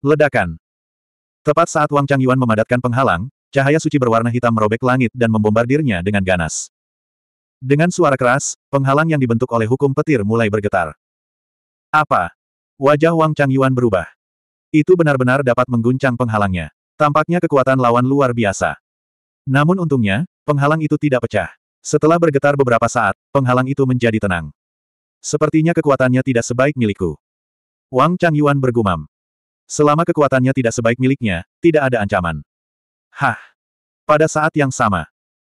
Ledakan. Tepat saat Wang Changyuan memadatkan penghalang, cahaya suci berwarna hitam merobek langit dan membombardirnya dengan ganas. Dengan suara keras, penghalang yang dibentuk oleh hukum petir mulai bergetar. Apa? Wajah Wang Changyuan berubah. Itu benar-benar dapat mengguncang penghalangnya. Tampaknya kekuatan lawan luar biasa. Namun untungnya, penghalang itu tidak pecah. Setelah bergetar beberapa saat, penghalang itu menjadi tenang. Sepertinya kekuatannya tidak sebaik milikku. Wang Changyuan bergumam. Selama kekuatannya tidak sebaik miliknya, tidak ada ancaman. Hah! Pada saat yang sama,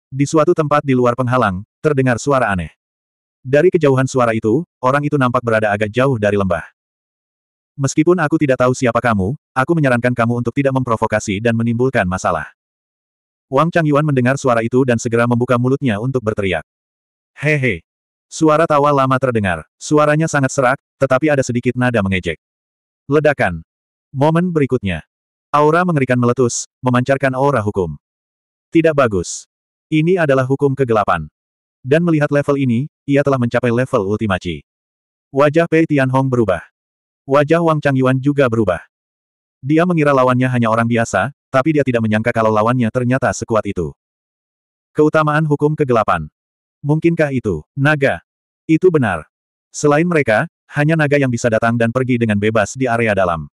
di suatu tempat di luar penghalang, terdengar suara aneh. Dari kejauhan suara itu, orang itu nampak berada agak jauh dari lembah. Meskipun aku tidak tahu siapa kamu, aku menyarankan kamu untuk tidak memprovokasi dan menimbulkan masalah. Wang Changyuan mendengar suara itu dan segera membuka mulutnya untuk berteriak. Hehe. Suara tawa lama terdengar. Suaranya sangat serak, tetapi ada sedikit nada mengejek. Ledakan. Momen berikutnya. Aura mengerikan meletus, memancarkan aura hukum. Tidak bagus. Ini adalah hukum kegelapan. Dan melihat level ini, ia telah mencapai level ultimaci. Wajah Pei Tianhong berubah. Wajah Wang Changyuan juga berubah. Dia mengira lawannya hanya orang biasa, tapi dia tidak menyangka kalau lawannya ternyata sekuat itu. Keutamaan hukum kegelapan. Mungkinkah itu, naga? Itu benar. Selain mereka, hanya naga yang bisa datang dan pergi dengan bebas di area dalam.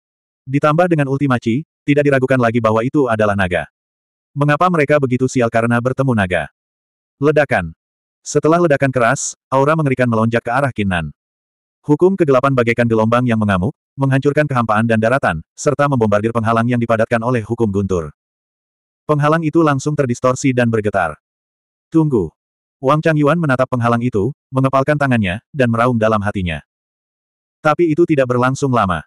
Ditambah dengan ultimaci, tidak diragukan lagi bahwa itu adalah naga. Mengapa mereka begitu sial karena bertemu naga? Ledakan. Setelah ledakan keras, aura mengerikan melonjak ke arah Kinnan. Hukum kegelapan bagaikan gelombang yang mengamuk, menghancurkan kehampaan dan daratan, serta membombardir penghalang yang dipadatkan oleh hukum guntur. Penghalang itu langsung terdistorsi dan bergetar. Tunggu. Wang Chang Yuan menatap penghalang itu, mengepalkan tangannya, dan meraung dalam hatinya. Tapi itu tidak berlangsung lama.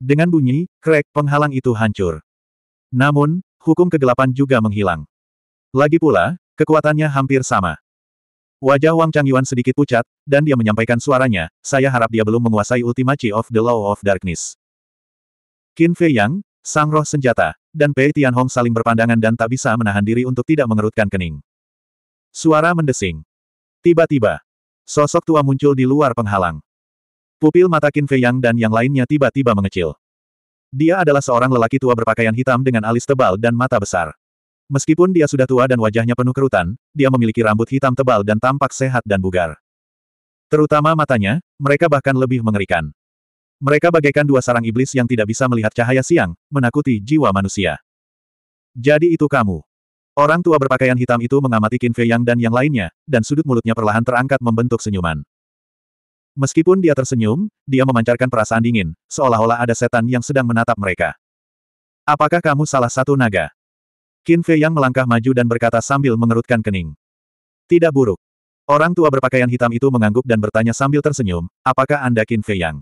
Dengan bunyi, krek, penghalang itu hancur. Namun, hukum kegelapan juga menghilang. Lagi pula, kekuatannya hampir sama. Wajah Wang Changyuan sedikit pucat, dan dia menyampaikan suaranya, saya harap dia belum menguasai ultimaci of the Law of Darkness. Qin Fei Yang, Sang Roh Senjata, dan Pei Tianhong saling berpandangan dan tak bisa menahan diri untuk tidak mengerutkan kening. Suara mendesing. Tiba-tiba, sosok tua muncul di luar penghalang. Pupil mata Qin Fei Yang dan yang lainnya tiba-tiba mengecil. Dia adalah seorang lelaki tua berpakaian hitam dengan alis tebal dan mata besar. Meskipun dia sudah tua dan wajahnya penuh kerutan, dia memiliki rambut hitam tebal dan tampak sehat dan bugar. Terutama matanya, mereka bahkan lebih mengerikan. Mereka bagaikan dua sarang iblis yang tidak bisa melihat cahaya siang, menakuti jiwa manusia. Jadi itu kamu. Orang tua berpakaian hitam itu mengamati Qin Fei Yang dan yang lainnya, dan sudut mulutnya perlahan terangkat membentuk senyuman. Meskipun dia tersenyum, dia memancarkan perasaan dingin, seolah-olah ada setan yang sedang menatap mereka. Apakah kamu salah satu naga? Qin Fei yang melangkah maju dan berkata sambil mengerutkan kening. Tidak buruk. Orang tua berpakaian hitam itu mengangguk dan bertanya sambil tersenyum, apakah Anda Qin Fei Yang?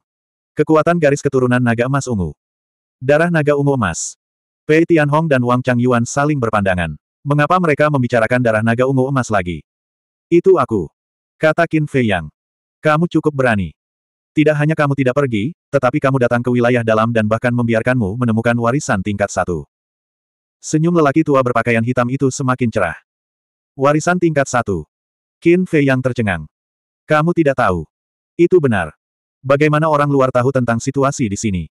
Kekuatan garis keturunan naga emas ungu. Darah naga ungu emas. Pei Tianhong dan Wang Chang Yuan saling berpandangan. Mengapa mereka membicarakan darah naga ungu emas lagi? Itu aku. Kata Qin Fei Yang. Kamu cukup berani. Tidak hanya kamu tidak pergi, tetapi kamu datang ke wilayah dalam dan bahkan membiarkanmu menemukan warisan tingkat satu. Senyum lelaki tua berpakaian hitam itu semakin cerah. Warisan tingkat satu. Qin Fei yang tercengang. Kamu tidak tahu. Itu benar. Bagaimana orang luar tahu tentang situasi di sini?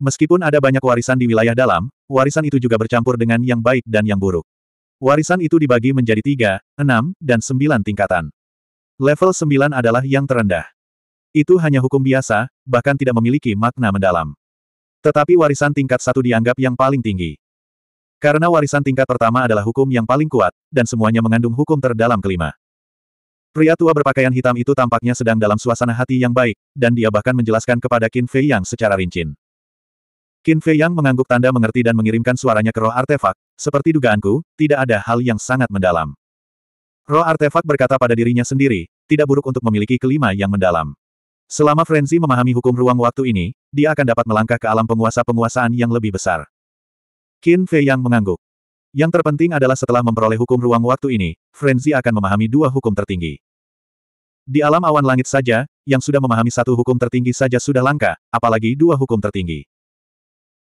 Meskipun ada banyak warisan di wilayah dalam, warisan itu juga bercampur dengan yang baik dan yang buruk. Warisan itu dibagi menjadi tiga, enam, dan sembilan tingkatan. Level 9 adalah yang terendah. Itu hanya hukum biasa, bahkan tidak memiliki makna mendalam. Tetapi warisan tingkat satu dianggap yang paling tinggi. Karena warisan tingkat pertama adalah hukum yang paling kuat, dan semuanya mengandung hukum terdalam kelima. Pria tua berpakaian hitam itu tampaknya sedang dalam suasana hati yang baik, dan dia bahkan menjelaskan kepada Qin Fei Yang secara rinci. Qin Fei Yang mengangguk tanda mengerti dan mengirimkan suaranya ke roh artefak, seperti dugaanku, tidak ada hal yang sangat mendalam. Roh artefak berkata pada dirinya sendiri, tidak buruk untuk memiliki kelima yang mendalam. Selama Frenzy memahami hukum ruang waktu ini, dia akan dapat melangkah ke alam penguasa-penguasaan yang lebih besar. Qin Fei yang mengangguk. Yang terpenting adalah setelah memperoleh hukum ruang waktu ini, Frenzy akan memahami dua hukum tertinggi. Di alam awan langit saja, yang sudah memahami satu hukum tertinggi saja sudah langka, apalagi dua hukum tertinggi.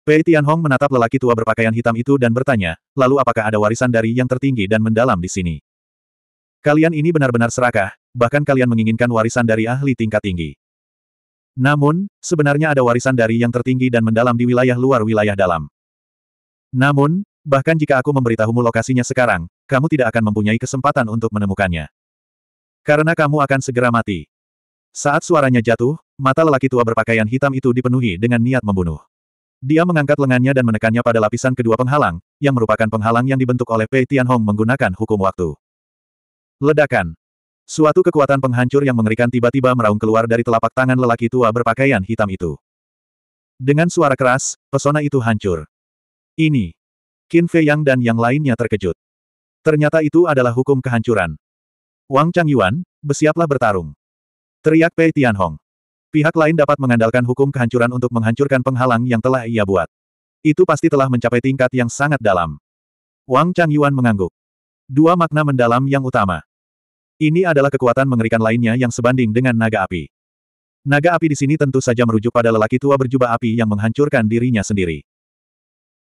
Pei Tianhong menatap lelaki tua berpakaian hitam itu dan bertanya, lalu apakah ada warisan dari yang tertinggi dan mendalam di sini? Kalian ini benar-benar serakah, bahkan kalian menginginkan warisan dari ahli tingkat tinggi. Namun, sebenarnya ada warisan dari yang tertinggi dan mendalam di wilayah luar wilayah dalam. Namun, bahkan jika aku memberitahumu lokasinya sekarang, kamu tidak akan mempunyai kesempatan untuk menemukannya. Karena kamu akan segera mati. Saat suaranya jatuh, mata lelaki tua berpakaian hitam itu dipenuhi dengan niat membunuh. Dia mengangkat lengannya dan menekannya pada lapisan kedua penghalang, yang merupakan penghalang yang dibentuk oleh Pei Tianhong menggunakan hukum waktu. Ledakan. Suatu kekuatan penghancur yang mengerikan tiba-tiba meraung keluar dari telapak tangan lelaki tua berpakaian hitam itu. Dengan suara keras, pesona itu hancur. Ini. Qin Fei Yang dan yang lainnya terkejut. Ternyata itu adalah hukum kehancuran. Wang Chang Yuan, bersiaplah bertarung. Teriak Pei Tianhong. Pihak lain dapat mengandalkan hukum kehancuran untuk menghancurkan penghalang yang telah ia buat. Itu pasti telah mencapai tingkat yang sangat dalam. Wang Chang Yuan mengangguk. Dua makna mendalam yang utama. Ini adalah kekuatan mengerikan lainnya yang sebanding dengan naga api. Naga api di sini tentu saja merujuk pada lelaki tua berjubah api yang menghancurkan dirinya sendiri.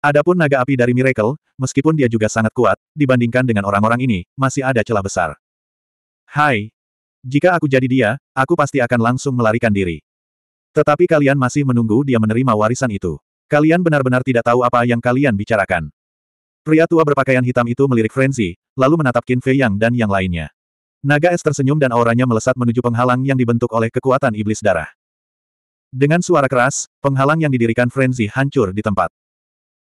Adapun naga api dari Miracle, meskipun dia juga sangat kuat, dibandingkan dengan orang-orang ini, masih ada celah besar. Hai! Jika aku jadi dia, aku pasti akan langsung melarikan diri. Tetapi kalian masih menunggu dia menerima warisan itu. Kalian benar-benar tidak tahu apa yang kalian bicarakan. Pria tua berpakaian hitam itu melirik Frenzy, lalu menatap Qin Fei Yang dan yang lainnya. Naga es tersenyum dan auranya melesat menuju penghalang yang dibentuk oleh kekuatan iblis darah. Dengan suara keras, penghalang yang didirikan Frenzy hancur di tempat.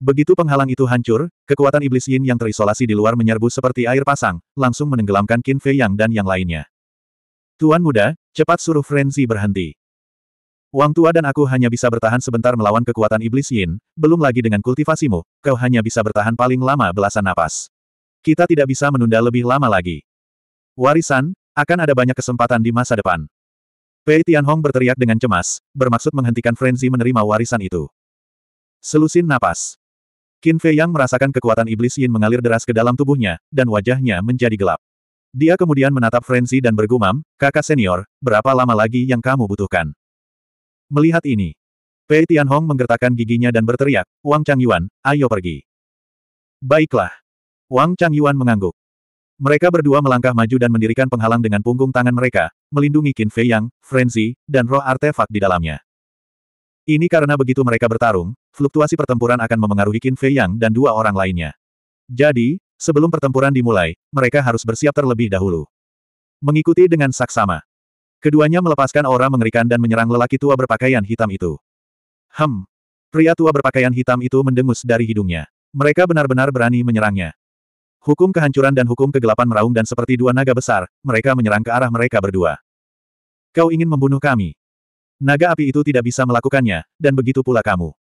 Begitu penghalang itu hancur, kekuatan iblis yin yang terisolasi di luar menyerbu seperti air pasang, langsung menenggelamkan Qin Fei Yang dan yang lainnya. Tuan muda, cepat suruh Frenzy berhenti. Wang tua dan aku hanya bisa bertahan sebentar melawan kekuatan iblis yin, belum lagi dengan kultivasimu, kau hanya bisa bertahan paling lama belasan napas. Kita tidak bisa menunda lebih lama lagi. Warisan, akan ada banyak kesempatan di masa depan. Pei Tianhong berteriak dengan cemas, bermaksud menghentikan frenzi menerima warisan itu. Selusin napas. Qin Fei Yang merasakan kekuatan iblis Yin mengalir deras ke dalam tubuhnya, dan wajahnya menjadi gelap. Dia kemudian menatap frenzi dan bergumam, kakak senior, berapa lama lagi yang kamu butuhkan? Melihat ini, Pei Tianhong menggertakkan giginya dan berteriak, Wang Changyuan, ayo pergi. Baiklah. Wang Changyuan mengangguk. Mereka berdua melangkah maju dan mendirikan penghalang dengan punggung tangan mereka, melindungi Qin Fei Yang, Frenzy, dan roh artefak di dalamnya. Ini karena begitu mereka bertarung, fluktuasi pertempuran akan memengaruhi Qin Fei Yang dan dua orang lainnya. Jadi, sebelum pertempuran dimulai, mereka harus bersiap terlebih dahulu. Mengikuti dengan saksama. Keduanya melepaskan aura mengerikan dan menyerang lelaki tua berpakaian hitam itu. Hem. Pria tua berpakaian hitam itu mendengus dari hidungnya. Mereka benar-benar berani menyerangnya. Hukum kehancuran dan hukum kegelapan meraung dan seperti dua naga besar, mereka menyerang ke arah mereka berdua. Kau ingin membunuh kami. Naga api itu tidak bisa melakukannya, dan begitu pula kamu.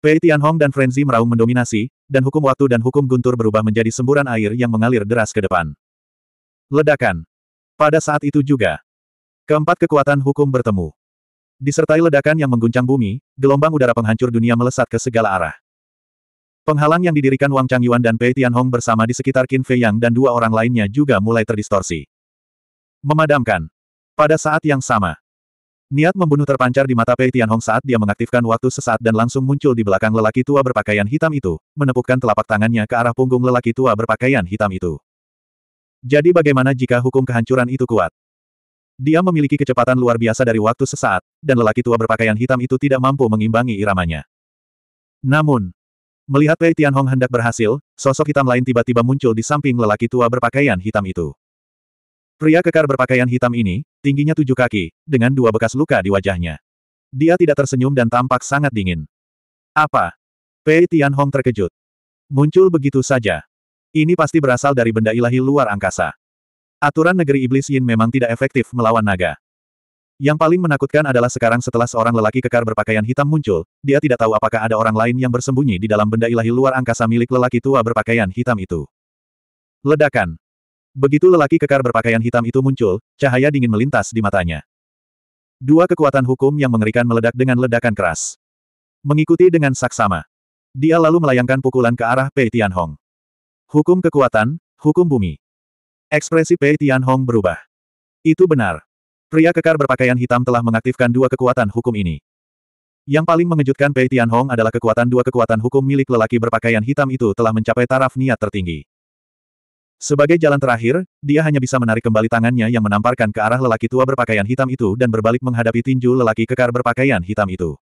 Pei Tianhong dan Frenzy meraung mendominasi, dan hukum waktu dan hukum guntur berubah menjadi semburan air yang mengalir deras ke depan. Ledakan. Pada saat itu juga. Keempat kekuatan hukum bertemu. Disertai ledakan yang mengguncang bumi, gelombang udara penghancur dunia melesat ke segala arah. Penghalang yang didirikan Wang Changyuan dan Pei Tianhong bersama di sekitar Qin Fei Yang dan dua orang lainnya juga mulai terdistorsi. Memadamkan. Pada saat yang sama. Niat membunuh terpancar di mata Pei Tianhong saat dia mengaktifkan waktu sesaat dan langsung muncul di belakang lelaki tua berpakaian hitam itu, menepukkan telapak tangannya ke arah punggung lelaki tua berpakaian hitam itu. Jadi bagaimana jika hukum kehancuran itu kuat? Dia memiliki kecepatan luar biasa dari waktu sesaat, dan lelaki tua berpakaian hitam itu tidak mampu mengimbangi iramanya. Namun, Melihat Pei Tianhong hendak berhasil, sosok hitam lain tiba-tiba muncul di samping lelaki tua berpakaian hitam itu. Pria kekar berpakaian hitam ini, tingginya tujuh kaki, dengan dua bekas luka di wajahnya. Dia tidak tersenyum dan tampak sangat dingin. Apa? Pei Tianhong terkejut. Muncul begitu saja. Ini pasti berasal dari benda ilahi luar angkasa. Aturan negeri iblis Yin memang tidak efektif melawan naga. Yang paling menakutkan adalah sekarang setelah seorang lelaki kekar berpakaian hitam muncul, dia tidak tahu apakah ada orang lain yang bersembunyi di dalam benda ilahi luar angkasa milik lelaki tua berpakaian hitam itu. Ledakan. Begitu lelaki kekar berpakaian hitam itu muncul, cahaya dingin melintas di matanya. Dua kekuatan hukum yang mengerikan meledak dengan ledakan keras. Mengikuti dengan saksama. Dia lalu melayangkan pukulan ke arah Pei Tianhong. Hukum kekuatan, hukum bumi. Ekspresi Pei Tianhong berubah. Itu benar. Pria kekar berpakaian hitam telah mengaktifkan dua kekuatan hukum ini. Yang paling mengejutkan Pei Tianhong adalah kekuatan dua kekuatan hukum milik lelaki berpakaian hitam itu telah mencapai taraf niat tertinggi. Sebagai jalan terakhir, dia hanya bisa menarik kembali tangannya yang menamparkan ke arah lelaki tua berpakaian hitam itu dan berbalik menghadapi tinju lelaki kekar berpakaian hitam itu.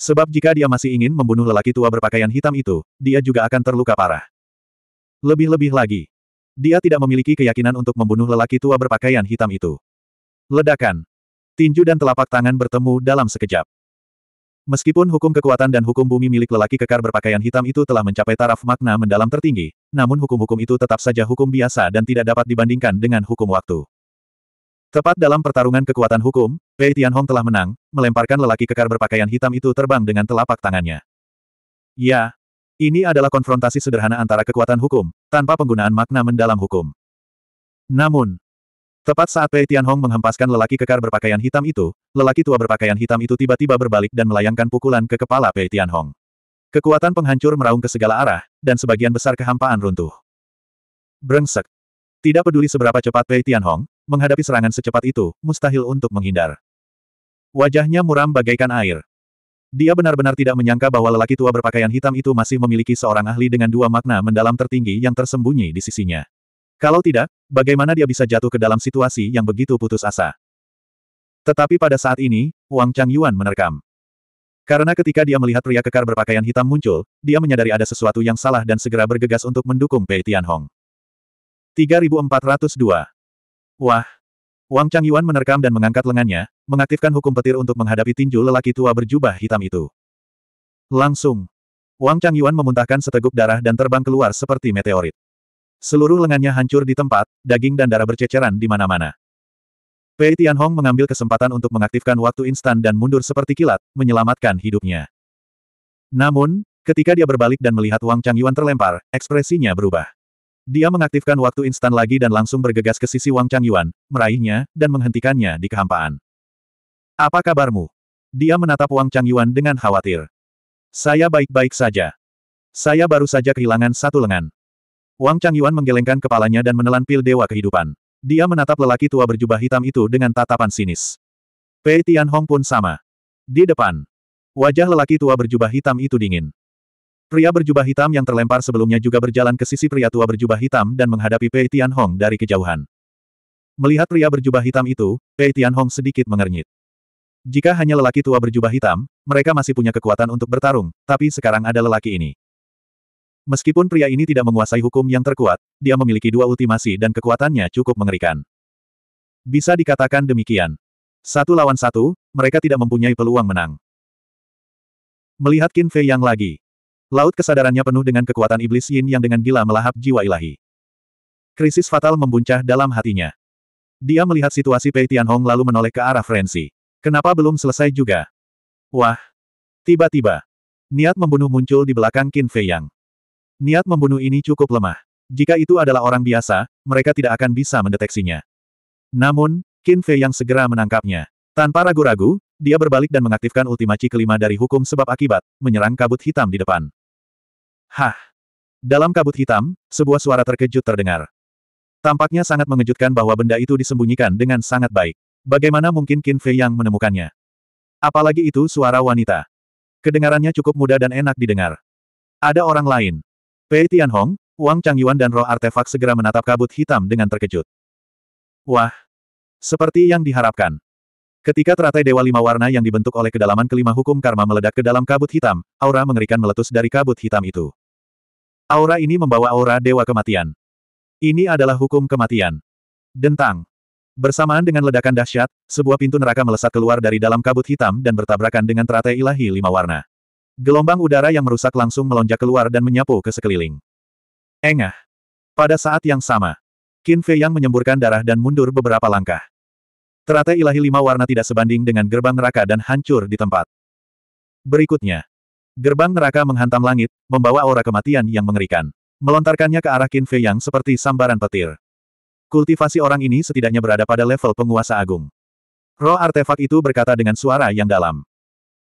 Sebab jika dia masih ingin membunuh lelaki tua berpakaian hitam itu, dia juga akan terluka parah. Lebih-lebih lagi, dia tidak memiliki keyakinan untuk membunuh lelaki tua berpakaian hitam itu. Ledakan. Tinju dan telapak tangan bertemu dalam sekejap. Meskipun hukum kekuatan dan hukum bumi milik lelaki kekar berpakaian hitam itu telah mencapai taraf makna mendalam tertinggi, namun hukum-hukum itu tetap saja hukum biasa dan tidak dapat dibandingkan dengan hukum waktu. Tepat dalam pertarungan kekuatan hukum, Pei Tianhong telah menang, melemparkan lelaki kekar berpakaian hitam itu terbang dengan telapak tangannya. Ya, ini adalah konfrontasi sederhana antara kekuatan hukum, tanpa penggunaan makna mendalam hukum. Namun, Tepat saat Pei Tianhong menghempaskan lelaki kekar berpakaian hitam itu, lelaki tua berpakaian hitam itu tiba-tiba berbalik dan melayangkan pukulan ke kepala Pei Tianhong. Kekuatan penghancur meraung ke segala arah, dan sebagian besar kehampaan runtuh. Brengsek. Tidak peduli seberapa cepat Pei Tianhong, menghadapi serangan secepat itu, mustahil untuk menghindar. Wajahnya muram bagaikan air. Dia benar-benar tidak menyangka bahwa lelaki tua berpakaian hitam itu masih memiliki seorang ahli dengan dua makna mendalam tertinggi yang tersembunyi di sisinya. Kalau tidak, bagaimana dia bisa jatuh ke dalam situasi yang begitu putus asa? Tetapi pada saat ini, Wang Chang Yuan menerkam. Karena ketika dia melihat pria kekar berpakaian hitam muncul, dia menyadari ada sesuatu yang salah dan segera bergegas untuk mendukung Pei Tianhong. 3402 Wah! Wang Chang Yuan menerkam dan mengangkat lengannya, mengaktifkan hukum petir untuk menghadapi tinju lelaki tua berjubah hitam itu. Langsung! Wang Chang Yuan memuntahkan seteguk darah dan terbang keluar seperti meteorit. Seluruh lengannya hancur di tempat, daging dan darah berceceran di mana-mana. Pei Tianhong mengambil kesempatan untuk mengaktifkan waktu instan dan mundur seperti kilat, menyelamatkan hidupnya. Namun, ketika dia berbalik dan melihat Wang Changyuan terlempar, ekspresinya berubah. Dia mengaktifkan waktu instan lagi dan langsung bergegas ke sisi Wang Changyuan, meraihnya, dan menghentikannya di kehampaan. Apa kabarmu? Dia menatap Wang Changyuan dengan khawatir. Saya baik-baik saja. Saya baru saja kehilangan satu lengan. Wang Changyuan menggelengkan kepalanya dan menelan pil dewa kehidupan. Dia menatap lelaki tua berjubah hitam itu dengan tatapan sinis. Pei Tianhong pun sama. Di depan. Wajah lelaki tua berjubah hitam itu dingin. Pria berjubah hitam yang terlempar sebelumnya juga berjalan ke sisi pria tua berjubah hitam dan menghadapi Pei Tianhong dari kejauhan. Melihat pria berjubah hitam itu, Pei Tianhong sedikit mengernyit. Jika hanya lelaki tua berjubah hitam, mereka masih punya kekuatan untuk bertarung, tapi sekarang ada lelaki ini. Meskipun pria ini tidak menguasai hukum yang terkuat, dia memiliki dua ultimasi dan kekuatannya cukup mengerikan. Bisa dikatakan demikian. Satu lawan satu, mereka tidak mempunyai peluang menang. Melihat Qin Fei Yang lagi. Laut kesadarannya penuh dengan kekuatan iblis yin yang dengan gila melahap jiwa ilahi. Krisis fatal membuncah dalam hatinya. Dia melihat situasi Pei Tianhong lalu menoleh ke arah Frenzy. Kenapa belum selesai juga? Wah! Tiba-tiba, niat membunuh muncul di belakang Qin Fei Yang. Niat membunuh ini cukup lemah. Jika itu adalah orang biasa, mereka tidak akan bisa mendeteksinya. Namun, Qin Fei yang segera menangkapnya. Tanpa ragu-ragu, dia berbalik dan mengaktifkan ultimaci kelima dari hukum sebab akibat, menyerang kabut hitam di depan. Hah! Dalam kabut hitam, sebuah suara terkejut terdengar. Tampaknya sangat mengejutkan bahwa benda itu disembunyikan dengan sangat baik. Bagaimana mungkin Qin Fei yang menemukannya? Apalagi itu suara wanita. Kedengarannya cukup mudah dan enak didengar. Ada orang lain. Pei Tianhong, Wang Changyuan dan roh artefak segera menatap kabut hitam dengan terkejut. Wah! Seperti yang diharapkan. Ketika teratai Dewa Lima Warna yang dibentuk oleh kedalaman kelima hukum karma meledak ke dalam kabut hitam, aura mengerikan meletus dari kabut hitam itu. Aura ini membawa aura Dewa Kematian. Ini adalah hukum kematian. Dentang. Bersamaan dengan ledakan dahsyat, sebuah pintu neraka melesat keluar dari dalam kabut hitam dan bertabrakan dengan teratai ilahi lima warna. Gelombang udara yang merusak langsung melonjak keluar dan menyapu ke sekeliling. Engah. Pada saat yang sama, Qin Fei yang menyemburkan darah dan mundur beberapa langkah. Teratai ilahi lima warna tidak sebanding dengan gerbang neraka dan hancur di tempat. Berikutnya, gerbang neraka menghantam langit, membawa aura kematian yang mengerikan. Melontarkannya ke arah Qin Fei Yang seperti sambaran petir. Kultivasi orang ini setidaknya berada pada level penguasa agung. Roh artefak itu berkata dengan suara yang dalam.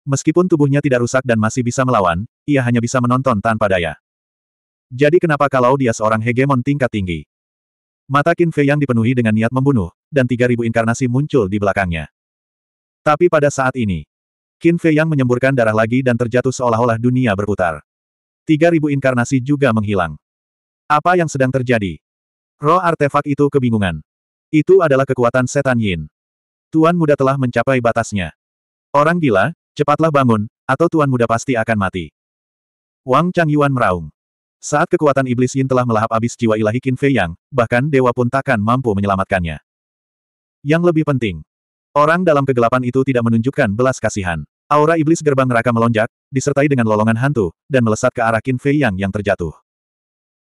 Meskipun tubuhnya tidak rusak dan masih bisa melawan, ia hanya bisa menonton tanpa daya. Jadi kenapa kalau dia seorang hegemon tingkat tinggi? Mata Qin Fei yang dipenuhi dengan niat membunuh, dan 3000 inkarnasi muncul di belakangnya. Tapi pada saat ini, Qin Fei yang menyemburkan darah lagi dan terjatuh seolah-olah dunia berputar. 3000 inkarnasi juga menghilang. Apa yang sedang terjadi? Roh artefak itu kebingungan. Itu adalah kekuatan setan Yin. Tuan muda telah mencapai batasnya. Orang gila, Cepatlah bangun, atau tuan muda pasti akan mati. Wang Changyuan meraung. Saat kekuatan iblis Yin telah melahap abis jiwa ilahi Qin Fei Yang, bahkan dewa pun takkan mampu menyelamatkannya. Yang lebih penting, orang dalam kegelapan itu tidak menunjukkan belas kasihan. Aura iblis gerbang neraka melonjak, disertai dengan lolongan hantu, dan melesat ke arah Qin Fei Yang yang terjatuh.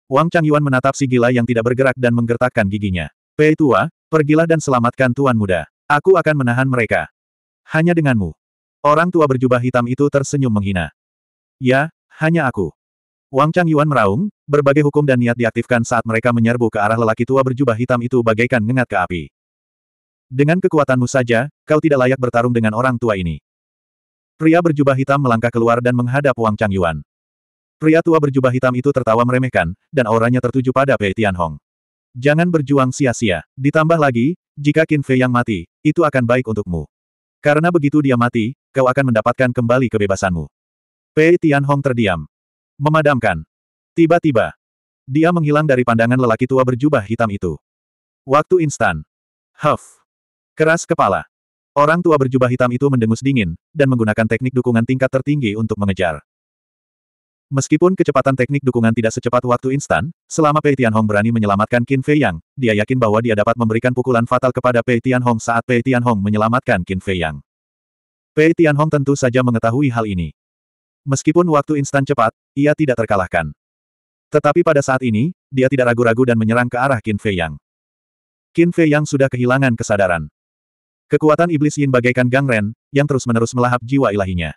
Wang Changyuan menatap si gila yang tidak bergerak dan menggertakkan giginya. Pei tua, pergilah dan selamatkan tuan muda. Aku akan menahan mereka. Hanya denganmu. Orang tua berjubah hitam itu tersenyum menghina. Ya, hanya aku. Wang Chang Yuan meraung, berbagai hukum dan niat diaktifkan saat mereka menyerbu ke arah lelaki tua berjubah hitam itu bagaikan ngengat ke api. Dengan kekuatanmu saja, kau tidak layak bertarung dengan orang tua ini. Pria berjubah hitam melangkah keluar dan menghadap Wang Chang Yuan. Pria tua berjubah hitam itu tertawa meremehkan, dan auranya tertuju pada Pei Tianhong. Jangan berjuang sia-sia. Ditambah lagi, jika Qin Fei yang mati, itu akan baik untukmu. Karena begitu dia mati, kau akan mendapatkan kembali kebebasanmu. Pei Tianhong terdiam. Memadamkan. Tiba-tiba. Dia menghilang dari pandangan lelaki tua berjubah hitam itu. Waktu instan. Huff. Keras kepala. Orang tua berjubah hitam itu mendengus dingin, dan menggunakan teknik dukungan tingkat tertinggi untuk mengejar. Meskipun kecepatan teknik dukungan tidak secepat waktu instan, selama Pei Tianhong berani menyelamatkan Qin Fei Yang, dia yakin bahwa dia dapat memberikan pukulan fatal kepada Pei Tianhong saat Pei Tianhong menyelamatkan Qin Fei Yang. Pei Tianhong tentu saja mengetahui hal ini. Meskipun waktu instan cepat, ia tidak terkalahkan. Tetapi pada saat ini, dia tidak ragu-ragu dan menyerang ke arah Qin Fei Yang. Qin Fei Yang sudah kehilangan kesadaran. Kekuatan iblis Yin bagaikan gangren, yang terus-menerus melahap jiwa ilahinya.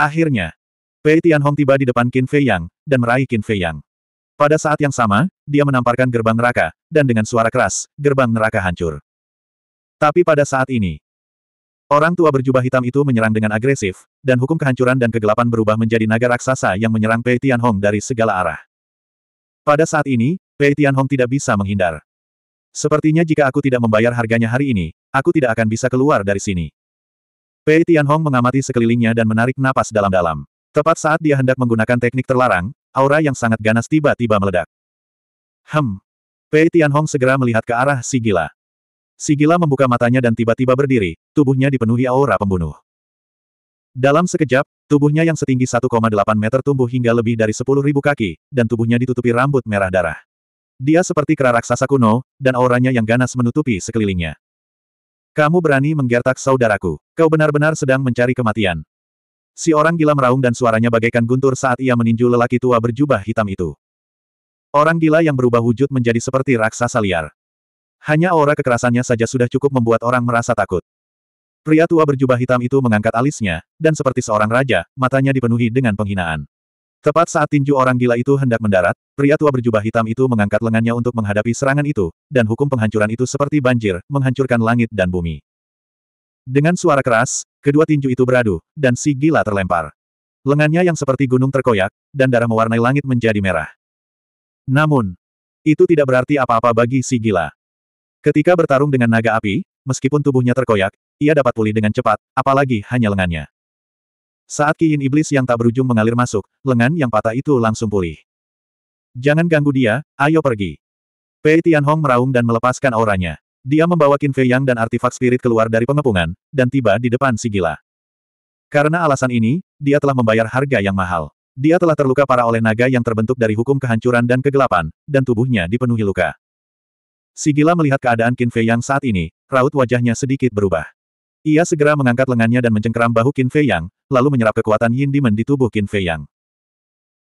Akhirnya, Pei Tianhong tiba di depan Qin Fei Yang, dan meraih Qin Fei Yang. Pada saat yang sama, dia menamparkan gerbang neraka, dan dengan suara keras, gerbang neraka hancur. Tapi pada saat ini, orang tua berjubah hitam itu menyerang dengan agresif, dan hukum kehancuran dan kegelapan berubah menjadi naga raksasa yang menyerang Pei Tianhong dari segala arah. Pada saat ini, Pei Tianhong tidak bisa menghindar. Sepertinya jika aku tidak membayar harganya hari ini, aku tidak akan bisa keluar dari sini. Pei Tianhong mengamati sekelilingnya dan menarik napas dalam-dalam. Tepat saat dia hendak menggunakan teknik terlarang, aura yang sangat ganas tiba-tiba meledak. Hem. Pei Tianhong segera melihat ke arah Sigila. Sigila membuka matanya dan tiba-tiba berdiri, tubuhnya dipenuhi aura pembunuh. Dalam sekejap, tubuhnya yang setinggi 1,8 meter tumbuh hingga lebih dari ribu kaki, dan tubuhnya ditutupi rambut merah darah. Dia seperti kera raksasa kuno, dan auranya yang ganas menutupi sekelilingnya. Kamu berani menggertak saudaraku. Kau benar-benar sedang mencari kematian. Si orang gila meraung dan suaranya bagaikan guntur saat ia meninju lelaki tua berjubah hitam itu. Orang gila yang berubah wujud menjadi seperti raksasa liar. Hanya aura kekerasannya saja sudah cukup membuat orang merasa takut. Pria tua berjubah hitam itu mengangkat alisnya, dan seperti seorang raja, matanya dipenuhi dengan penghinaan. Tepat saat tinju orang gila itu hendak mendarat, pria tua berjubah hitam itu mengangkat lengannya untuk menghadapi serangan itu, dan hukum penghancuran itu seperti banjir, menghancurkan langit dan bumi. Dengan suara keras, Kedua tinju itu beradu, dan si gila terlempar. Lengannya yang seperti gunung terkoyak, dan darah mewarnai langit menjadi merah. Namun, itu tidak berarti apa-apa bagi si gila. Ketika bertarung dengan naga api, meskipun tubuhnya terkoyak, ia dapat pulih dengan cepat, apalagi hanya lengannya. Saat kiin iblis yang tak berujung mengalir masuk, lengan yang patah itu langsung pulih. Jangan ganggu dia, ayo pergi. Pei Tianhong meraung dan melepaskan auranya. Dia membawa Qin Fei Yang dan artefak spirit keluar dari pengepungan, dan tiba di depan si gila. Karena alasan ini, dia telah membayar harga yang mahal. Dia telah terluka parah oleh naga yang terbentuk dari hukum kehancuran dan kegelapan, dan tubuhnya dipenuhi luka. Si gila melihat keadaan Qin Fei Yang saat ini, raut wajahnya sedikit berubah. Ia segera mengangkat lengannya dan mencengkeram bahu Qin Fei Yang, lalu menyerap kekuatan Yin Demon di tubuh Qin Fei Yang.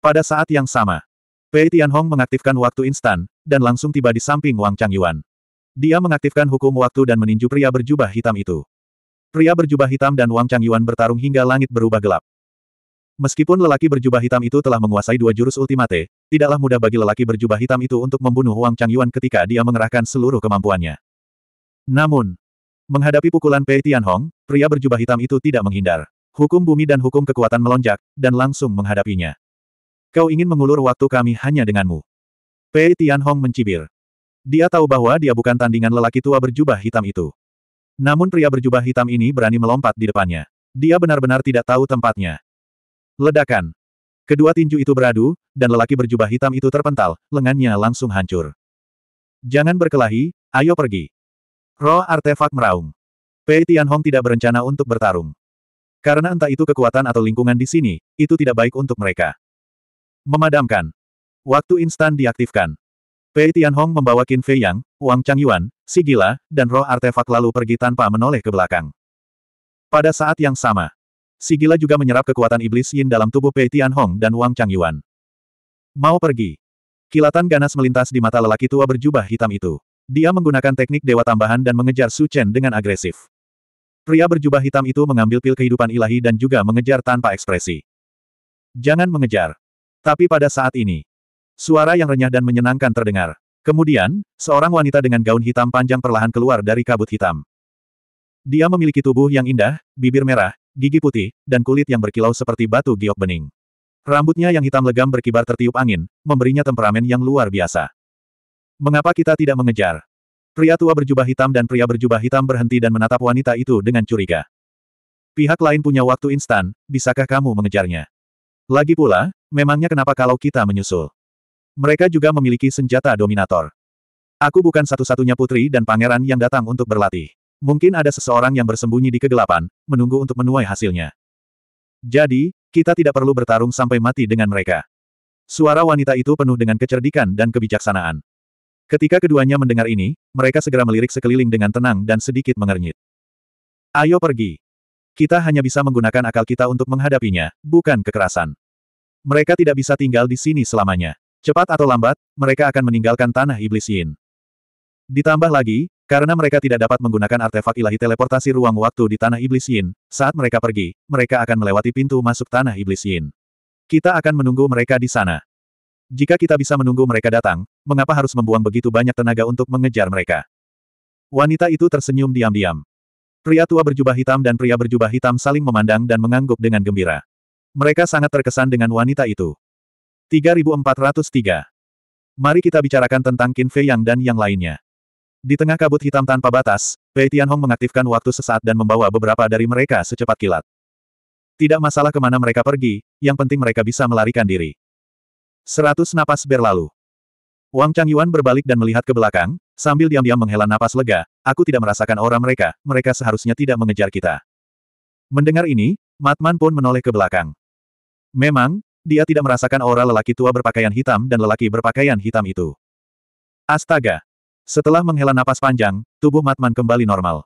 Pada saat yang sama, Pei Tianhong mengaktifkan waktu instan, dan langsung tiba di samping Wang Changyuan. Dia mengaktifkan hukum waktu dan meninju pria berjubah hitam itu. Pria berjubah hitam dan Wang Changyuan bertarung hingga langit berubah gelap. Meskipun lelaki berjubah hitam itu telah menguasai dua jurus ultimate, tidaklah mudah bagi lelaki berjubah hitam itu untuk membunuh Wang Changyuan ketika dia mengerahkan seluruh kemampuannya. Namun, menghadapi pukulan Pei Tianhong, pria berjubah hitam itu tidak menghindar. Hukum bumi dan hukum kekuatan melonjak, dan langsung menghadapinya. Kau ingin mengulur waktu kami hanya denganmu. Pei Tianhong mencibir. Dia tahu bahwa dia bukan tandingan lelaki tua berjubah hitam itu. Namun pria berjubah hitam ini berani melompat di depannya. Dia benar-benar tidak tahu tempatnya. Ledakan. Kedua tinju itu beradu, dan lelaki berjubah hitam itu terpental, lengannya langsung hancur. Jangan berkelahi, ayo pergi. Roh artefak meraung. Pei Tianhong tidak berencana untuk bertarung. Karena entah itu kekuatan atau lingkungan di sini, itu tidak baik untuk mereka. Memadamkan. Waktu instan diaktifkan. Pei Tianhong membawa Qin Fei Yang, Wang Changyuan, Sigila, dan roh artefak lalu pergi tanpa menoleh ke belakang. Pada saat yang sama, Sigila juga menyerap kekuatan iblis yin dalam tubuh Pei Tianhong dan Wang Changyuan. Mau pergi. Kilatan ganas melintas di mata lelaki tua berjubah hitam itu. Dia menggunakan teknik dewa tambahan dan mengejar Su Chen dengan agresif. Pria berjubah hitam itu mengambil pil kehidupan ilahi dan juga mengejar tanpa ekspresi. Jangan mengejar. Tapi pada saat ini, Suara yang renyah dan menyenangkan terdengar. Kemudian, seorang wanita dengan gaun hitam panjang perlahan keluar dari kabut hitam. Dia memiliki tubuh yang indah, bibir merah, gigi putih, dan kulit yang berkilau seperti batu giok bening. Rambutnya yang hitam legam berkibar tertiup angin, memberinya temperamen yang luar biasa. Mengapa kita tidak mengejar? Pria tua berjubah hitam dan pria berjubah hitam berhenti dan menatap wanita itu dengan curiga. Pihak lain punya waktu instan, bisakah kamu mengejarnya? Lagi pula, memangnya kenapa kalau kita menyusul? Mereka juga memiliki senjata dominator. Aku bukan satu-satunya putri dan pangeran yang datang untuk berlatih. Mungkin ada seseorang yang bersembunyi di kegelapan, menunggu untuk menuai hasilnya. Jadi, kita tidak perlu bertarung sampai mati dengan mereka. Suara wanita itu penuh dengan kecerdikan dan kebijaksanaan. Ketika keduanya mendengar ini, mereka segera melirik sekeliling dengan tenang dan sedikit mengernyit. Ayo pergi. Kita hanya bisa menggunakan akal kita untuk menghadapinya, bukan kekerasan. Mereka tidak bisa tinggal di sini selamanya. Cepat atau lambat, mereka akan meninggalkan tanah iblis Yin. Ditambah lagi, karena mereka tidak dapat menggunakan artefak ilahi teleportasi ruang waktu di tanah iblis Yin, saat mereka pergi, mereka akan melewati pintu masuk tanah iblis Yin. Kita akan menunggu mereka di sana. Jika kita bisa menunggu mereka datang, mengapa harus membuang begitu banyak tenaga untuk mengejar mereka? Wanita itu tersenyum diam-diam. Pria tua berjubah hitam dan pria berjubah hitam saling memandang dan mengangguk dengan gembira. Mereka sangat terkesan dengan wanita itu. 3403. Mari kita bicarakan tentang Qin Fei Yang dan yang lainnya. Di tengah kabut hitam tanpa batas, Pei Tianhong mengaktifkan waktu sesaat dan membawa beberapa dari mereka secepat kilat. Tidak masalah kemana mereka pergi, yang penting mereka bisa melarikan diri. Seratus napas berlalu. Wang Changyuan berbalik dan melihat ke belakang, sambil diam-diam menghela napas lega, aku tidak merasakan aura mereka, mereka seharusnya tidak mengejar kita. Mendengar ini, Matman pun menoleh ke belakang. Memang, dia tidak merasakan aura lelaki tua berpakaian hitam dan lelaki berpakaian hitam itu. Astaga! Setelah menghela napas panjang, tubuh Matman kembali normal.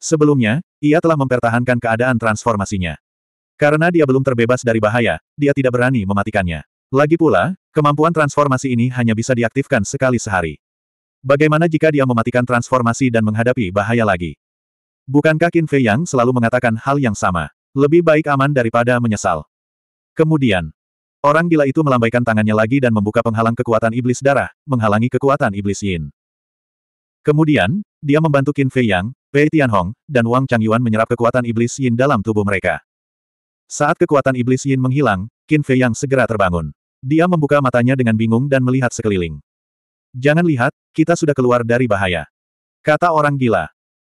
Sebelumnya, ia telah mempertahankan keadaan transformasinya. Karena dia belum terbebas dari bahaya, dia tidak berani mematikannya. Lagi pula, kemampuan transformasi ini hanya bisa diaktifkan sekali sehari. Bagaimana jika dia mematikan transformasi dan menghadapi bahaya lagi? Bukankah Qin Fei Yang selalu mengatakan hal yang sama? Lebih baik aman daripada menyesal. Kemudian, Orang gila itu melambaikan tangannya lagi dan membuka penghalang kekuatan iblis darah, menghalangi kekuatan iblis yin. Kemudian, dia membantu Qin Fei Yang, Pei Tianhong, dan Wang Changyuan menyerap kekuatan iblis yin dalam tubuh mereka. Saat kekuatan iblis yin menghilang, Qin Fei Yang segera terbangun. Dia membuka matanya dengan bingung dan melihat sekeliling. Jangan lihat, kita sudah keluar dari bahaya. Kata orang gila.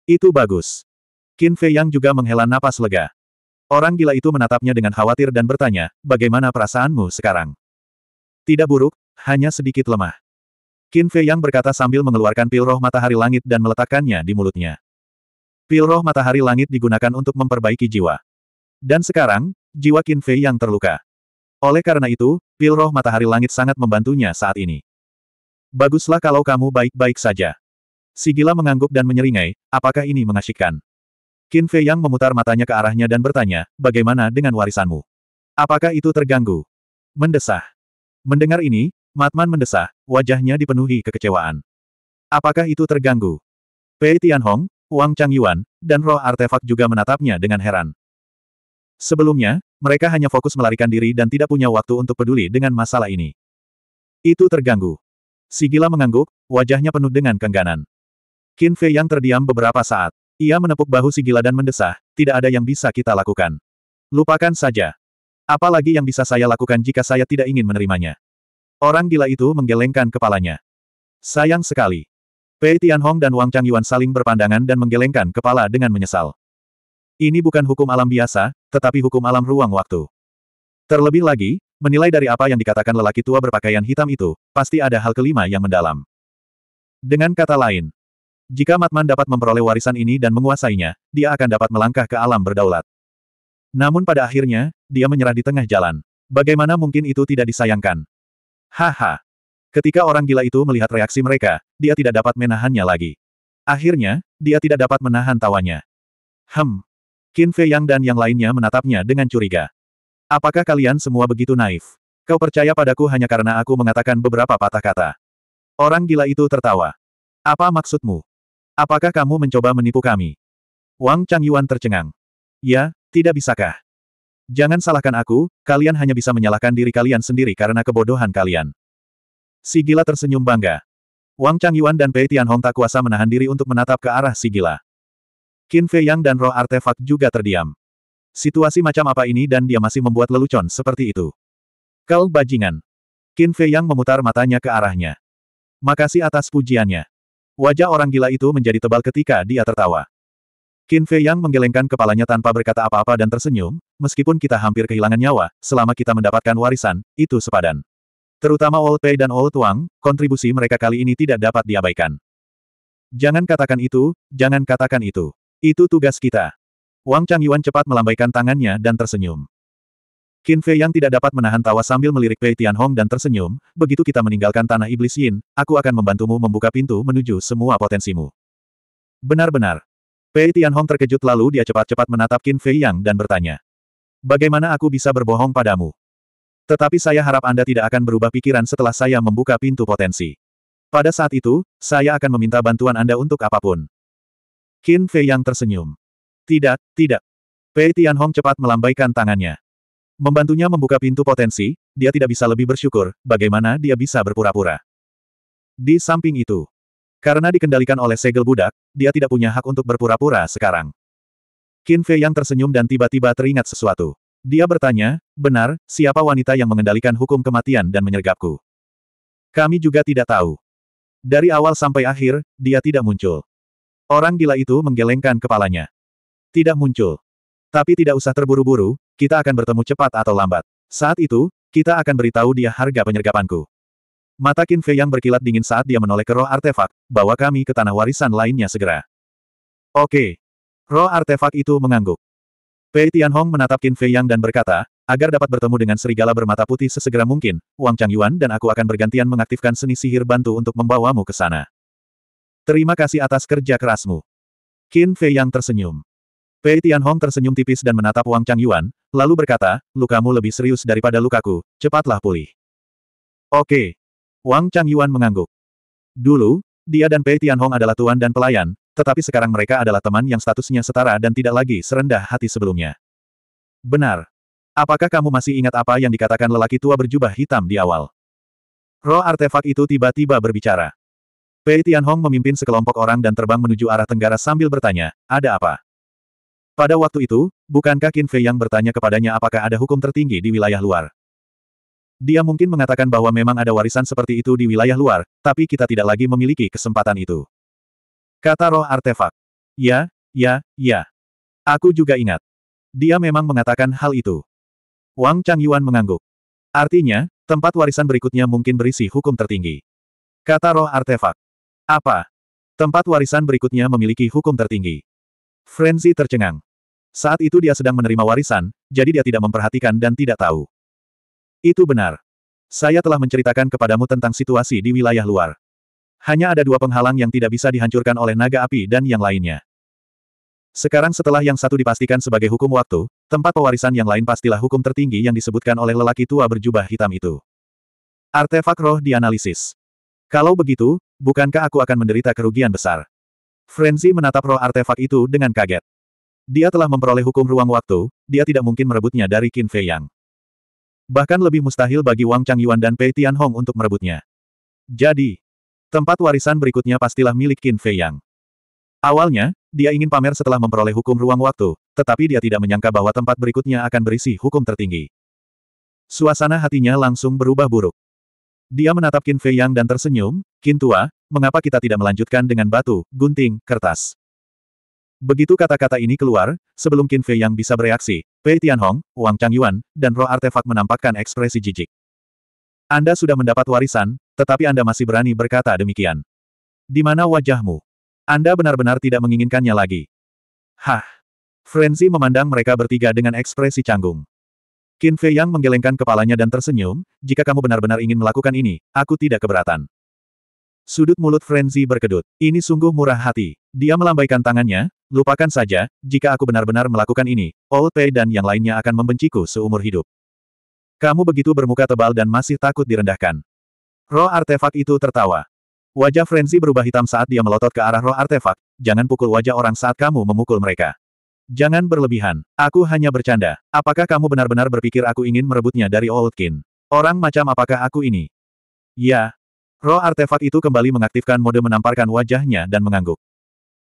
Itu bagus. Qin Fei Yang juga menghela napas lega. Orang gila itu menatapnya dengan khawatir dan bertanya, bagaimana perasaanmu sekarang? Tidak buruk, hanya sedikit lemah. Qin Fei Yang berkata sambil mengeluarkan pil roh matahari langit dan meletakkannya di mulutnya. Pil roh matahari langit digunakan untuk memperbaiki jiwa. Dan sekarang, jiwa Qin Fei Yang terluka. Oleh karena itu, pil roh matahari langit sangat membantunya saat ini. Baguslah kalau kamu baik-baik saja. Si gila mengangguk dan menyeringai, apakah ini mengasyikkan? Qin Fei Yang memutar matanya ke arahnya dan bertanya, bagaimana dengan warisanmu? Apakah itu terganggu? Mendesah. Mendengar ini, Matman mendesah, wajahnya dipenuhi kekecewaan. Apakah itu terganggu? Pei Tianhong, Wang Changyuan, dan roh artefak juga menatapnya dengan heran. Sebelumnya, mereka hanya fokus melarikan diri dan tidak punya waktu untuk peduli dengan masalah ini. Itu terganggu. Si mengangguk, wajahnya penuh dengan kengganan. Qin Fei yang terdiam beberapa saat. Ia menepuk bahu si gila dan mendesah, tidak ada yang bisa kita lakukan. Lupakan saja. Apalagi yang bisa saya lakukan jika saya tidak ingin menerimanya. Orang gila itu menggelengkan kepalanya. Sayang sekali. Pei Tianhong dan Wang Changyuan saling berpandangan dan menggelengkan kepala dengan menyesal. Ini bukan hukum alam biasa, tetapi hukum alam ruang waktu. Terlebih lagi, menilai dari apa yang dikatakan lelaki tua berpakaian hitam itu, pasti ada hal kelima yang mendalam. Dengan kata lain, jika Matman dapat memperoleh warisan ini dan menguasainya, dia akan dapat melangkah ke alam berdaulat. Namun pada akhirnya, dia menyerah di tengah jalan. Bagaimana mungkin itu tidak disayangkan? Haha. Ketika orang gila itu melihat reaksi mereka, dia tidak dapat menahannya lagi. Akhirnya, dia tidak dapat menahan tawanya. Hem. Qin Fei Yang dan yang lainnya menatapnya dengan curiga. Apakah kalian semua begitu naif? Kau percaya padaku hanya karena aku mengatakan beberapa patah kata. Orang gila itu tertawa. Apa maksudmu? Apakah kamu mencoba menipu kami? Wang Changyuan tercengang. Ya, tidak bisakah? Jangan salahkan aku, kalian hanya bisa menyalahkan diri kalian sendiri karena kebodohan kalian. Si gila tersenyum bangga. Wang Changyuan dan Pei Tianhong tak kuasa menahan diri untuk menatap ke arah si gila. Qin Fei dan roh artefak juga terdiam. Situasi macam apa ini dan dia masih membuat lelucon seperti itu. Kau bajingan. Qin Fei Yang memutar matanya ke arahnya. Makasih atas pujiannya. Wajah orang gila itu menjadi tebal ketika dia tertawa. Qin Fei Yang menggelengkan kepalanya tanpa berkata apa-apa dan tersenyum, meskipun kita hampir kehilangan nyawa, selama kita mendapatkan warisan, itu sepadan. Terutama Old Pei dan Old Tuang, kontribusi mereka kali ini tidak dapat diabaikan. Jangan katakan itu, jangan katakan itu. Itu tugas kita. Wang Chang Yuan cepat melambaikan tangannya dan tersenyum. Qin Fei yang tidak dapat menahan tawa sambil melirik Pei Tianhong dan tersenyum, begitu kita meninggalkan tanah iblis Yin, aku akan membantumu membuka pintu menuju semua potensimu. Benar-benar. Pei Tianhong terkejut lalu dia cepat-cepat menatap Qin Fei Yang dan bertanya. Bagaimana aku bisa berbohong padamu? Tetapi saya harap Anda tidak akan berubah pikiran setelah saya membuka pintu potensi. Pada saat itu, saya akan meminta bantuan Anda untuk apapun. Qin Fei Yang tersenyum. Tidak, tidak. Pei Tianhong cepat melambaikan tangannya. Membantunya membuka pintu potensi, dia tidak bisa lebih bersyukur, bagaimana dia bisa berpura-pura. Di samping itu, karena dikendalikan oleh segel budak, dia tidak punya hak untuk berpura-pura sekarang. Qin Fei yang tersenyum dan tiba-tiba teringat sesuatu. Dia bertanya, benar, siapa wanita yang mengendalikan hukum kematian dan menyergapku? Kami juga tidak tahu. Dari awal sampai akhir, dia tidak muncul. Orang gila itu menggelengkan kepalanya. Tidak muncul. Tapi tidak usah terburu-buru, kita akan bertemu cepat atau lambat. Saat itu, kita akan beritahu dia harga penyergapanku. Mata Qin Fei yang berkilat dingin saat dia menoleh ke roh artefak, bawa kami ke tanah warisan lainnya segera. Oke. Roh artefak itu mengangguk. Pei Tianhong menatap Qin Fei Yang dan berkata, agar dapat bertemu dengan serigala bermata putih sesegera mungkin, Wang Changyuan dan aku akan bergantian mengaktifkan seni sihir bantu untuk membawamu ke sana. Terima kasih atas kerja kerasmu. Qin Fei Yang tersenyum. Pei Tianhong tersenyum tipis dan menatap Wang Chang Yuan, lalu berkata, lukamu lebih serius daripada lukaku, cepatlah pulih. Oke. Wang Chang Yuan mengangguk. Dulu, dia dan Pei Tianhong adalah tuan dan pelayan, tetapi sekarang mereka adalah teman yang statusnya setara dan tidak lagi serendah hati sebelumnya. Benar. Apakah kamu masih ingat apa yang dikatakan lelaki tua berjubah hitam di awal? Roh artefak itu tiba-tiba berbicara. Pei Tianhong memimpin sekelompok orang dan terbang menuju arah tenggara sambil bertanya, ada apa? Pada waktu itu, bukankah Qin Fei yang bertanya kepadanya apakah ada hukum tertinggi di wilayah luar? Dia mungkin mengatakan bahwa memang ada warisan seperti itu di wilayah luar, tapi kita tidak lagi memiliki kesempatan itu. Kata roh artefak. Ya, ya, ya. Aku juga ingat. Dia memang mengatakan hal itu. Wang Changyuan mengangguk. Artinya, tempat warisan berikutnya mungkin berisi hukum tertinggi. Kata roh artefak. Apa? Tempat warisan berikutnya memiliki hukum tertinggi. Frenzy tercengang. Saat itu dia sedang menerima warisan, jadi dia tidak memperhatikan dan tidak tahu. Itu benar. Saya telah menceritakan kepadamu tentang situasi di wilayah luar. Hanya ada dua penghalang yang tidak bisa dihancurkan oleh naga api dan yang lainnya. Sekarang setelah yang satu dipastikan sebagai hukum waktu, tempat pewarisan yang lain pastilah hukum tertinggi yang disebutkan oleh lelaki tua berjubah hitam itu. Artefak roh dianalisis. Kalau begitu, bukankah aku akan menderita kerugian besar? Frenzy menatap roh artefak itu dengan kaget. Dia telah memperoleh hukum ruang waktu, dia tidak mungkin merebutnya dari Qin Fei Yang. Bahkan lebih mustahil bagi Wang Chang Yuan dan Pei Tian Hong untuk merebutnya. Jadi, tempat warisan berikutnya pastilah milik Qin Fei Yang. Awalnya, dia ingin pamer setelah memperoleh hukum ruang waktu, tetapi dia tidak menyangka bahwa tempat berikutnya akan berisi hukum tertinggi. Suasana hatinya langsung berubah buruk. Dia menatap Qin Fei Yang dan tersenyum, Qin Tua, mengapa kita tidak melanjutkan dengan batu, gunting, kertas? Begitu kata-kata ini keluar, sebelum Qin Fei yang bisa bereaksi, Pei Tianhong, Wang Changyuan, dan roh artefak menampakkan ekspresi jijik. Anda sudah mendapat warisan, tetapi Anda masih berani berkata demikian. Di mana wajahmu? Anda benar-benar tidak menginginkannya lagi. Hah! Frenzy memandang mereka bertiga dengan ekspresi canggung. Qin Fei Yang menggelengkan kepalanya dan tersenyum, jika kamu benar-benar ingin melakukan ini, aku tidak keberatan. Sudut mulut Frenzy berkedut. Ini sungguh murah hati. Dia melambaikan tangannya, lupakan saja, jika aku benar-benar melakukan ini, Old Pei dan yang lainnya akan membenciku seumur hidup. Kamu begitu bermuka tebal dan masih takut direndahkan. Roh artefak itu tertawa. Wajah Frenzy berubah hitam saat dia melotot ke arah roh artefak, jangan pukul wajah orang saat kamu memukul mereka. Jangan berlebihan, aku hanya bercanda. Apakah kamu benar-benar berpikir aku ingin merebutnya dari Old Kin? Orang macam apakah aku ini? Ya, Roh artefak itu kembali mengaktifkan mode menamparkan wajahnya dan mengangguk.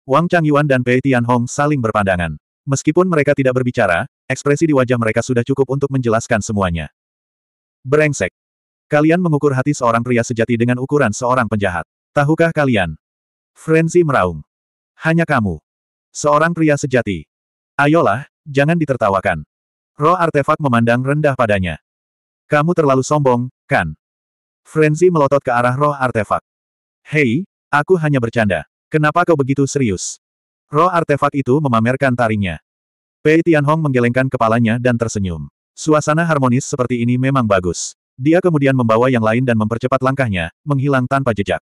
Wang Changyuan dan Pei Tianhong saling berpandangan. Meskipun mereka tidak berbicara, ekspresi di wajah mereka sudah cukup untuk menjelaskan semuanya. Berengsek. Kalian mengukur hati seorang pria sejati dengan ukuran seorang penjahat. Tahukah kalian? Frenzy meraung. Hanya kamu. Seorang pria sejati. Ayolah, jangan ditertawakan. Roh artefak memandang rendah padanya. Kamu terlalu sombong, kan? Frenzy melotot ke arah roh artefak. Hei, aku hanya bercanda. Kenapa kau begitu serius? Roh artefak itu memamerkan taringnya. Pei Tianhong menggelengkan kepalanya dan tersenyum. Suasana harmonis seperti ini memang bagus. Dia kemudian membawa yang lain dan mempercepat langkahnya, menghilang tanpa jejak.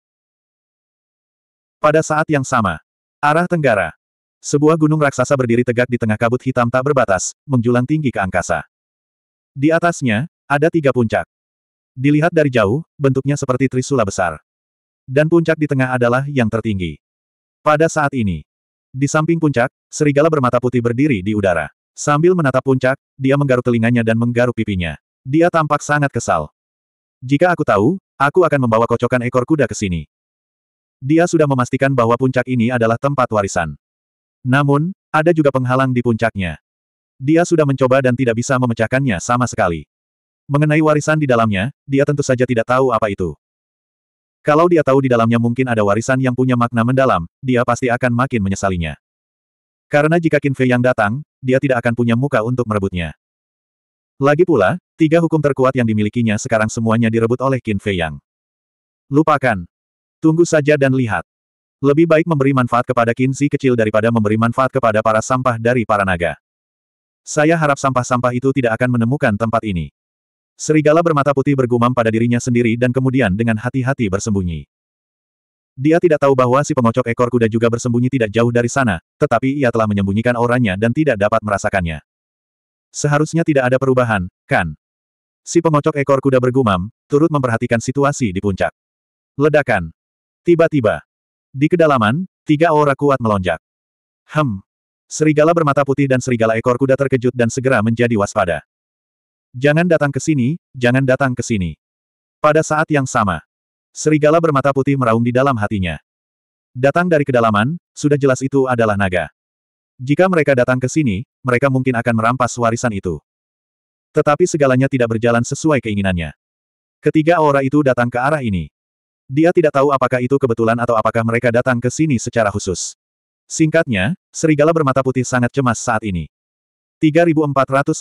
Pada saat yang sama, arah tenggara, sebuah gunung raksasa berdiri tegak di tengah kabut hitam tak berbatas, menjulang tinggi ke angkasa. Di atasnya, ada tiga puncak. Dilihat dari jauh, bentuknya seperti trisula besar. Dan puncak di tengah adalah yang tertinggi. Pada saat ini, di samping puncak, serigala bermata putih berdiri di udara. Sambil menatap puncak, dia menggaruk telinganya dan menggaruk pipinya. Dia tampak sangat kesal. Jika aku tahu, aku akan membawa kocokan ekor kuda ke sini. Dia sudah memastikan bahwa puncak ini adalah tempat warisan. Namun, ada juga penghalang di puncaknya. Dia sudah mencoba dan tidak bisa memecahkannya sama sekali. Mengenai warisan di dalamnya, dia tentu saja tidak tahu apa itu. Kalau dia tahu di dalamnya mungkin ada warisan yang punya makna mendalam, dia pasti akan makin menyesalinya. Karena jika Qin Fei yang datang, dia tidak akan punya muka untuk merebutnya. Lagi pula, tiga hukum terkuat yang dimilikinya sekarang semuanya direbut oleh Qin Fei Yang. Lupakan. Tunggu saja dan lihat. Lebih baik memberi manfaat kepada Qin Zi kecil daripada memberi manfaat kepada para sampah dari para naga. Saya harap sampah-sampah itu tidak akan menemukan tempat ini. Serigala bermata putih bergumam pada dirinya sendiri dan kemudian dengan hati-hati bersembunyi. Dia tidak tahu bahwa si pengocok ekor kuda juga bersembunyi tidak jauh dari sana, tetapi ia telah menyembunyikan auranya dan tidak dapat merasakannya. Seharusnya tidak ada perubahan, kan? Si pengocok ekor kuda bergumam, turut memperhatikan situasi di puncak. Ledakan. Tiba-tiba. Di kedalaman, tiga aura kuat melonjak. Hem. Serigala bermata putih dan serigala ekor kuda terkejut dan segera menjadi waspada. Jangan datang ke sini, jangan datang ke sini. Pada saat yang sama, serigala bermata putih meraung di dalam hatinya. Datang dari kedalaman, sudah jelas itu adalah naga. Jika mereka datang ke sini, mereka mungkin akan merampas warisan itu. Tetapi segalanya tidak berjalan sesuai keinginannya. Ketiga aura itu datang ke arah ini. Dia tidak tahu apakah itu kebetulan atau apakah mereka datang ke sini secara khusus. Singkatnya, serigala bermata putih sangat cemas saat ini. 3404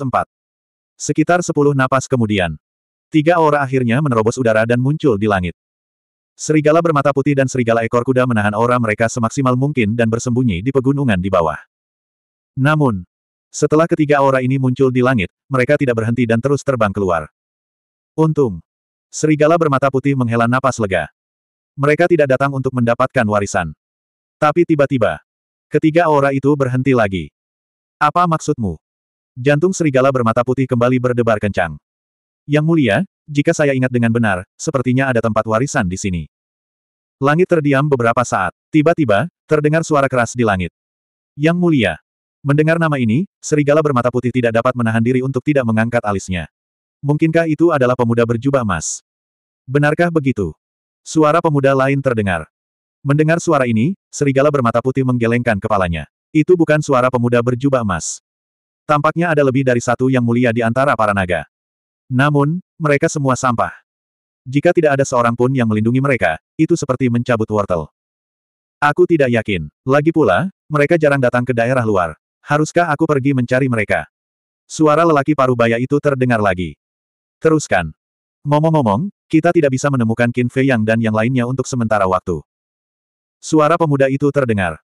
Sekitar sepuluh napas kemudian, tiga aura akhirnya menerobos udara dan muncul di langit. Serigala bermata putih dan serigala ekor kuda menahan aura mereka semaksimal mungkin dan bersembunyi di pegunungan di bawah. Namun, setelah ketiga aura ini muncul di langit, mereka tidak berhenti dan terus terbang keluar. Untung, serigala bermata putih menghela napas lega. Mereka tidak datang untuk mendapatkan warisan. Tapi tiba-tiba, ketiga aura itu berhenti lagi. Apa maksudmu? Jantung serigala bermata putih kembali berdebar kencang. Yang mulia, jika saya ingat dengan benar, sepertinya ada tempat warisan di sini. Langit terdiam beberapa saat. Tiba-tiba, terdengar suara keras di langit. Yang mulia. Mendengar nama ini, serigala bermata putih tidak dapat menahan diri untuk tidak mengangkat alisnya. Mungkinkah itu adalah pemuda berjubah emas? Benarkah begitu? Suara pemuda lain terdengar. Mendengar suara ini, serigala bermata putih menggelengkan kepalanya. Itu bukan suara pemuda berjubah emas. Tampaknya ada lebih dari satu yang mulia di antara para naga. Namun, mereka semua sampah. Jika tidak ada seorang pun yang melindungi mereka, itu seperti mencabut wortel. Aku tidak yakin. Lagi pula, mereka jarang datang ke daerah luar. Haruskah aku pergi mencari mereka? Suara lelaki paruh baya itu terdengar lagi. Teruskan. Ngomong-ngomong, kita tidak bisa menemukan Qin Fei Yang dan yang lainnya untuk sementara waktu. Suara pemuda itu terdengar.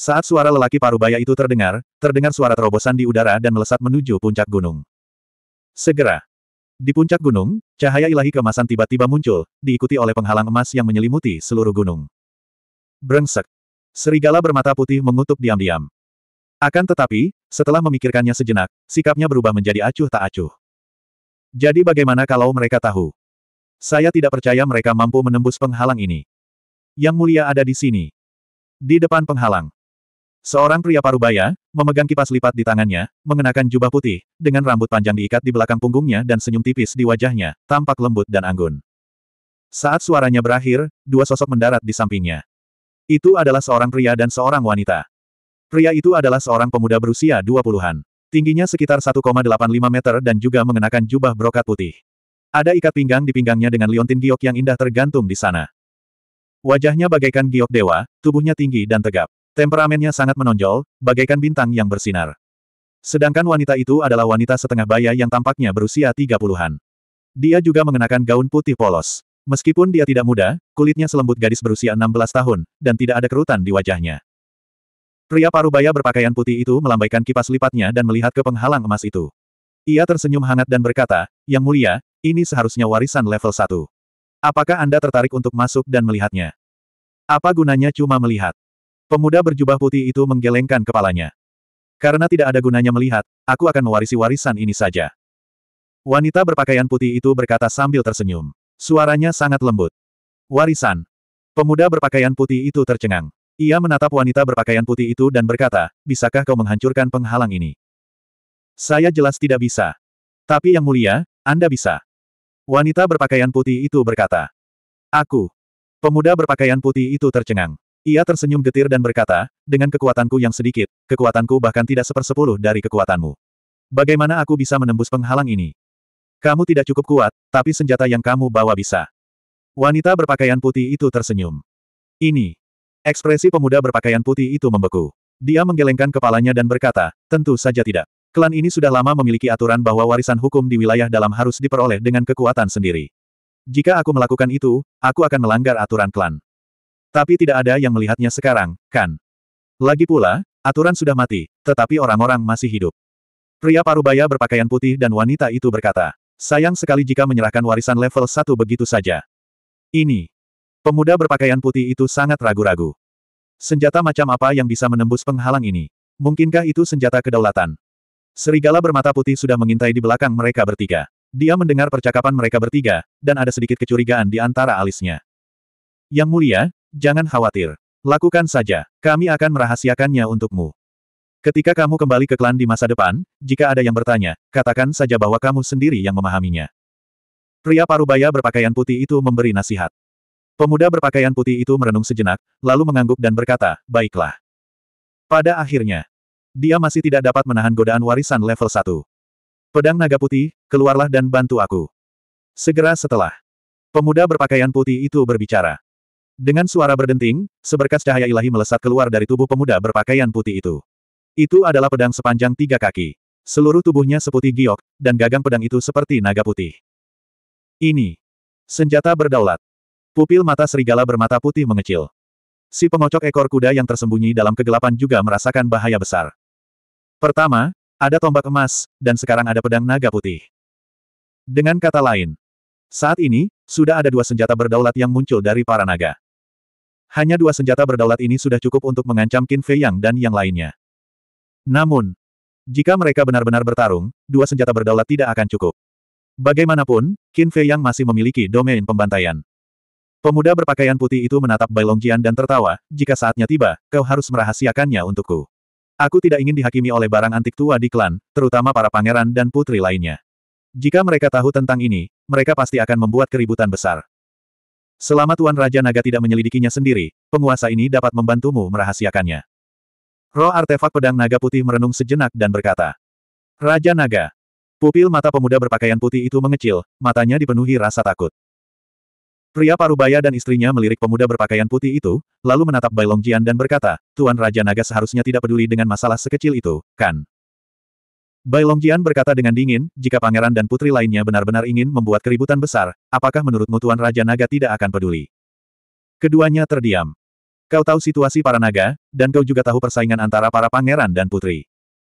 Saat suara lelaki parubaya itu terdengar, terdengar suara terobosan di udara dan melesat menuju puncak gunung. Segera. Di puncak gunung, cahaya ilahi kemasan tiba-tiba muncul, diikuti oleh penghalang emas yang menyelimuti seluruh gunung. Brengsek. Serigala bermata putih mengutuk diam-diam. Akan tetapi, setelah memikirkannya sejenak, sikapnya berubah menjadi acuh tak acuh. Jadi bagaimana kalau mereka tahu? Saya tidak percaya mereka mampu menembus penghalang ini. Yang mulia ada di sini. Di depan penghalang. Seorang pria parubaya, memegang kipas lipat di tangannya, mengenakan jubah putih, dengan rambut panjang diikat di belakang punggungnya dan senyum tipis di wajahnya, tampak lembut dan anggun. Saat suaranya berakhir, dua sosok mendarat di sampingnya. Itu adalah seorang pria dan seorang wanita. Pria itu adalah seorang pemuda berusia 20-an. Tingginya sekitar 1,85 meter dan juga mengenakan jubah brokat putih. Ada ikat pinggang di pinggangnya dengan liontin giok yang indah tergantung di sana. Wajahnya bagaikan giok dewa, tubuhnya tinggi dan tegap. Temperamennya sangat menonjol, bagaikan bintang yang bersinar. Sedangkan wanita itu adalah wanita setengah baya yang tampaknya berusia 30-an. Dia juga mengenakan gaun putih polos. Meskipun dia tidak muda, kulitnya selembut gadis berusia 16 tahun, dan tidak ada kerutan di wajahnya. Pria parubaya berpakaian putih itu melambaikan kipas lipatnya dan melihat ke penghalang emas itu. Ia tersenyum hangat dan berkata, Yang mulia, ini seharusnya warisan level 1. Apakah Anda tertarik untuk masuk dan melihatnya? Apa gunanya cuma melihat? Pemuda berjubah putih itu menggelengkan kepalanya. Karena tidak ada gunanya melihat, aku akan mewarisi warisan ini saja. Wanita berpakaian putih itu berkata sambil tersenyum. Suaranya sangat lembut. Warisan. Pemuda berpakaian putih itu tercengang. Ia menatap wanita berpakaian putih itu dan berkata, bisakah kau menghancurkan penghalang ini? Saya jelas tidak bisa. Tapi yang mulia, Anda bisa. Wanita berpakaian putih itu berkata. Aku. Pemuda berpakaian putih itu tercengang. Ia tersenyum getir dan berkata, dengan kekuatanku yang sedikit, kekuatanku bahkan tidak sepersepuluh dari kekuatanmu. Bagaimana aku bisa menembus penghalang ini? Kamu tidak cukup kuat, tapi senjata yang kamu bawa bisa. Wanita berpakaian putih itu tersenyum. Ini. Ekspresi pemuda berpakaian putih itu membeku. Dia menggelengkan kepalanya dan berkata, tentu saja tidak. Klan ini sudah lama memiliki aturan bahwa warisan hukum di wilayah dalam harus diperoleh dengan kekuatan sendiri. Jika aku melakukan itu, aku akan melanggar aturan klan. Tapi tidak ada yang melihatnya sekarang, kan? Lagi pula, aturan sudah mati, tetapi orang-orang masih hidup. Pria parubaya berpakaian putih dan wanita itu berkata, sayang sekali jika menyerahkan warisan level 1 begitu saja. Ini. Pemuda berpakaian putih itu sangat ragu-ragu. Senjata macam apa yang bisa menembus penghalang ini? Mungkinkah itu senjata kedaulatan? Serigala bermata putih sudah mengintai di belakang mereka bertiga. Dia mendengar percakapan mereka bertiga, dan ada sedikit kecurigaan di antara alisnya. Yang mulia, Jangan khawatir. Lakukan saja, kami akan merahasiakannya untukmu. Ketika kamu kembali ke klan di masa depan, jika ada yang bertanya, katakan saja bahwa kamu sendiri yang memahaminya. Pria parubaya berpakaian putih itu memberi nasihat. Pemuda berpakaian putih itu merenung sejenak, lalu mengangguk dan berkata, baiklah. Pada akhirnya, dia masih tidak dapat menahan godaan warisan level 1. Pedang naga putih, keluarlah dan bantu aku. Segera setelah, pemuda berpakaian putih itu berbicara. Dengan suara berdenting, seberkas cahaya ilahi melesat keluar dari tubuh pemuda berpakaian putih itu. Itu adalah pedang sepanjang tiga kaki. Seluruh tubuhnya seputih giok, dan gagang pedang itu seperti naga putih. Ini. Senjata berdaulat. Pupil mata serigala bermata putih mengecil. Si pengocok ekor kuda yang tersembunyi dalam kegelapan juga merasakan bahaya besar. Pertama, ada tombak emas, dan sekarang ada pedang naga putih. Dengan kata lain, saat ini, sudah ada dua senjata berdaulat yang muncul dari para naga. Hanya dua senjata berdaulat ini sudah cukup untuk mengancam Qin Fei Yang dan yang lainnya. Namun, jika mereka benar-benar bertarung, dua senjata berdaulat tidak akan cukup. Bagaimanapun, Qin Fei Yang masih memiliki domain pembantaian. Pemuda berpakaian putih itu menatap Bai Longjian dan tertawa, jika saatnya tiba, kau harus merahasiakannya untukku. Aku tidak ingin dihakimi oleh barang antik tua di klan, terutama para pangeran dan putri lainnya. Jika mereka tahu tentang ini, mereka pasti akan membuat keributan besar. Selama Tuan Raja Naga tidak menyelidikinya sendiri, penguasa ini dapat membantumu merahasiakannya. Roh artefak pedang naga putih merenung sejenak dan berkata, Raja Naga. Pupil mata pemuda berpakaian putih itu mengecil, matanya dipenuhi rasa takut. Pria parubaya dan istrinya melirik pemuda berpakaian putih itu, lalu menatap Bailong Jian dan berkata, Tuan Raja Naga seharusnya tidak peduli dengan masalah sekecil itu, kan? Bai Longjian berkata dengan dingin, jika pangeran dan putri lainnya benar-benar ingin membuat keributan besar, apakah menurutmu Tuan Raja Naga tidak akan peduli? Keduanya terdiam. Kau tahu situasi para naga, dan kau juga tahu persaingan antara para pangeran dan putri.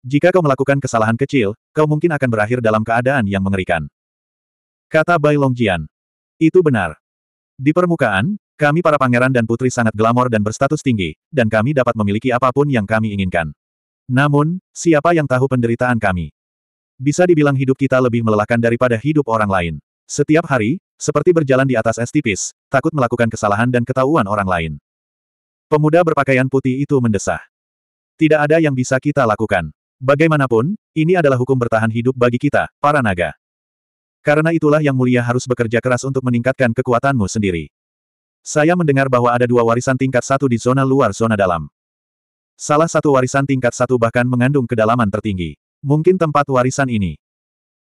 Jika kau melakukan kesalahan kecil, kau mungkin akan berakhir dalam keadaan yang mengerikan. Kata Bai Longjian. Itu benar. Di permukaan, kami para pangeran dan putri sangat glamor dan berstatus tinggi, dan kami dapat memiliki apapun yang kami inginkan. Namun, siapa yang tahu penderitaan kami? Bisa dibilang hidup kita lebih melelahkan daripada hidup orang lain. Setiap hari, seperti berjalan di atas es tipis, takut melakukan kesalahan dan ketahuan orang lain. Pemuda berpakaian putih itu mendesah. Tidak ada yang bisa kita lakukan. Bagaimanapun, ini adalah hukum bertahan hidup bagi kita, para naga. Karena itulah yang mulia harus bekerja keras untuk meningkatkan kekuatanmu sendiri. Saya mendengar bahwa ada dua warisan tingkat satu di zona luar zona dalam. Salah satu warisan tingkat satu bahkan mengandung kedalaman tertinggi. Mungkin tempat warisan ini.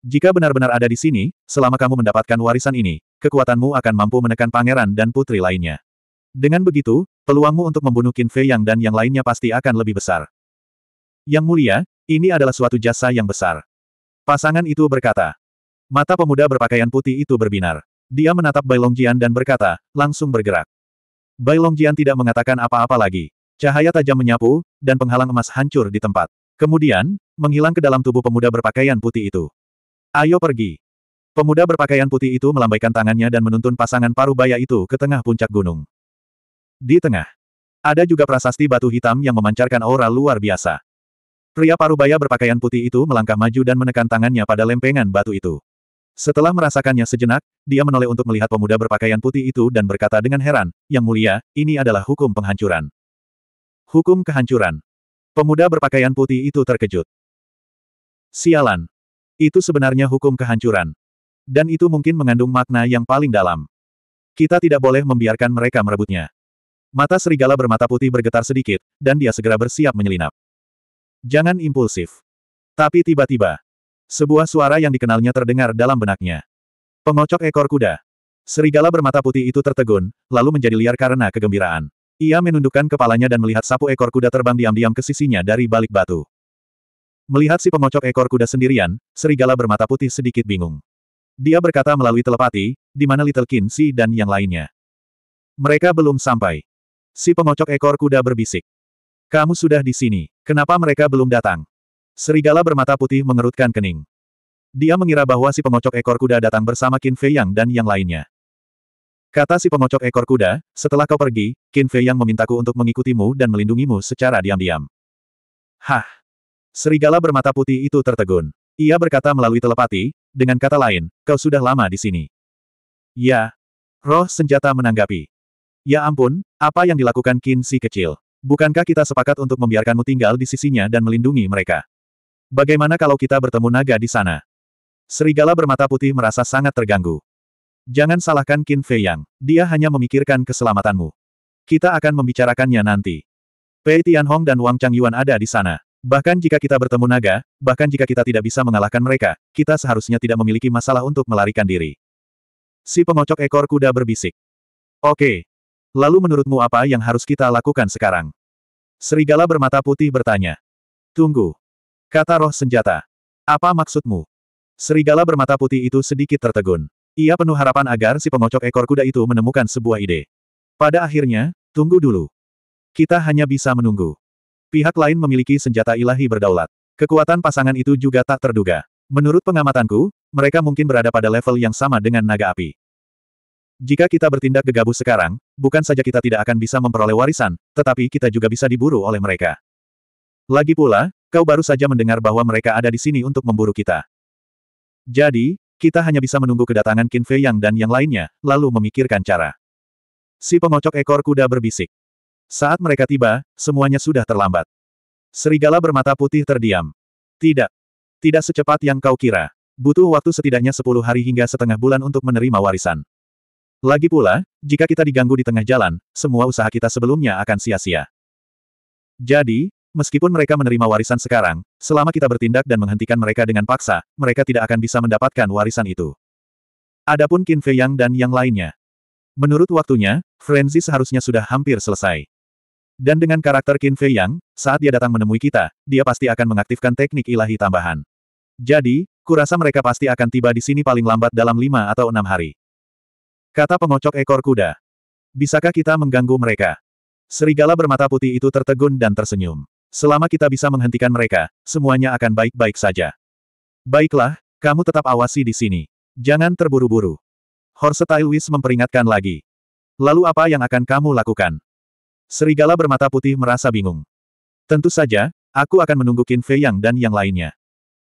Jika benar-benar ada di sini, selama kamu mendapatkan warisan ini, kekuatanmu akan mampu menekan pangeran dan putri lainnya. Dengan begitu, peluangmu untuk membunuh Qin Fei Yang dan yang lainnya pasti akan lebih besar. Yang mulia, ini adalah suatu jasa yang besar. Pasangan itu berkata. Mata pemuda berpakaian putih itu berbinar. Dia menatap Bai Longjian dan berkata, langsung bergerak. Bai Longjian tidak mengatakan apa-apa lagi. Cahaya tajam menyapu, dan penghalang emas hancur di tempat. Kemudian, menghilang ke dalam tubuh pemuda berpakaian putih itu. Ayo pergi. Pemuda berpakaian putih itu melambaikan tangannya dan menuntun pasangan paruh baya itu ke tengah puncak gunung. Di tengah, ada juga prasasti batu hitam yang memancarkan aura luar biasa. Pria paruh baya berpakaian putih itu melangkah maju dan menekan tangannya pada lempengan batu itu. Setelah merasakannya sejenak, dia menoleh untuk melihat pemuda berpakaian putih itu dan berkata dengan heran, Yang mulia, ini adalah hukum penghancuran. Hukum kehancuran. Pemuda berpakaian putih itu terkejut. Sialan. Itu sebenarnya hukum kehancuran. Dan itu mungkin mengandung makna yang paling dalam. Kita tidak boleh membiarkan mereka merebutnya. Mata serigala bermata putih bergetar sedikit, dan dia segera bersiap menyelinap. Jangan impulsif. Tapi tiba-tiba, sebuah suara yang dikenalnya terdengar dalam benaknya. Pengocok ekor kuda. Serigala bermata putih itu tertegun, lalu menjadi liar karena kegembiraan. Ia menundukkan kepalanya dan melihat sapu ekor kuda terbang diam-diam ke sisinya dari balik batu. Melihat si pengocok ekor kuda sendirian, serigala bermata putih sedikit bingung. Dia berkata melalui telepati, di mana Little Kin Si dan yang lainnya. Mereka belum sampai. Si pengocok ekor kuda berbisik. Kamu sudah di sini, kenapa mereka belum datang? Serigala bermata putih mengerutkan kening. Dia mengira bahwa si pengocok ekor kuda datang bersama Kin Fei Yang dan yang lainnya. Kata si pengocok ekor kuda, setelah kau pergi, Qin Fei yang memintaku untuk mengikutimu dan melindungimu secara diam-diam. Hah! Serigala bermata putih itu tertegun. Ia berkata melalui telepati, dengan kata lain, kau sudah lama di sini. Ya. Roh senjata menanggapi. Ya ampun, apa yang dilakukan Qin si kecil? Bukankah kita sepakat untuk membiarkanmu tinggal di sisinya dan melindungi mereka? Bagaimana kalau kita bertemu naga di sana? Serigala bermata putih merasa sangat terganggu. Jangan salahkan Qin Fei Yang. Dia hanya memikirkan keselamatanmu. Kita akan membicarakannya nanti. Pei Tianhong dan Wang Changyuan ada di sana. Bahkan jika kita bertemu naga, bahkan jika kita tidak bisa mengalahkan mereka, kita seharusnya tidak memiliki masalah untuk melarikan diri. Si pengocok ekor kuda berbisik. Oke. Lalu menurutmu apa yang harus kita lakukan sekarang? Serigala bermata putih bertanya. Tunggu. Kata roh senjata. Apa maksudmu? Serigala bermata putih itu sedikit tertegun. Ia penuh harapan agar si pengocok ekor kuda itu menemukan sebuah ide. Pada akhirnya, tunggu dulu. Kita hanya bisa menunggu. Pihak lain memiliki senjata ilahi berdaulat. Kekuatan pasangan itu juga tak terduga. Menurut pengamatanku, mereka mungkin berada pada level yang sama dengan naga api. Jika kita bertindak gegabah sekarang, bukan saja kita tidak akan bisa memperoleh warisan, tetapi kita juga bisa diburu oleh mereka. Lagi pula, kau baru saja mendengar bahwa mereka ada di sini untuk memburu kita. Jadi, kita hanya bisa menunggu kedatangan Qin Fei Yang dan yang lainnya, lalu memikirkan cara. Si pengocok ekor kuda berbisik. Saat mereka tiba, semuanya sudah terlambat. Serigala bermata putih terdiam. Tidak. Tidak secepat yang kau kira. Butuh waktu setidaknya sepuluh hari hingga setengah bulan untuk menerima warisan. Lagi pula, jika kita diganggu di tengah jalan, semua usaha kita sebelumnya akan sia-sia. Jadi, Meskipun mereka menerima warisan sekarang, selama kita bertindak dan menghentikan mereka dengan paksa, mereka tidak akan bisa mendapatkan warisan itu. Adapun Qin Fei Yang dan yang lainnya. Menurut waktunya, frenzy seharusnya sudah hampir selesai. Dan dengan karakter Qin Fei Yang, saat dia datang menemui kita, dia pasti akan mengaktifkan teknik ilahi tambahan. Jadi, kurasa mereka pasti akan tiba di sini paling lambat dalam lima atau enam hari. Kata pengocok ekor kuda. Bisakah kita mengganggu mereka? Serigala bermata putih itu tertegun dan tersenyum. Selama kita bisa menghentikan mereka, semuanya akan baik-baik saja. Baiklah, kamu tetap awasi di sini. Jangan terburu-buru. Horsetail Wis memperingatkan lagi. Lalu apa yang akan kamu lakukan? Serigala bermata putih merasa bingung. Tentu saja, aku akan menunggu Qin Fei Yang dan yang lainnya.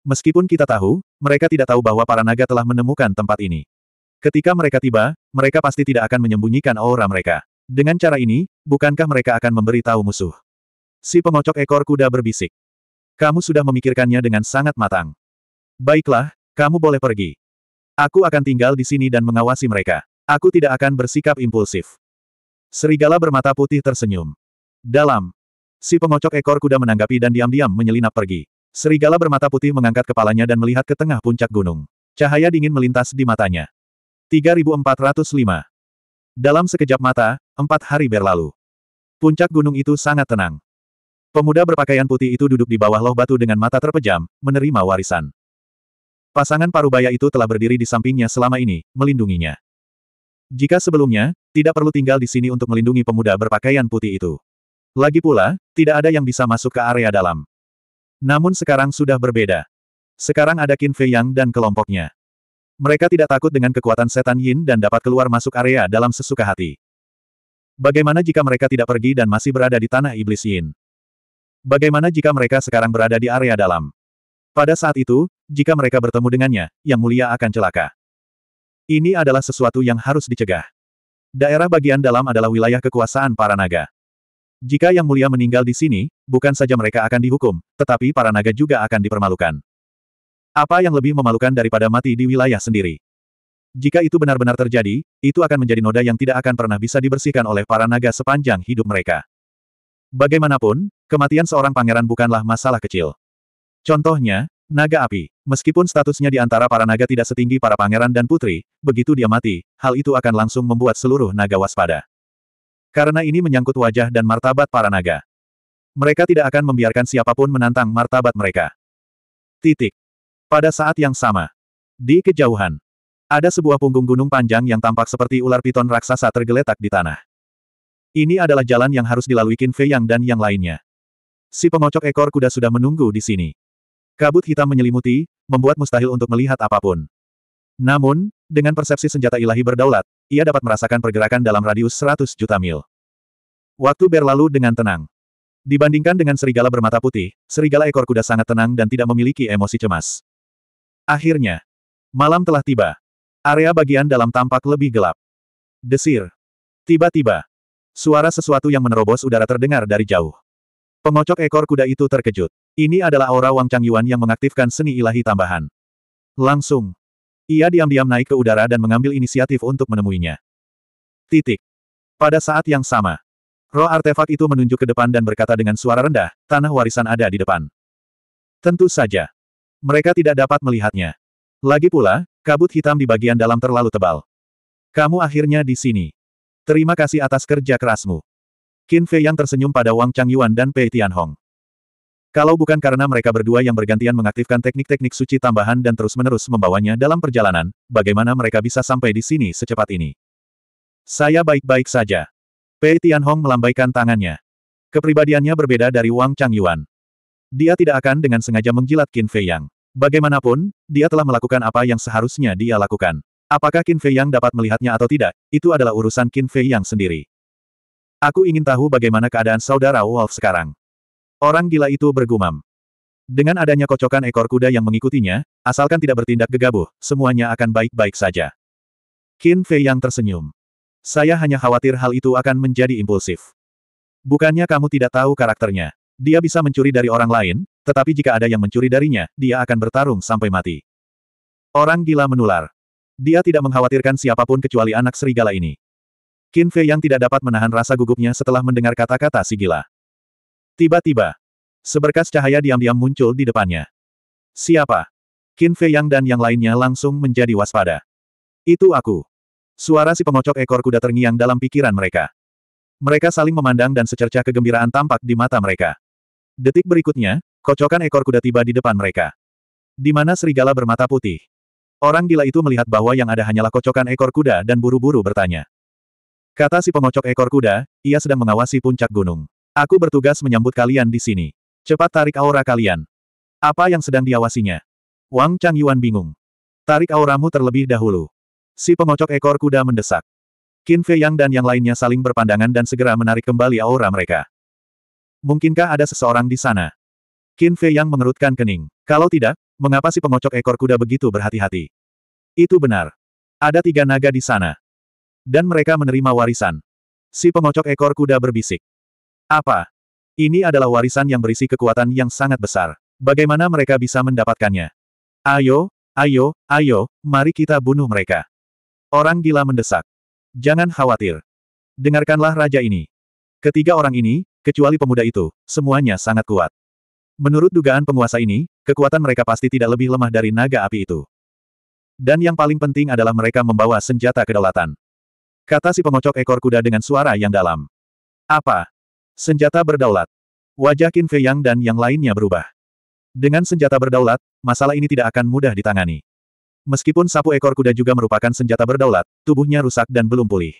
Meskipun kita tahu, mereka tidak tahu bahwa para naga telah menemukan tempat ini. Ketika mereka tiba, mereka pasti tidak akan menyembunyikan aura mereka. Dengan cara ini, bukankah mereka akan memberitahu musuh? si pengocok ekor kuda berbisik. Kamu sudah memikirkannya dengan sangat matang. Baiklah, kamu boleh pergi. Aku akan tinggal di sini dan mengawasi mereka. Aku tidak akan bersikap impulsif. Serigala bermata putih tersenyum. Dalam. Si pengocok ekor kuda menanggapi dan diam-diam menyelinap pergi. Serigala bermata putih mengangkat kepalanya dan melihat ke tengah puncak gunung. Cahaya dingin melintas di matanya. 3405. Dalam sekejap mata, empat hari berlalu. Puncak gunung itu sangat tenang. Pemuda berpakaian putih itu duduk di bawah loh batu dengan mata terpejam, menerima warisan. Pasangan parubaya itu telah berdiri di sampingnya selama ini, melindunginya. Jika sebelumnya, tidak perlu tinggal di sini untuk melindungi pemuda berpakaian putih itu. Lagi pula, tidak ada yang bisa masuk ke area dalam. Namun sekarang sudah berbeda. Sekarang ada Qin Fei Yang dan kelompoknya. Mereka tidak takut dengan kekuatan setan Yin dan dapat keluar masuk area dalam sesuka hati. Bagaimana jika mereka tidak pergi dan masih berada di tanah iblis Yin? Bagaimana jika mereka sekarang berada di area dalam? Pada saat itu, jika mereka bertemu dengannya, Yang Mulia akan celaka. Ini adalah sesuatu yang harus dicegah. Daerah bagian dalam adalah wilayah kekuasaan para naga. Jika Yang Mulia meninggal di sini, bukan saja mereka akan dihukum, tetapi para naga juga akan dipermalukan. Apa yang lebih memalukan daripada mati di wilayah sendiri? Jika itu benar-benar terjadi, itu akan menjadi noda yang tidak akan pernah bisa dibersihkan oleh para naga sepanjang hidup mereka. Bagaimanapun, kematian seorang pangeran bukanlah masalah kecil. Contohnya, naga api. Meskipun statusnya di antara para naga tidak setinggi para pangeran dan putri, begitu dia mati, hal itu akan langsung membuat seluruh naga waspada. Karena ini menyangkut wajah dan martabat para naga. Mereka tidak akan membiarkan siapapun menantang martabat mereka. Titik. Pada saat yang sama. Di kejauhan. Ada sebuah punggung gunung panjang yang tampak seperti ular piton raksasa tergeletak di tanah. Ini adalah jalan yang harus dilalui Qin Fei Yang dan yang lainnya. Si pengocok ekor kuda sudah menunggu di sini. Kabut hitam menyelimuti, membuat mustahil untuk melihat apapun. Namun, dengan persepsi senjata ilahi berdaulat, ia dapat merasakan pergerakan dalam radius 100 juta mil. Waktu berlalu dengan tenang. Dibandingkan dengan serigala bermata putih, serigala ekor kuda sangat tenang dan tidak memiliki emosi cemas. Akhirnya, malam telah tiba. Area bagian dalam tampak lebih gelap. Desir. Tiba-tiba, Suara sesuatu yang menerobos udara terdengar dari jauh. Pengocok ekor kuda itu terkejut. Ini adalah aura Wang Changyuan yang mengaktifkan seni ilahi tambahan. Langsung. Ia diam-diam naik ke udara dan mengambil inisiatif untuk menemuinya. Titik. Pada saat yang sama. Roh artefak itu menunjuk ke depan dan berkata dengan suara rendah, tanah warisan ada di depan. Tentu saja. Mereka tidak dapat melihatnya. Lagi pula, kabut hitam di bagian dalam terlalu tebal. Kamu akhirnya di sini. Terima kasih atas kerja kerasmu. Qin Fei yang tersenyum pada Wang Changyuan dan Pei Tianhong. Kalau bukan karena mereka berdua yang bergantian mengaktifkan teknik-teknik suci tambahan dan terus-menerus membawanya dalam perjalanan, bagaimana mereka bisa sampai di sini secepat ini? Saya baik-baik saja. Pei Tianhong melambaikan tangannya. Kepribadiannya berbeda dari Wang Changyuan. Dia tidak akan dengan sengaja menggilat Qin Fei Yang. Bagaimanapun, dia telah melakukan apa yang seharusnya dia lakukan. Apakah Qin Fei Yang dapat melihatnya atau tidak, itu adalah urusan Qin Fei Yang sendiri. Aku ingin tahu bagaimana keadaan saudara Wolf sekarang. Orang gila itu bergumam. Dengan adanya kocokan ekor kuda yang mengikutinya, asalkan tidak bertindak gegabah, semuanya akan baik-baik saja. Qin Fei Yang tersenyum. Saya hanya khawatir hal itu akan menjadi impulsif. Bukannya kamu tidak tahu karakternya. Dia bisa mencuri dari orang lain, tetapi jika ada yang mencuri darinya, dia akan bertarung sampai mati. Orang gila menular. Dia tidak mengkhawatirkan siapapun kecuali anak serigala ini. Qin Fei yang tidak dapat menahan rasa gugupnya setelah mendengar kata-kata si gila. Tiba-tiba, seberkas cahaya diam-diam muncul di depannya. Siapa? Qin Fei Yang dan yang lainnya langsung menjadi waspada. Itu aku. Suara si pengocok ekor kuda terngiang dalam pikiran mereka. Mereka saling memandang dan secercah kegembiraan tampak di mata mereka. Detik berikutnya, kocokan ekor kuda tiba di depan mereka. Di mana serigala bermata putih. Orang gila itu melihat bahwa yang ada hanyalah kocokan ekor kuda dan buru-buru bertanya. Kata si pengocok ekor kuda, ia sedang mengawasi puncak gunung. Aku bertugas menyambut kalian di sini. Cepat tarik aura kalian. Apa yang sedang diawasinya? Wang Chang Yuan bingung. Tarik auramu terlebih dahulu. Si pengocok ekor kuda mendesak. Qin Fei Yang dan yang lainnya saling berpandangan dan segera menarik kembali aura mereka. Mungkinkah ada seseorang di sana? Qin Fei Yang mengerutkan kening. Kalau tidak, Mengapa si pengocok ekor kuda begitu berhati-hati? Itu benar. Ada tiga naga di sana. Dan mereka menerima warisan. Si pengocok ekor kuda berbisik. Apa? Ini adalah warisan yang berisi kekuatan yang sangat besar. Bagaimana mereka bisa mendapatkannya? Ayo, ayo, ayo, mari kita bunuh mereka. Orang gila mendesak. Jangan khawatir. Dengarkanlah raja ini. Ketiga orang ini, kecuali pemuda itu, semuanya sangat kuat. Menurut dugaan penguasa ini, kekuatan mereka pasti tidak lebih lemah dari naga api itu. Dan yang paling penting adalah mereka membawa senjata kedaulatan. Kata si pengocok ekor kuda dengan suara yang dalam. Apa? Senjata berdaulat. Wajah Qin Fei Yang dan yang lainnya berubah. Dengan senjata berdaulat, masalah ini tidak akan mudah ditangani. Meskipun sapu ekor kuda juga merupakan senjata berdaulat, tubuhnya rusak dan belum pulih.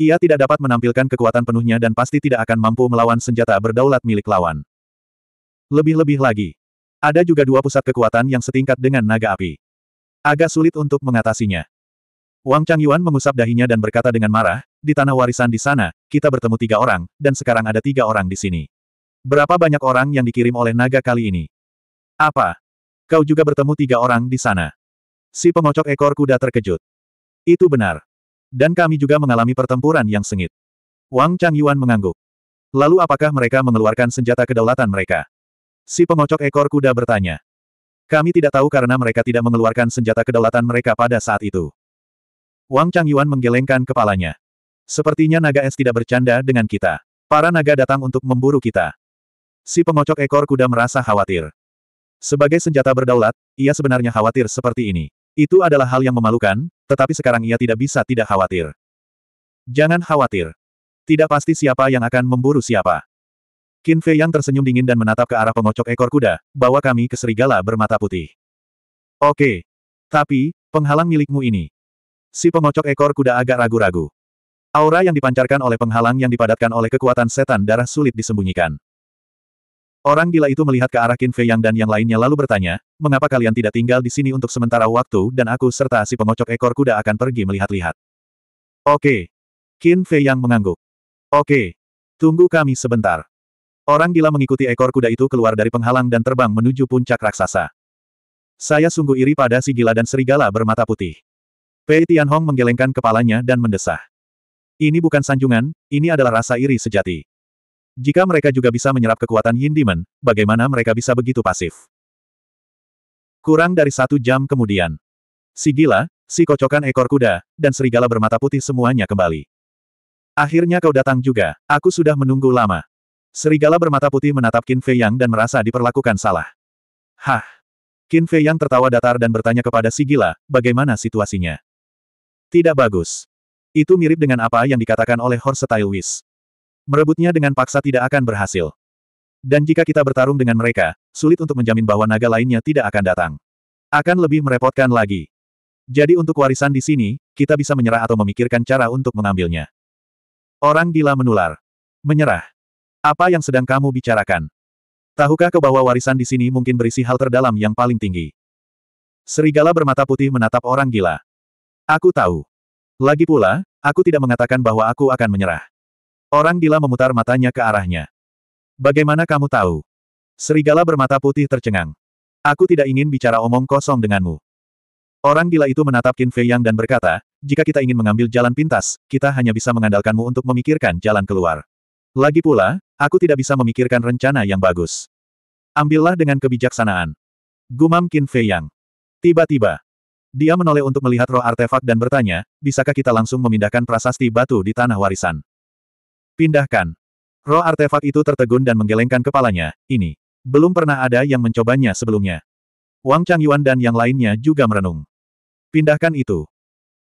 Ia tidak dapat menampilkan kekuatan penuhnya dan pasti tidak akan mampu melawan senjata berdaulat milik lawan. Lebih-lebih lagi. Ada juga dua pusat kekuatan yang setingkat dengan naga api. Agak sulit untuk mengatasinya. Wang Changyuan mengusap dahinya dan berkata dengan marah, di tanah warisan di sana, kita bertemu tiga orang, dan sekarang ada tiga orang di sini. Berapa banyak orang yang dikirim oleh naga kali ini? Apa? Kau juga bertemu tiga orang di sana. Si pengocok ekor kuda terkejut. Itu benar. Dan kami juga mengalami pertempuran yang sengit. Wang Changyuan mengangguk. Lalu apakah mereka mengeluarkan senjata kedaulatan mereka? Si pengocok ekor kuda bertanya. Kami tidak tahu karena mereka tidak mengeluarkan senjata kedaulatan mereka pada saat itu. Wang Changyuan menggelengkan kepalanya. Sepertinya naga es tidak bercanda dengan kita. Para naga datang untuk memburu kita. Si pengocok ekor kuda merasa khawatir. Sebagai senjata berdaulat, ia sebenarnya khawatir seperti ini. Itu adalah hal yang memalukan, tetapi sekarang ia tidak bisa tidak khawatir. Jangan khawatir. Tidak pasti siapa yang akan memburu siapa. Qin Fei Yang tersenyum dingin dan menatap ke arah pengocok ekor kuda, bawa kami ke serigala bermata putih. Oke. Tapi, penghalang milikmu ini. Si pengocok ekor kuda agak ragu-ragu. Aura yang dipancarkan oleh penghalang yang dipadatkan oleh kekuatan setan darah sulit disembunyikan. Orang gila itu melihat ke arah Qin Fei Yang dan yang lainnya lalu bertanya, mengapa kalian tidak tinggal di sini untuk sementara waktu dan aku serta si pengocok ekor kuda akan pergi melihat-lihat. Oke. Qin Fei Yang mengangguk. Oke. Tunggu kami sebentar. Orang gila mengikuti ekor kuda itu keluar dari penghalang dan terbang menuju puncak raksasa. Saya sungguh iri pada si gila dan serigala bermata putih. Pei Tianhong menggelengkan kepalanya dan mendesah. Ini bukan sanjungan, ini adalah rasa iri sejati. Jika mereka juga bisa menyerap kekuatan Yin Demon, bagaimana mereka bisa begitu pasif? Kurang dari satu jam kemudian. Si gila, si kocokan ekor kuda, dan serigala bermata putih semuanya kembali. Akhirnya kau datang juga, aku sudah menunggu lama. Serigala bermata putih menatap Qin Fei Yang dan merasa diperlakukan salah. Hah! Qin Fei Yang tertawa datar dan bertanya kepada si gila, bagaimana situasinya? Tidak bagus. Itu mirip dengan apa yang dikatakan oleh Horsetail Wis. Merebutnya dengan paksa tidak akan berhasil. Dan jika kita bertarung dengan mereka, sulit untuk menjamin bahwa naga lainnya tidak akan datang. Akan lebih merepotkan lagi. Jadi untuk warisan di sini, kita bisa menyerah atau memikirkan cara untuk mengambilnya. Orang gila menular. Menyerah. Apa yang sedang kamu bicarakan? Tahukah kau bahwa warisan di sini mungkin berisi hal terdalam yang paling tinggi? Serigala bermata putih menatap orang gila. Aku tahu. Lagi pula, aku tidak mengatakan bahwa aku akan menyerah. Orang gila memutar matanya ke arahnya. Bagaimana kamu tahu? Serigala bermata putih tercengang. Aku tidak ingin bicara omong kosong denganmu. Orang gila itu menatap Qin Fei Yang dan berkata, jika kita ingin mengambil jalan pintas, kita hanya bisa mengandalkanmu untuk memikirkan jalan keluar. Lagi pula, aku tidak bisa memikirkan rencana yang bagus. Ambillah dengan kebijaksanaan. Gumam Qin Fei Yang. Tiba-tiba, dia menoleh untuk melihat roh artefak dan bertanya, bisakah kita langsung memindahkan prasasti batu di tanah warisan? Pindahkan. Roh artefak itu tertegun dan menggelengkan kepalanya, ini. Belum pernah ada yang mencobanya sebelumnya. Wang Changyuan dan yang lainnya juga merenung. Pindahkan itu.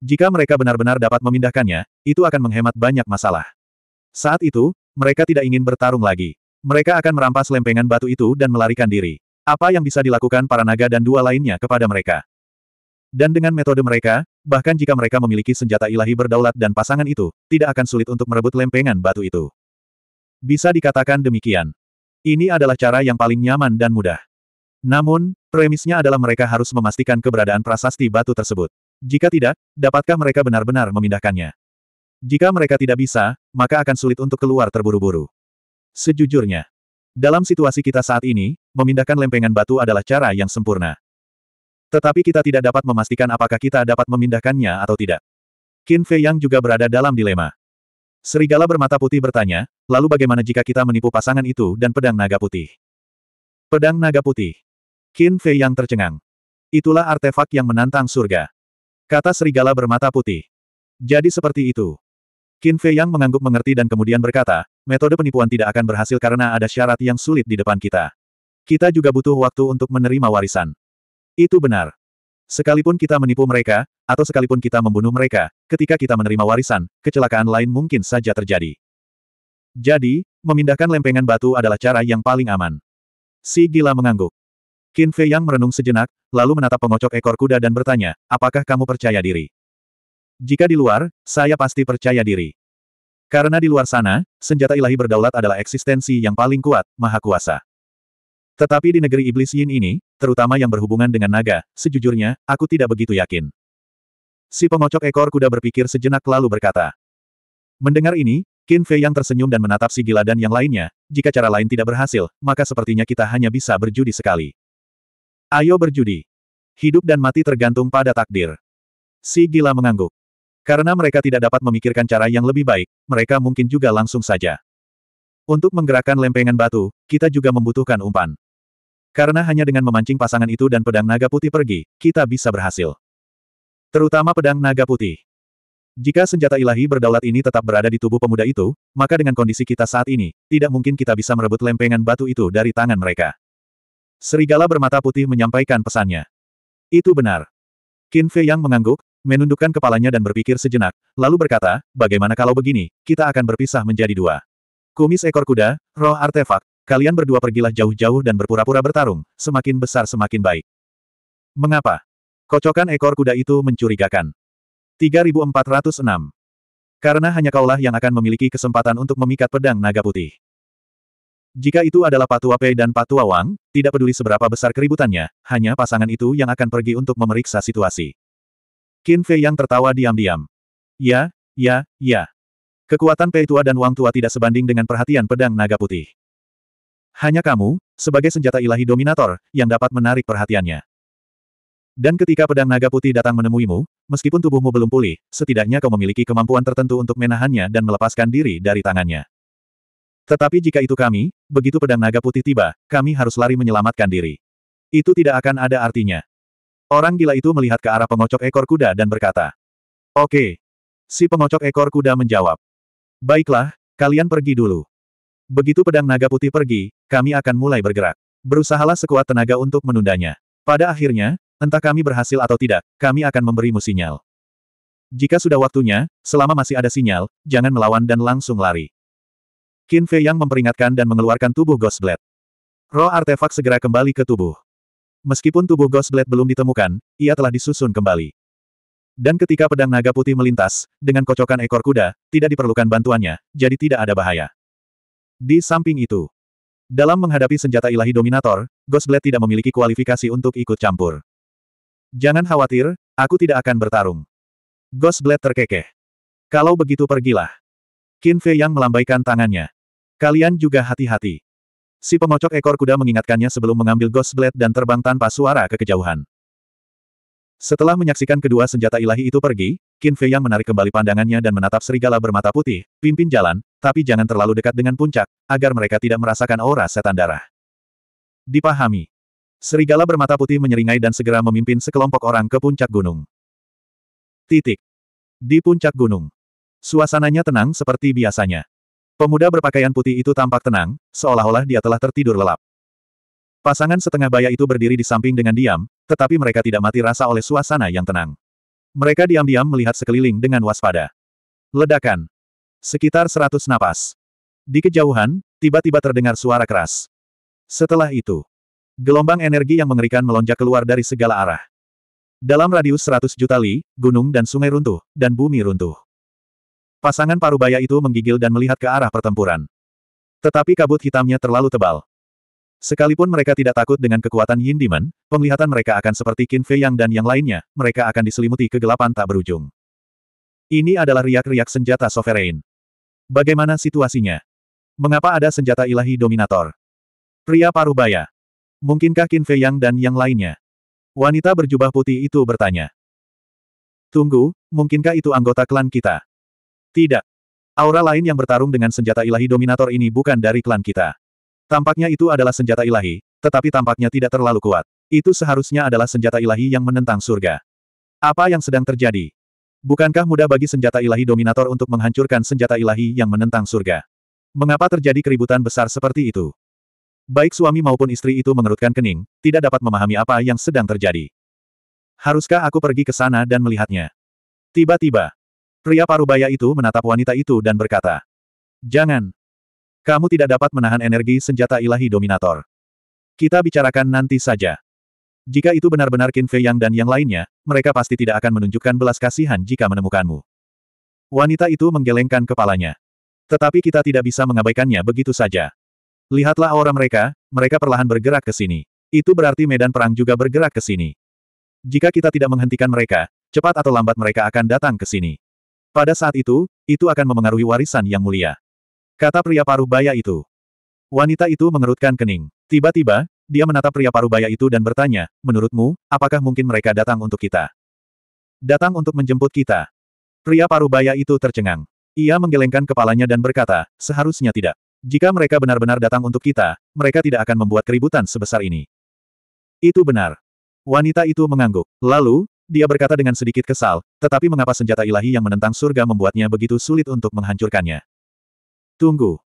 Jika mereka benar-benar dapat memindahkannya, itu akan menghemat banyak masalah. Saat itu, mereka tidak ingin bertarung lagi. Mereka akan merampas lempengan batu itu dan melarikan diri. Apa yang bisa dilakukan para naga dan dua lainnya kepada mereka? Dan dengan metode mereka, bahkan jika mereka memiliki senjata ilahi berdaulat dan pasangan itu, tidak akan sulit untuk merebut lempengan batu itu. Bisa dikatakan demikian. Ini adalah cara yang paling nyaman dan mudah. Namun, premisnya adalah mereka harus memastikan keberadaan prasasti batu tersebut. Jika tidak, dapatkah mereka benar-benar memindahkannya? Jika mereka tidak bisa, maka akan sulit untuk keluar terburu-buru. Sejujurnya, dalam situasi kita saat ini, memindahkan lempengan batu adalah cara yang sempurna. Tetapi kita tidak dapat memastikan apakah kita dapat memindahkannya atau tidak. Qin Fei Yang juga berada dalam dilema. Serigala bermata putih bertanya, lalu bagaimana jika kita menipu pasangan itu dan pedang naga putih? Pedang naga putih. Qin Fei Yang tercengang. Itulah artefak yang menantang surga. Kata serigala bermata putih. Jadi seperti itu. Qin Fei Yang mengangguk mengerti dan kemudian berkata, metode penipuan tidak akan berhasil karena ada syarat yang sulit di depan kita. Kita juga butuh waktu untuk menerima warisan. Itu benar. Sekalipun kita menipu mereka, atau sekalipun kita membunuh mereka, ketika kita menerima warisan, kecelakaan lain mungkin saja terjadi. Jadi, memindahkan lempengan batu adalah cara yang paling aman. Si gila mengangguk. Qin Fei Yang merenung sejenak, lalu menatap pengocok ekor kuda dan bertanya, apakah kamu percaya diri? Jika di luar, saya pasti percaya diri. Karena di luar sana, senjata ilahi berdaulat adalah eksistensi yang paling kuat, maha kuasa. Tetapi di negeri iblis yin ini, terutama yang berhubungan dengan naga, sejujurnya, aku tidak begitu yakin. Si pengocok ekor kuda berpikir sejenak lalu berkata. Mendengar ini, Qin Fei yang tersenyum dan menatap si gila dan yang lainnya, jika cara lain tidak berhasil, maka sepertinya kita hanya bisa berjudi sekali. Ayo berjudi. Hidup dan mati tergantung pada takdir. Si gila mengangguk. Karena mereka tidak dapat memikirkan cara yang lebih baik, mereka mungkin juga langsung saja. Untuk menggerakkan lempengan batu, kita juga membutuhkan umpan. Karena hanya dengan memancing pasangan itu dan pedang naga putih pergi, kita bisa berhasil. Terutama pedang naga putih. Jika senjata ilahi berdaulat ini tetap berada di tubuh pemuda itu, maka dengan kondisi kita saat ini, tidak mungkin kita bisa merebut lempengan batu itu dari tangan mereka. Serigala bermata putih menyampaikan pesannya. Itu benar. Qin Fei yang mengangguk, menundukkan kepalanya dan berpikir sejenak, lalu berkata, bagaimana kalau begini, kita akan berpisah menjadi dua. Kumis ekor kuda, roh artefak, kalian berdua pergilah jauh-jauh dan berpura-pura bertarung, semakin besar semakin baik. Mengapa? Kocokan ekor kuda itu mencurigakan. 3406. Karena hanya kaulah yang akan memiliki kesempatan untuk memikat pedang naga putih. Jika itu adalah Patua Pei dan Patua Wang, tidak peduli seberapa besar keributannya, hanya pasangan itu yang akan pergi untuk memeriksa situasi. Qin Fei yang tertawa diam-diam. Ya, ya, ya. Kekuatan Pei Tua dan Wang Tua tidak sebanding dengan perhatian pedang naga putih. Hanya kamu, sebagai senjata ilahi dominator, yang dapat menarik perhatiannya. Dan ketika pedang naga putih datang menemuimu, meskipun tubuhmu belum pulih, setidaknya kau memiliki kemampuan tertentu untuk menahannya dan melepaskan diri dari tangannya. Tetapi jika itu kami, begitu pedang naga putih tiba, kami harus lari menyelamatkan diri. Itu tidak akan ada artinya. Orang gila itu melihat ke arah pengocok ekor kuda dan berkata. Oke. Si pengocok ekor kuda menjawab. Baiklah, kalian pergi dulu. Begitu pedang naga putih pergi, kami akan mulai bergerak. Berusahalah sekuat tenaga untuk menundanya. Pada akhirnya, entah kami berhasil atau tidak, kami akan memberimu sinyal. Jika sudah waktunya, selama masih ada sinyal, jangan melawan dan langsung lari. Qin Fei Yang memperingatkan dan mengeluarkan tubuh Ghost Blade. Roh artefak segera kembali ke tubuh. Meskipun tubuh Ghost Blade belum ditemukan, ia telah disusun kembali. Dan ketika pedang naga putih melintas, dengan kocokan ekor kuda, tidak diperlukan bantuannya, jadi tidak ada bahaya. Di samping itu, dalam menghadapi senjata ilahi Dominator, Ghost Blade tidak memiliki kualifikasi untuk ikut campur. Jangan khawatir, aku tidak akan bertarung. Ghost Blade terkekeh. Kalau begitu pergilah. Qin Fei yang melambaikan tangannya. Kalian juga hati-hati. Si pengocok ekor kuda mengingatkannya sebelum mengambil Ghost Blade dan terbang tanpa suara ke kejauhan. Setelah menyaksikan kedua senjata ilahi itu pergi, Qin Fei yang menarik kembali pandangannya dan menatap serigala bermata putih, pimpin jalan, tapi jangan terlalu dekat dengan puncak, agar mereka tidak merasakan aura setan darah. Dipahami. Serigala bermata putih menyeringai dan segera memimpin sekelompok orang ke puncak gunung. Titik. Di puncak gunung. Suasananya tenang seperti biasanya. Pemuda berpakaian putih itu tampak tenang, seolah-olah dia telah tertidur lelap. Pasangan setengah baya itu berdiri di samping dengan diam, tetapi mereka tidak mati rasa oleh suasana yang tenang. Mereka diam-diam melihat sekeliling dengan waspada. Ledakan. Sekitar seratus napas. Di kejauhan, tiba-tiba terdengar suara keras. Setelah itu, gelombang energi yang mengerikan melonjak keluar dari segala arah. Dalam radius seratus juta li, gunung dan sungai runtuh, dan bumi runtuh. Pasangan parubaya itu menggigil dan melihat ke arah pertempuran. Tetapi kabut hitamnya terlalu tebal. Sekalipun mereka tidak takut dengan kekuatan Yin Demon, penglihatan mereka akan seperti Qin Fei Yang dan yang lainnya, mereka akan diselimuti kegelapan tak berujung. Ini adalah riak-riak senjata Sovereign. Bagaimana situasinya? Mengapa ada senjata ilahi dominator? Pria parubaya. Mungkinkah Qin Fei Yang dan yang lainnya? Wanita berjubah putih itu bertanya. Tunggu, mungkinkah itu anggota klan kita? Tidak. Aura lain yang bertarung dengan senjata ilahi dominator ini bukan dari klan kita. Tampaknya itu adalah senjata ilahi, tetapi tampaknya tidak terlalu kuat. Itu seharusnya adalah senjata ilahi yang menentang surga. Apa yang sedang terjadi? Bukankah mudah bagi senjata ilahi dominator untuk menghancurkan senjata ilahi yang menentang surga? Mengapa terjadi keributan besar seperti itu? Baik suami maupun istri itu mengerutkan kening, tidak dapat memahami apa yang sedang terjadi. Haruskah aku pergi ke sana dan melihatnya? Tiba-tiba, Pria parubaya itu menatap wanita itu dan berkata, Jangan. Kamu tidak dapat menahan energi senjata ilahi Dominator. Kita bicarakan nanti saja. Jika itu benar-benar Qin Fei Yang dan yang lainnya, mereka pasti tidak akan menunjukkan belas kasihan jika menemukanmu. Wanita itu menggelengkan kepalanya. Tetapi kita tidak bisa mengabaikannya begitu saja. Lihatlah aura mereka, mereka perlahan bergerak ke sini. Itu berarti medan perang juga bergerak ke sini. Jika kita tidak menghentikan mereka, cepat atau lambat mereka akan datang ke sini. Pada saat itu, itu akan memengaruhi warisan yang mulia. Kata pria paruh baya itu. Wanita itu mengerutkan kening. Tiba-tiba, dia menatap pria paruh baya itu dan bertanya, menurutmu, apakah mungkin mereka datang untuk kita? Datang untuk menjemput kita. Pria paruh baya itu tercengang. Ia menggelengkan kepalanya dan berkata, seharusnya tidak. Jika mereka benar-benar datang untuk kita, mereka tidak akan membuat keributan sebesar ini. Itu benar. Wanita itu mengangguk. Lalu, dia berkata dengan sedikit kesal, tetapi mengapa senjata ilahi yang menentang surga membuatnya begitu sulit untuk menghancurkannya? Tunggu.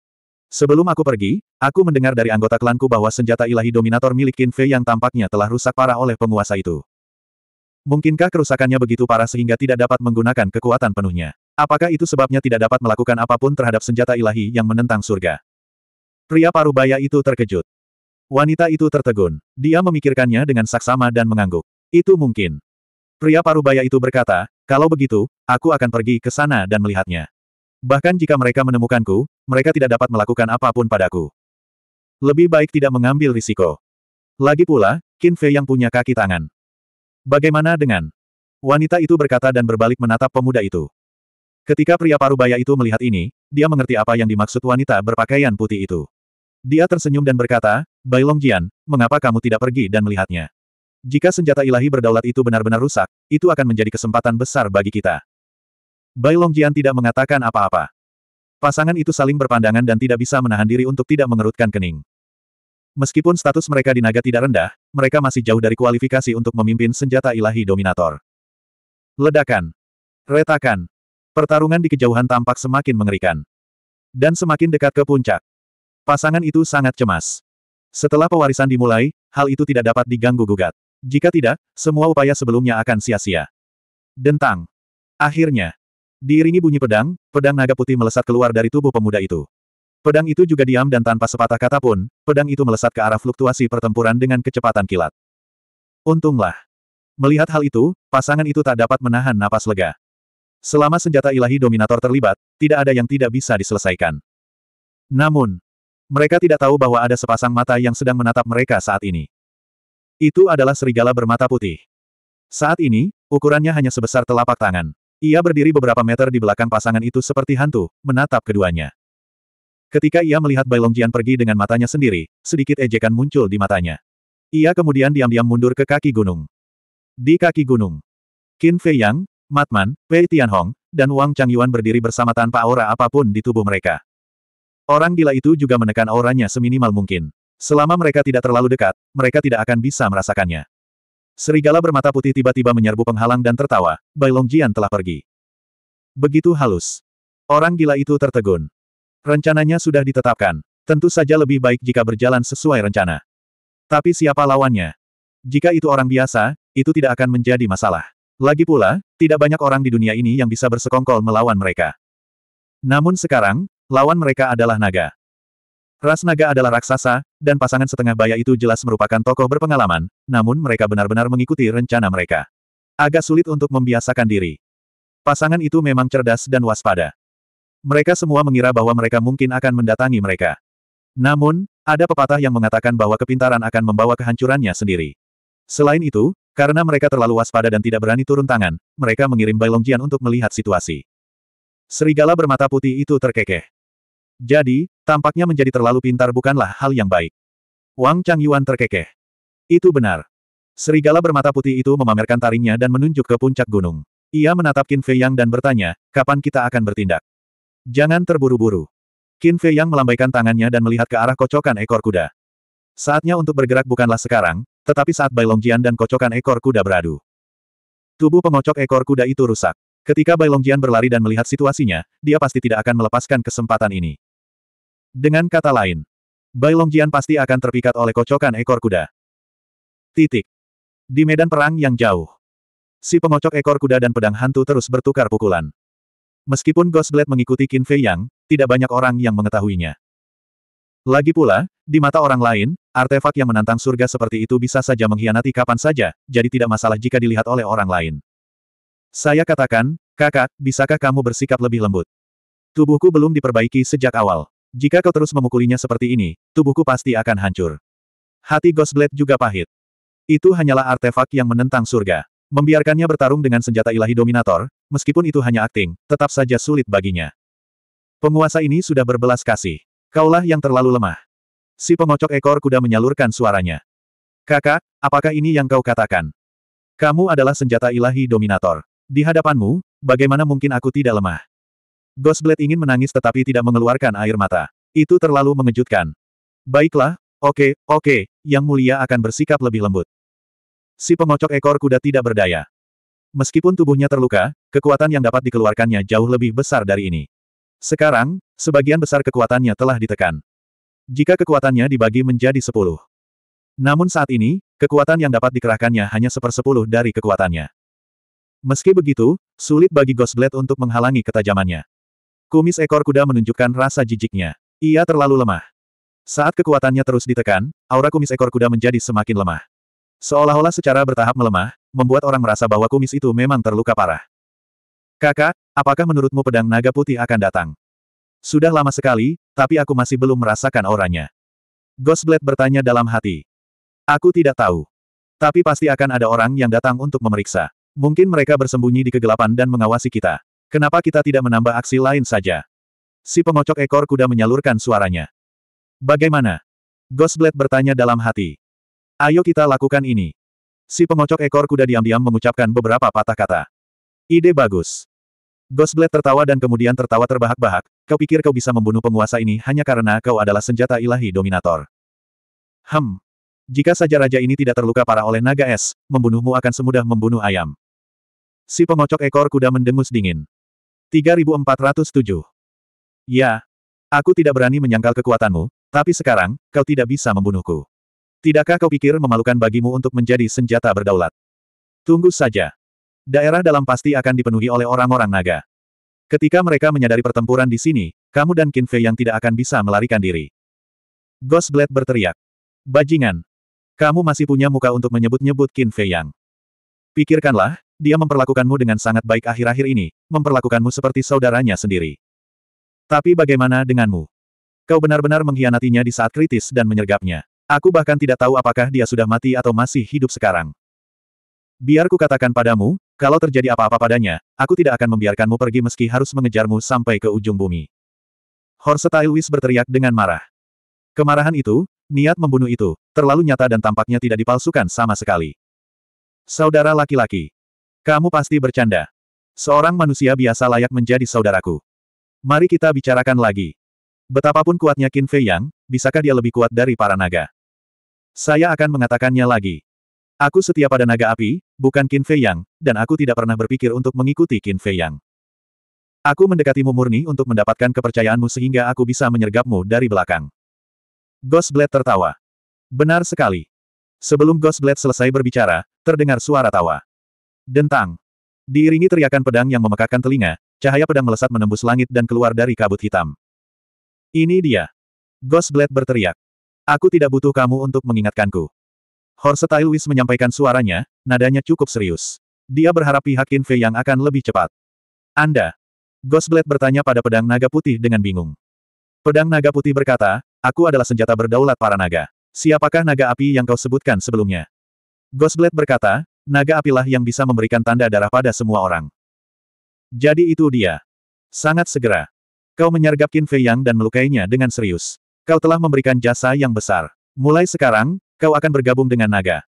Sebelum aku pergi, aku mendengar dari anggota klanku bahwa senjata ilahi dominator milik Qin Fei yang tampaknya telah rusak parah oleh penguasa itu. Mungkinkah kerusakannya begitu parah sehingga tidak dapat menggunakan kekuatan penuhnya? Apakah itu sebabnya tidak dapat melakukan apapun terhadap senjata ilahi yang menentang surga? Pria parubaya itu terkejut. Wanita itu tertegun. Dia memikirkannya dengan saksama dan mengangguk. Itu mungkin. Pria parubaya itu berkata, kalau begitu, aku akan pergi ke sana dan melihatnya. Bahkan jika mereka menemukanku, mereka tidak dapat melakukan apapun padaku. Lebih baik tidak mengambil risiko. Lagi pula, Qin Fei yang punya kaki tangan. Bagaimana dengan? Wanita itu berkata dan berbalik menatap pemuda itu. Ketika pria parubaya itu melihat ini, dia mengerti apa yang dimaksud wanita berpakaian putih itu. Dia tersenyum dan berkata, Bailong Jian, mengapa kamu tidak pergi dan melihatnya? Jika senjata ilahi berdaulat itu benar-benar rusak, itu akan menjadi kesempatan besar bagi kita. Bai Longjian tidak mengatakan apa-apa. Pasangan itu saling berpandangan dan tidak bisa menahan diri untuk tidak mengerutkan kening. Meskipun status mereka di naga tidak rendah, mereka masih jauh dari kualifikasi untuk memimpin senjata ilahi dominator. Ledakan. Retakan. Pertarungan di kejauhan tampak semakin mengerikan. Dan semakin dekat ke puncak. Pasangan itu sangat cemas. Setelah pewarisan dimulai, hal itu tidak dapat diganggu-gugat. Jika tidak, semua upaya sebelumnya akan sia-sia. Dentang. Akhirnya. Diiringi bunyi pedang, pedang naga putih melesat keluar dari tubuh pemuda itu. Pedang itu juga diam dan tanpa sepatah kata pun, pedang itu melesat ke arah fluktuasi pertempuran dengan kecepatan kilat. Untunglah. Melihat hal itu, pasangan itu tak dapat menahan napas lega. Selama senjata ilahi dominator terlibat, tidak ada yang tidak bisa diselesaikan. Namun, mereka tidak tahu bahwa ada sepasang mata yang sedang menatap mereka saat ini. Itu adalah serigala bermata putih. Saat ini, ukurannya hanya sebesar telapak tangan. Ia berdiri beberapa meter di belakang pasangan itu seperti hantu, menatap keduanya. Ketika ia melihat Bai Longjian pergi dengan matanya sendiri, sedikit ejekan muncul di matanya. Ia kemudian diam-diam mundur ke kaki gunung. Di kaki gunung, Qin Fei Yang, Matman, Pei Tianhong, dan Wang Changyuan berdiri bersama tanpa aura apapun di tubuh mereka. Orang gila itu juga menekan auranya seminimal mungkin. Selama mereka tidak terlalu dekat, mereka tidak akan bisa merasakannya. Serigala bermata putih tiba-tiba menyerbu penghalang dan tertawa, Bai Longjian telah pergi. Begitu halus. Orang gila itu tertegun. Rencananya sudah ditetapkan. Tentu saja lebih baik jika berjalan sesuai rencana. Tapi siapa lawannya? Jika itu orang biasa, itu tidak akan menjadi masalah. Lagi pula, tidak banyak orang di dunia ini yang bisa bersekongkol melawan mereka. Namun sekarang, lawan mereka adalah naga. Ras naga adalah raksasa, dan pasangan setengah baya itu jelas merupakan tokoh berpengalaman, namun mereka benar-benar mengikuti rencana mereka. Agak sulit untuk membiasakan diri. Pasangan itu memang cerdas dan waspada. Mereka semua mengira bahwa mereka mungkin akan mendatangi mereka. Namun, ada pepatah yang mengatakan bahwa kepintaran akan membawa kehancurannya sendiri. Selain itu, karena mereka terlalu waspada dan tidak berani turun tangan, mereka mengirim Bailongjian untuk melihat situasi. Serigala bermata putih itu terkekeh. Jadi, tampaknya menjadi terlalu pintar bukanlah hal yang baik. Wang Chang Yuan terkekeh. Itu benar. Serigala bermata putih itu memamerkan taringnya dan menunjuk ke puncak gunung. Ia menatap Qin Fei Yang dan bertanya, kapan kita akan bertindak? Jangan terburu-buru. Qin Fei Yang melambaikan tangannya dan melihat ke arah kocokan ekor kuda. Saatnya untuk bergerak bukanlah sekarang, tetapi saat Bai Longjian dan kocokan ekor kuda beradu. Tubuh pengocok ekor kuda itu rusak. Ketika Bai Longjian berlari dan melihat situasinya, dia pasti tidak akan melepaskan kesempatan ini. Dengan kata lain, Bai Longjian pasti akan terpikat oleh kocokan ekor kuda. Titik. Di medan perang yang jauh, si pengocok ekor kuda dan pedang hantu terus bertukar pukulan. Meskipun Ghost mengikuti Qin Fei Yang, tidak banyak orang yang mengetahuinya. Lagi pula, di mata orang lain, artefak yang menantang surga seperti itu bisa saja mengkhianati kapan saja, jadi tidak masalah jika dilihat oleh orang lain. Saya katakan, kakak, bisakah kamu bersikap lebih lembut? Tubuhku belum diperbaiki sejak awal. Jika kau terus memukulinya seperti ini, tubuhku pasti akan hancur. Hati Ghostblade juga pahit. Itu hanyalah artefak yang menentang surga. Membiarkannya bertarung dengan senjata ilahi dominator, meskipun itu hanya akting, tetap saja sulit baginya. Penguasa ini sudah berbelas kasih. Kaulah yang terlalu lemah. Si pengocok ekor kuda menyalurkan suaranya. Kakak, apakah ini yang kau katakan? Kamu adalah senjata ilahi dominator. Di hadapanmu, bagaimana mungkin aku tidak lemah? Ghostblade ingin menangis tetapi tidak mengeluarkan air mata. Itu terlalu mengejutkan. Baiklah, oke, okay, oke, okay, Yang Mulia akan bersikap lebih lembut. Si pengocok ekor kuda tidak berdaya. Meskipun tubuhnya terluka, kekuatan yang dapat dikeluarkannya jauh lebih besar dari ini. Sekarang, sebagian besar kekuatannya telah ditekan. Jika kekuatannya dibagi menjadi sepuluh. Namun saat ini, kekuatan yang dapat dikerahkannya hanya sepersepuluh dari kekuatannya. Meski begitu, sulit bagi Ghostblade untuk menghalangi ketajamannya. Kumis ekor kuda menunjukkan rasa jijiknya. Ia terlalu lemah. Saat kekuatannya terus ditekan, aura kumis ekor kuda menjadi semakin lemah. Seolah-olah secara bertahap melemah, membuat orang merasa bahwa kumis itu memang terluka parah. Kakak, apakah menurutmu pedang naga putih akan datang? Sudah lama sekali, tapi aku masih belum merasakan auranya. Ghostblade bertanya dalam hati. Aku tidak tahu. Tapi pasti akan ada orang yang datang untuk memeriksa. Mungkin mereka bersembunyi di kegelapan dan mengawasi kita. Kenapa kita tidak menambah aksi lain saja? Si pengocok ekor kuda menyalurkan suaranya. Bagaimana? Ghostblade bertanya dalam hati. Ayo kita lakukan ini. Si pengocok ekor kuda diam-diam mengucapkan beberapa patah kata. Ide bagus. Ghostblade tertawa dan kemudian tertawa terbahak-bahak, kau pikir kau bisa membunuh penguasa ini hanya karena kau adalah senjata ilahi dominator. Hem. Jika saja raja ini tidak terluka parah oleh naga es, membunuhmu akan semudah membunuh ayam. Si pengocok ekor kuda mendengus dingin. 3407. Ya. Aku tidak berani menyangkal kekuatanmu, tapi sekarang, kau tidak bisa membunuhku. Tidakkah kau pikir memalukan bagimu untuk menjadi senjata berdaulat? Tunggu saja. Daerah dalam pasti akan dipenuhi oleh orang-orang naga. Ketika mereka menyadari pertempuran di sini, kamu dan Fei yang tidak akan bisa melarikan diri. Ghostblade berteriak. Bajingan. Kamu masih punya muka untuk menyebut-nyebut Qin Fei Yang. Pikirkanlah, dia memperlakukanmu dengan sangat baik akhir-akhir ini, memperlakukanmu seperti saudaranya sendiri. Tapi bagaimana denganmu? Kau benar-benar mengkhianatinya di saat kritis dan menyergapnya. Aku bahkan tidak tahu apakah dia sudah mati atau masih hidup sekarang. Biar katakan padamu, kalau terjadi apa-apa padanya, aku tidak akan membiarkanmu pergi meski harus mengejarmu sampai ke ujung bumi. Horse Tailwis berteriak dengan marah. Kemarahan itu, niat membunuh itu, terlalu nyata dan tampaknya tidak dipalsukan sama sekali. Saudara laki-laki, kamu pasti bercanda. Seorang manusia biasa layak menjadi saudaraku. Mari kita bicarakan lagi. Betapapun kuatnya Qin Fei Yang, bisakah dia lebih kuat dari para naga? Saya akan mengatakannya lagi. Aku setia pada naga api, bukan Qin Fei Yang, dan aku tidak pernah berpikir untuk mengikuti Qin Fei Yang. Aku mendekatimu murni untuk mendapatkan kepercayaanmu sehingga aku bisa menyergapmu dari belakang. Ghostblade tertawa. Benar sekali. Sebelum Ghostblade selesai berbicara, terdengar suara tawa. Dentang. Diiringi teriakan pedang yang memekakkan telinga, cahaya pedang melesat menembus langit dan keluar dari kabut hitam. Ini dia. Ghost berteriak. Aku tidak butuh kamu untuk mengingatkanku. Horse Tailwis menyampaikan suaranya, nadanya cukup serius. Dia berharap pihak Kinfe yang akan lebih cepat. Anda. Ghost bertanya pada pedang naga putih dengan bingung. Pedang naga putih berkata, aku adalah senjata berdaulat para naga. Siapakah naga api yang kau sebutkan sebelumnya? Ghost berkata, naga apilah yang bisa memberikan tanda darah pada semua orang. Jadi itu dia. Sangat segera. Kau menyergap Qin Fei Yang dan melukainya dengan serius. Kau telah memberikan jasa yang besar. Mulai sekarang, kau akan bergabung dengan naga.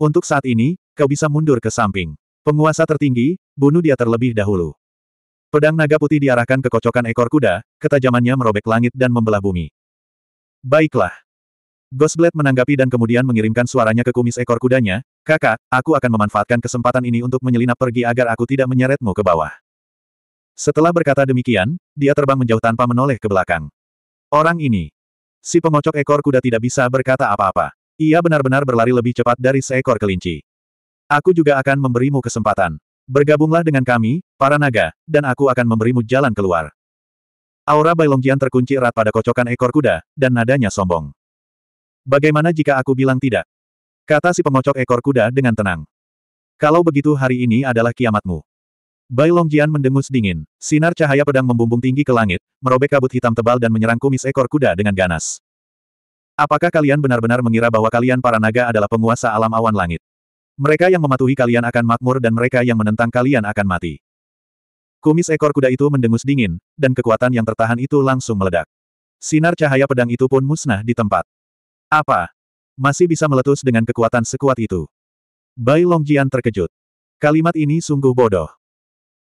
Untuk saat ini, kau bisa mundur ke samping. Penguasa tertinggi, bunuh dia terlebih dahulu. Pedang naga putih diarahkan ke kocokan ekor kuda, ketajamannya merobek langit dan membelah bumi. Baiklah. Ghostblade menanggapi dan kemudian mengirimkan suaranya ke kumis ekor kudanya, kakak, aku akan memanfaatkan kesempatan ini untuk menyelinap pergi agar aku tidak menyeretmu ke bawah. Setelah berkata demikian, dia terbang menjauh tanpa menoleh ke belakang. Orang ini. Si pengocok ekor kuda tidak bisa berkata apa-apa. Ia benar-benar berlari lebih cepat dari seekor kelinci. Aku juga akan memberimu kesempatan. Bergabunglah dengan kami, para naga, dan aku akan memberimu jalan keluar. Aura Bailongjian terkunci erat pada kocokan ekor kuda, dan nadanya sombong. Bagaimana jika aku bilang tidak? Kata si pengocok ekor kuda dengan tenang. Kalau begitu hari ini adalah kiamatmu. Bai Longjian mendengus dingin. Sinar cahaya pedang membumbung tinggi ke langit, merobek kabut hitam tebal dan menyerang kumis ekor kuda dengan ganas. Apakah kalian benar-benar mengira bahwa kalian para naga adalah penguasa alam awan langit? Mereka yang mematuhi kalian akan makmur dan mereka yang menentang kalian akan mati. Kumis ekor kuda itu mendengus dingin, dan kekuatan yang tertahan itu langsung meledak. Sinar cahaya pedang itu pun musnah di tempat. Apa? Masih bisa meletus dengan kekuatan sekuat itu. Bai Longjian terkejut. Kalimat ini sungguh bodoh.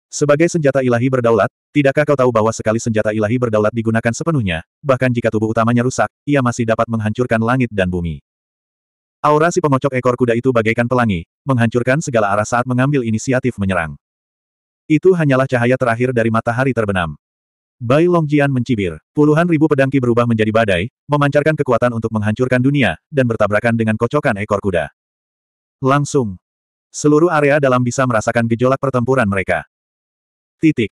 Sebagai senjata ilahi berdaulat, tidakkah kau tahu bahwa sekali senjata ilahi berdaulat digunakan sepenuhnya, bahkan jika tubuh utamanya rusak, ia masih dapat menghancurkan langit dan bumi. Aura si pengocok ekor kuda itu bagaikan pelangi, menghancurkan segala arah saat mengambil inisiatif menyerang. Itu hanyalah cahaya terakhir dari matahari terbenam. Bai Longjian mencibir. Puluhan ribu pedangki berubah menjadi badai, memancarkan kekuatan untuk menghancurkan dunia, dan bertabrakan dengan kocokan ekor kuda. Langsung. Seluruh area dalam bisa merasakan gejolak pertempuran mereka. Titik.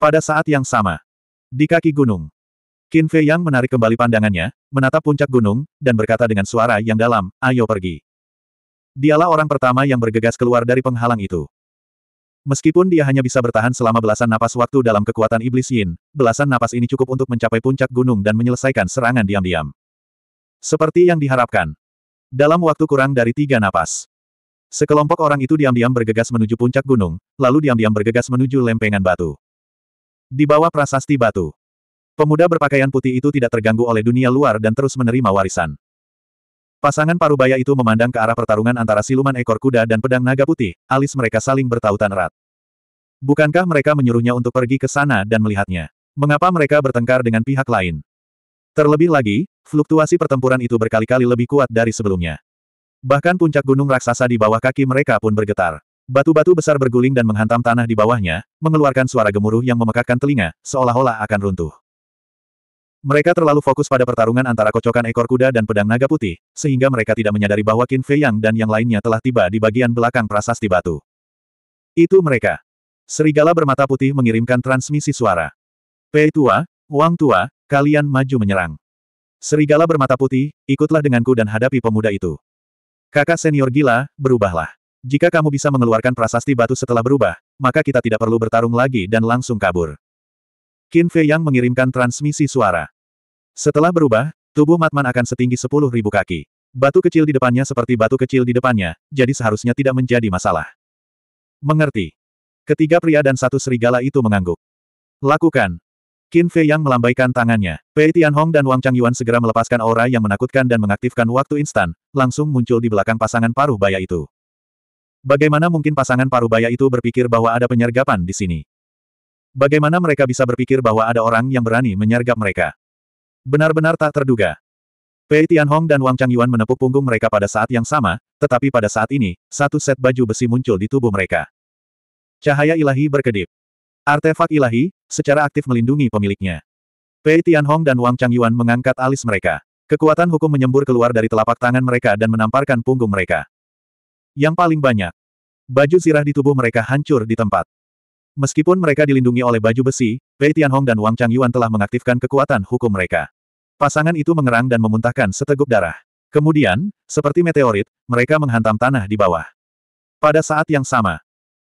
Pada saat yang sama. Di kaki gunung. Qin Fei Yang menarik kembali pandangannya, menatap puncak gunung, dan berkata dengan suara yang dalam, ayo pergi. Dialah orang pertama yang bergegas keluar dari penghalang itu. Meskipun dia hanya bisa bertahan selama belasan napas waktu dalam kekuatan iblis Yin, belasan napas ini cukup untuk mencapai puncak gunung dan menyelesaikan serangan diam-diam. Seperti yang diharapkan. Dalam waktu kurang dari tiga napas. Sekelompok orang itu diam-diam bergegas menuju puncak gunung, lalu diam-diam bergegas menuju lempengan batu. Di bawah prasasti batu. Pemuda berpakaian putih itu tidak terganggu oleh dunia luar dan terus menerima warisan. Pasangan parubaya itu memandang ke arah pertarungan antara siluman ekor kuda dan pedang naga putih, alis mereka saling bertautan erat. Bukankah mereka menyuruhnya untuk pergi ke sana dan melihatnya? Mengapa mereka bertengkar dengan pihak lain? Terlebih lagi, fluktuasi pertempuran itu berkali-kali lebih kuat dari sebelumnya. Bahkan puncak gunung raksasa di bawah kaki mereka pun bergetar. Batu-batu besar berguling dan menghantam tanah di bawahnya, mengeluarkan suara gemuruh yang memekakkan telinga, seolah-olah akan runtuh. Mereka terlalu fokus pada pertarungan antara kocokan ekor kuda dan pedang naga putih, sehingga mereka tidak menyadari bahwa Qin Fei Yang dan yang lainnya telah tiba di bagian belakang prasasti batu. Itu mereka. Serigala bermata putih mengirimkan transmisi suara. Pei tua, Wang tua, kalian maju menyerang. Serigala bermata putih, ikutlah denganku dan hadapi pemuda itu. Kakak senior gila, berubahlah. Jika kamu bisa mengeluarkan prasasti batu setelah berubah, maka kita tidak perlu bertarung lagi dan langsung kabur. Qin Fei Yang mengirimkan transmisi suara. Setelah berubah, tubuh Matman akan setinggi sepuluh ribu kaki. Batu kecil di depannya seperti batu kecil di depannya, jadi seharusnya tidak menjadi masalah. Mengerti. Ketiga pria dan satu serigala itu mengangguk. Lakukan. Qin Fei Yang melambaikan tangannya. Pei Tianhong dan Wang Changyuan segera melepaskan aura yang menakutkan dan mengaktifkan waktu instan, langsung muncul di belakang pasangan paruh baya itu. Bagaimana mungkin pasangan paruh baya itu berpikir bahwa ada penyergapan di sini? Bagaimana mereka bisa berpikir bahwa ada orang yang berani menyergap mereka? Benar-benar tak terduga. Pei Tianhong dan Wang Changyuan menepuk punggung mereka pada saat yang sama, tetapi pada saat ini, satu set baju besi muncul di tubuh mereka. Cahaya ilahi berkedip. Artefak ilahi, secara aktif melindungi pemiliknya. Pei Tianhong dan Wang Changyuan mengangkat alis mereka. Kekuatan hukum menyembur keluar dari telapak tangan mereka dan menamparkan punggung mereka. Yang paling banyak. Baju zirah di tubuh mereka hancur di tempat. Meskipun mereka dilindungi oleh baju besi, Pei Tianhong dan Wang Changyuan telah mengaktifkan kekuatan hukum mereka. Pasangan itu mengerang dan memuntahkan seteguk darah. Kemudian, seperti meteorit, mereka menghantam tanah di bawah. Pada saat yang sama,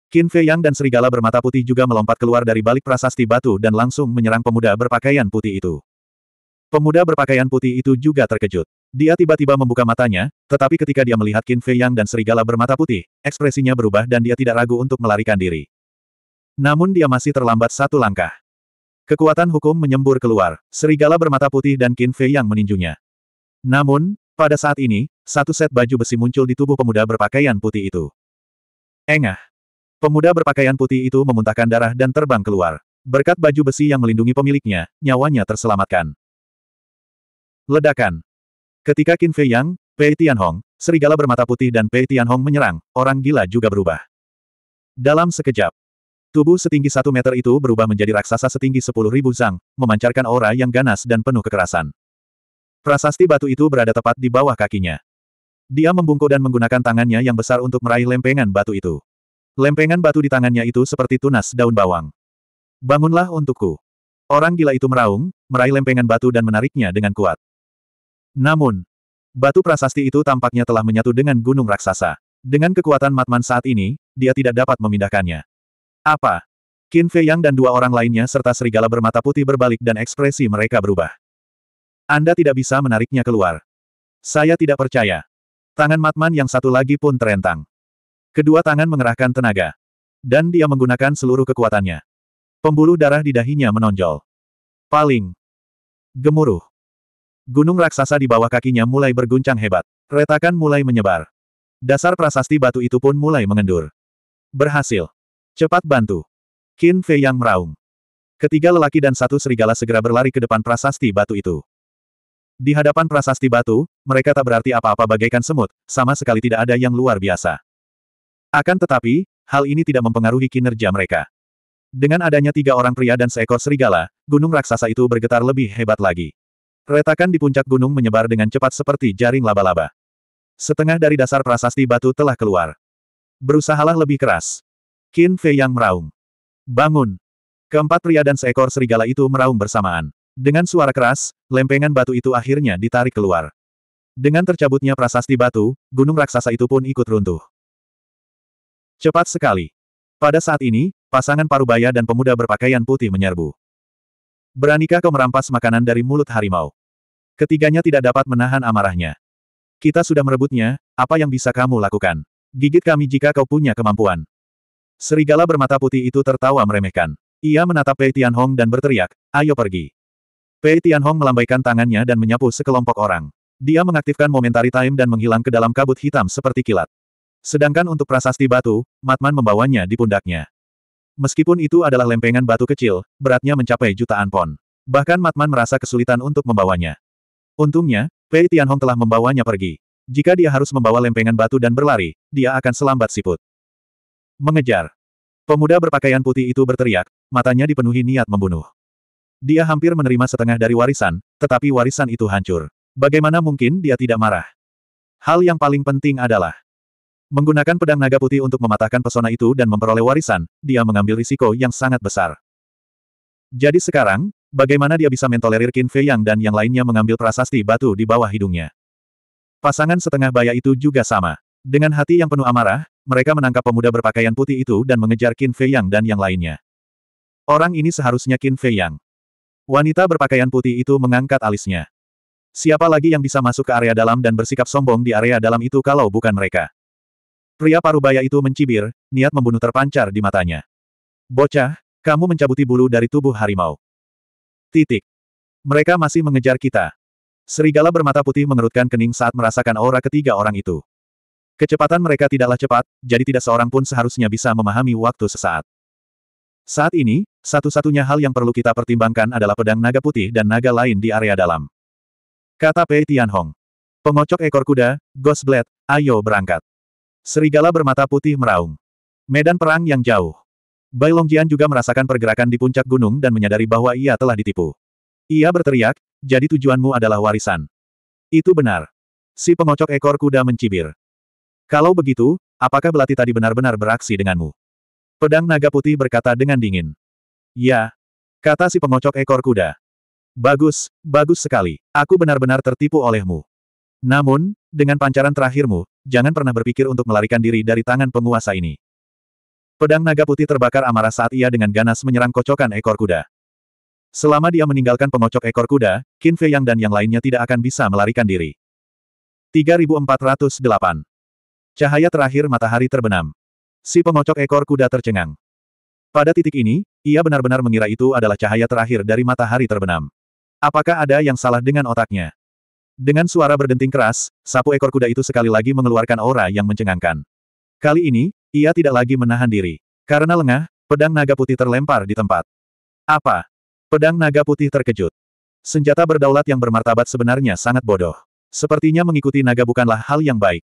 Qin Fei Yang dan serigala bermata putih juga melompat keluar dari balik prasasti batu dan langsung menyerang pemuda berpakaian putih itu. Pemuda berpakaian putih itu juga terkejut. Dia tiba-tiba membuka matanya, tetapi ketika dia melihat Qin Fei Yang dan serigala bermata putih, ekspresinya berubah dan dia tidak ragu untuk melarikan diri. Namun dia masih terlambat satu langkah. Kekuatan hukum menyembur keluar, serigala bermata putih dan Qin Fei yang meninjunya. Namun, pada saat ini, satu set baju besi muncul di tubuh pemuda berpakaian putih itu. Engah. Pemuda berpakaian putih itu memuntahkan darah dan terbang keluar. Berkat baju besi yang melindungi pemiliknya, nyawanya terselamatkan. Ledakan. Ketika Qin Fei Yang, Pei Tianhong, serigala bermata putih dan Pei Tianhong menyerang, orang gila juga berubah. Dalam sekejap, Tubuh setinggi satu meter itu berubah menjadi raksasa setinggi sepuluh ribu zang, memancarkan aura yang ganas dan penuh kekerasan. Prasasti batu itu berada tepat di bawah kakinya. Dia membungkuk dan menggunakan tangannya yang besar untuk meraih lempengan batu itu. Lempengan batu di tangannya itu seperti tunas daun bawang. Bangunlah untukku. Orang gila itu meraung, meraih lempengan batu dan menariknya dengan kuat. Namun, batu prasasti itu tampaknya telah menyatu dengan gunung raksasa. Dengan kekuatan Matman saat ini, dia tidak dapat memindahkannya. Apa? Qin Fei Yang dan dua orang lainnya serta serigala bermata putih berbalik dan ekspresi mereka berubah. Anda tidak bisa menariknya keluar. Saya tidak percaya. Tangan Matman yang satu lagi pun terentang. Kedua tangan mengerahkan tenaga. Dan dia menggunakan seluruh kekuatannya. Pembuluh darah di dahinya menonjol. Paling. Gemuruh. Gunung raksasa di bawah kakinya mulai berguncang hebat. Retakan mulai menyebar. Dasar prasasti batu itu pun mulai mengendur. Berhasil. Cepat bantu. Qin Fei yang meraung. Ketiga lelaki dan satu serigala segera berlari ke depan prasasti batu itu. Di hadapan prasasti batu, mereka tak berarti apa-apa bagaikan semut, sama sekali tidak ada yang luar biasa. Akan tetapi, hal ini tidak mempengaruhi kinerja mereka. Dengan adanya tiga orang pria dan seekor serigala, gunung raksasa itu bergetar lebih hebat lagi. Retakan di puncak gunung menyebar dengan cepat seperti jaring laba-laba. Setengah dari dasar prasasti batu telah keluar. Berusahalah lebih keras. Qin Fei yang meraung. Bangun! Keempat pria dan seekor serigala itu meraung bersamaan. Dengan suara keras, lempengan batu itu akhirnya ditarik keluar. Dengan tercabutnya prasasti batu, gunung raksasa itu pun ikut runtuh. Cepat sekali. Pada saat ini, pasangan parubaya dan pemuda berpakaian putih menyerbu. Beranikah kau merampas makanan dari mulut harimau? Ketiganya tidak dapat menahan amarahnya. Kita sudah merebutnya, apa yang bisa kamu lakukan? Gigit kami jika kau punya kemampuan. Serigala bermata putih itu tertawa meremehkan. Ia menatap Pei Tianhong dan berteriak, ayo pergi. Pei Tianhong melambaikan tangannya dan menyapu sekelompok orang. Dia mengaktifkan momentary time dan menghilang ke dalam kabut hitam seperti kilat. Sedangkan untuk prasasti batu, Matman membawanya di pundaknya. Meskipun itu adalah lempengan batu kecil, beratnya mencapai jutaan pon. Bahkan Matman merasa kesulitan untuk membawanya. Untungnya, Pei Tianhong telah membawanya pergi. Jika dia harus membawa lempengan batu dan berlari, dia akan selambat siput. Mengejar. Pemuda berpakaian putih itu berteriak, matanya dipenuhi niat membunuh. Dia hampir menerima setengah dari warisan, tetapi warisan itu hancur. Bagaimana mungkin dia tidak marah? Hal yang paling penting adalah menggunakan pedang naga putih untuk mematahkan pesona itu dan memperoleh warisan, dia mengambil risiko yang sangat besar. Jadi sekarang, bagaimana dia bisa mentolerir Qin Fei Yang dan yang lainnya mengambil prasasti batu di bawah hidungnya? Pasangan setengah baya itu juga sama. Dengan hati yang penuh amarah, mereka menangkap pemuda berpakaian putih itu dan mengejar Qin Fei Yang dan yang lainnya. Orang ini seharusnya Qin Fei Yang. Wanita berpakaian putih itu mengangkat alisnya. Siapa lagi yang bisa masuk ke area dalam dan bersikap sombong di area dalam itu kalau bukan mereka? Pria parubaya itu mencibir, niat membunuh terpancar di matanya. Bocah, kamu mencabuti bulu dari tubuh harimau. Titik. Mereka masih mengejar kita. Serigala bermata putih mengerutkan kening saat merasakan aura ketiga orang itu. Kecepatan mereka tidaklah cepat, jadi tidak seorang pun seharusnya bisa memahami waktu sesaat. Saat ini, satu-satunya hal yang perlu kita pertimbangkan adalah pedang naga putih dan naga lain di area dalam. Kata Pei Tianhong. Pengocok ekor kuda, Ghost Blade, ayo berangkat. Serigala bermata putih meraung. Medan perang yang jauh. Bai Longjian juga merasakan pergerakan di puncak gunung dan menyadari bahwa ia telah ditipu. Ia berteriak, jadi tujuanmu adalah warisan. Itu benar. Si pengocok ekor kuda mencibir. Kalau begitu, apakah belati tadi benar-benar beraksi denganmu? Pedang naga putih berkata dengan dingin. Ya. Kata si pengocok ekor kuda. Bagus, bagus sekali. Aku benar-benar tertipu olehmu. Namun, dengan pancaran terakhirmu, jangan pernah berpikir untuk melarikan diri dari tangan penguasa ini. Pedang naga putih terbakar amarah saat ia dengan ganas menyerang kocokan ekor kuda. Selama dia meninggalkan pengocok ekor kuda, Qin Fei Yang dan yang lainnya tidak akan bisa melarikan diri. 3408 Cahaya terakhir matahari terbenam. Si pengocok ekor kuda tercengang. Pada titik ini, ia benar-benar mengira itu adalah cahaya terakhir dari matahari terbenam. Apakah ada yang salah dengan otaknya? Dengan suara berdenting keras, sapu ekor kuda itu sekali lagi mengeluarkan aura yang mencengangkan. Kali ini, ia tidak lagi menahan diri. Karena lengah, pedang naga putih terlempar di tempat. Apa? Pedang naga putih terkejut. Senjata berdaulat yang bermartabat sebenarnya sangat bodoh. Sepertinya mengikuti naga bukanlah hal yang baik.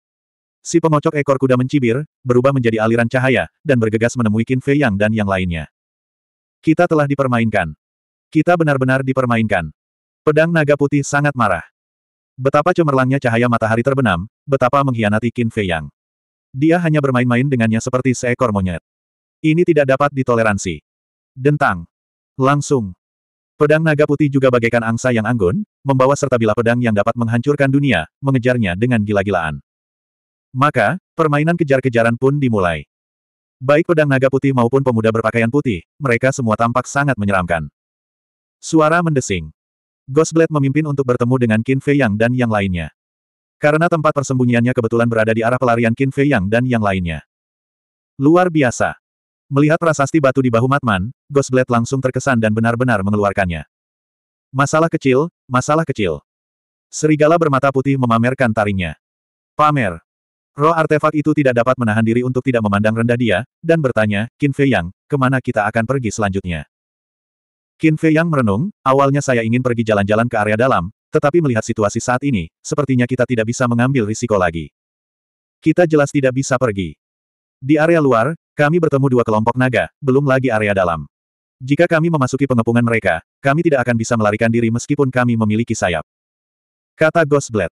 Si pengocok ekor kuda mencibir, berubah menjadi aliran cahaya, dan bergegas menemui Qin Fei Yang dan yang lainnya. Kita telah dipermainkan. Kita benar-benar dipermainkan. Pedang naga putih sangat marah. Betapa cemerlangnya cahaya matahari terbenam, betapa mengkhianati Qin Fei Yang. Dia hanya bermain-main dengannya seperti seekor monyet. Ini tidak dapat ditoleransi. Dentang. Langsung. Pedang naga putih juga bagaikan angsa yang anggun, membawa serta bila pedang yang dapat menghancurkan dunia, mengejarnya dengan gila-gilaan. Maka, permainan kejar-kejaran pun dimulai. Baik pedang naga putih maupun pemuda berpakaian putih, mereka semua tampak sangat menyeramkan. Suara mendesing. Ghostblade memimpin untuk bertemu dengan Qin Fei Yang dan yang lainnya. Karena tempat persembunyiannya kebetulan berada di arah pelarian Qin Fei Yang dan yang lainnya. Luar biasa. Melihat prasasti batu di bahu Matman, Ghostblade langsung terkesan dan benar-benar mengeluarkannya. Masalah kecil, masalah kecil. Serigala bermata putih memamerkan taringnya. Pamer, Roh artefak itu tidak dapat menahan diri untuk tidak memandang rendah dia, dan bertanya, Qin Fei Yang, kemana kita akan pergi selanjutnya? Qin Fei Yang merenung, awalnya saya ingin pergi jalan-jalan ke area dalam, tetapi melihat situasi saat ini, sepertinya kita tidak bisa mengambil risiko lagi. Kita jelas tidak bisa pergi. Di area luar, kami bertemu dua kelompok naga, belum lagi area dalam. Jika kami memasuki pengepungan mereka, kami tidak akan bisa melarikan diri meskipun kami memiliki sayap. Kata Ghost Blade.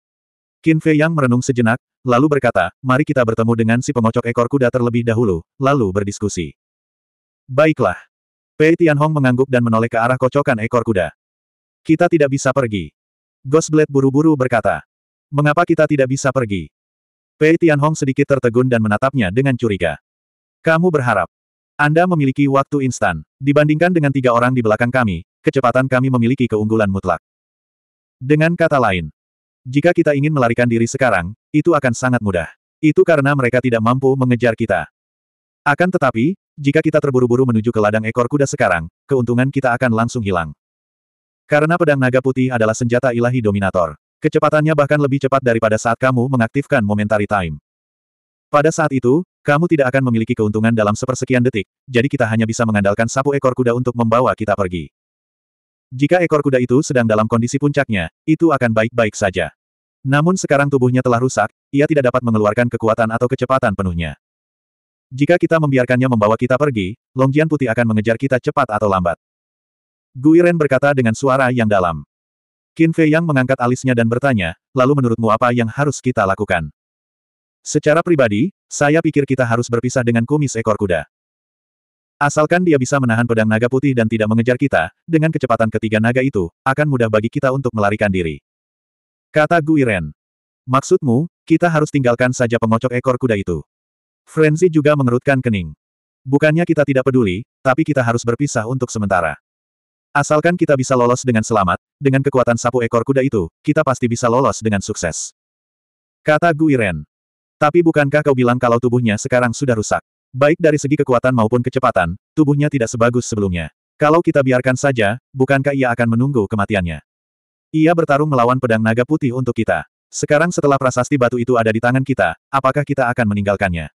Qin Fei Yang merenung sejenak, lalu berkata, mari kita bertemu dengan si pengocok ekor kuda terlebih dahulu, lalu berdiskusi. Baiklah. Pei Tianhong mengangguk dan menoleh ke arah kocokan ekor kuda. Kita tidak bisa pergi. Ghostblade buru-buru berkata. Mengapa kita tidak bisa pergi? Pei Tianhong sedikit tertegun dan menatapnya dengan curiga. Kamu berharap. Anda memiliki waktu instan. Dibandingkan dengan tiga orang di belakang kami, kecepatan kami memiliki keunggulan mutlak. Dengan kata lain, jika kita ingin melarikan diri sekarang, itu akan sangat mudah. Itu karena mereka tidak mampu mengejar kita. Akan tetapi, jika kita terburu-buru menuju ke ladang ekor kuda sekarang, keuntungan kita akan langsung hilang. Karena pedang naga putih adalah senjata ilahi dominator. Kecepatannya bahkan lebih cepat daripada saat kamu mengaktifkan momentary time. Pada saat itu, kamu tidak akan memiliki keuntungan dalam sepersekian detik, jadi kita hanya bisa mengandalkan sapu ekor kuda untuk membawa kita pergi. Jika ekor kuda itu sedang dalam kondisi puncaknya, itu akan baik-baik saja. Namun sekarang tubuhnya telah rusak, ia tidak dapat mengeluarkan kekuatan atau kecepatan penuhnya. Jika kita membiarkannya membawa kita pergi, Longjian Putih akan mengejar kita cepat atau lambat. Guiren berkata dengan suara yang dalam. Qin Fei Yang mengangkat alisnya dan bertanya, lalu menurutmu apa yang harus kita lakukan? Secara pribadi, saya pikir kita harus berpisah dengan kumis ekor kuda. Asalkan dia bisa menahan pedang naga putih dan tidak mengejar kita, dengan kecepatan ketiga naga itu, akan mudah bagi kita untuk melarikan diri. Kata Guiren. Maksudmu, kita harus tinggalkan saja pengocok ekor kuda itu. Frenzy juga mengerutkan kening. Bukannya kita tidak peduli, tapi kita harus berpisah untuk sementara. Asalkan kita bisa lolos dengan selamat, dengan kekuatan sapu ekor kuda itu, kita pasti bisa lolos dengan sukses. Kata Guiren. Tapi bukankah kau bilang kalau tubuhnya sekarang sudah rusak? Baik dari segi kekuatan maupun kecepatan, tubuhnya tidak sebagus sebelumnya. Kalau kita biarkan saja, bukankah ia akan menunggu kematiannya? Ia bertarung melawan pedang naga putih untuk kita. Sekarang setelah prasasti batu itu ada di tangan kita, apakah kita akan meninggalkannya?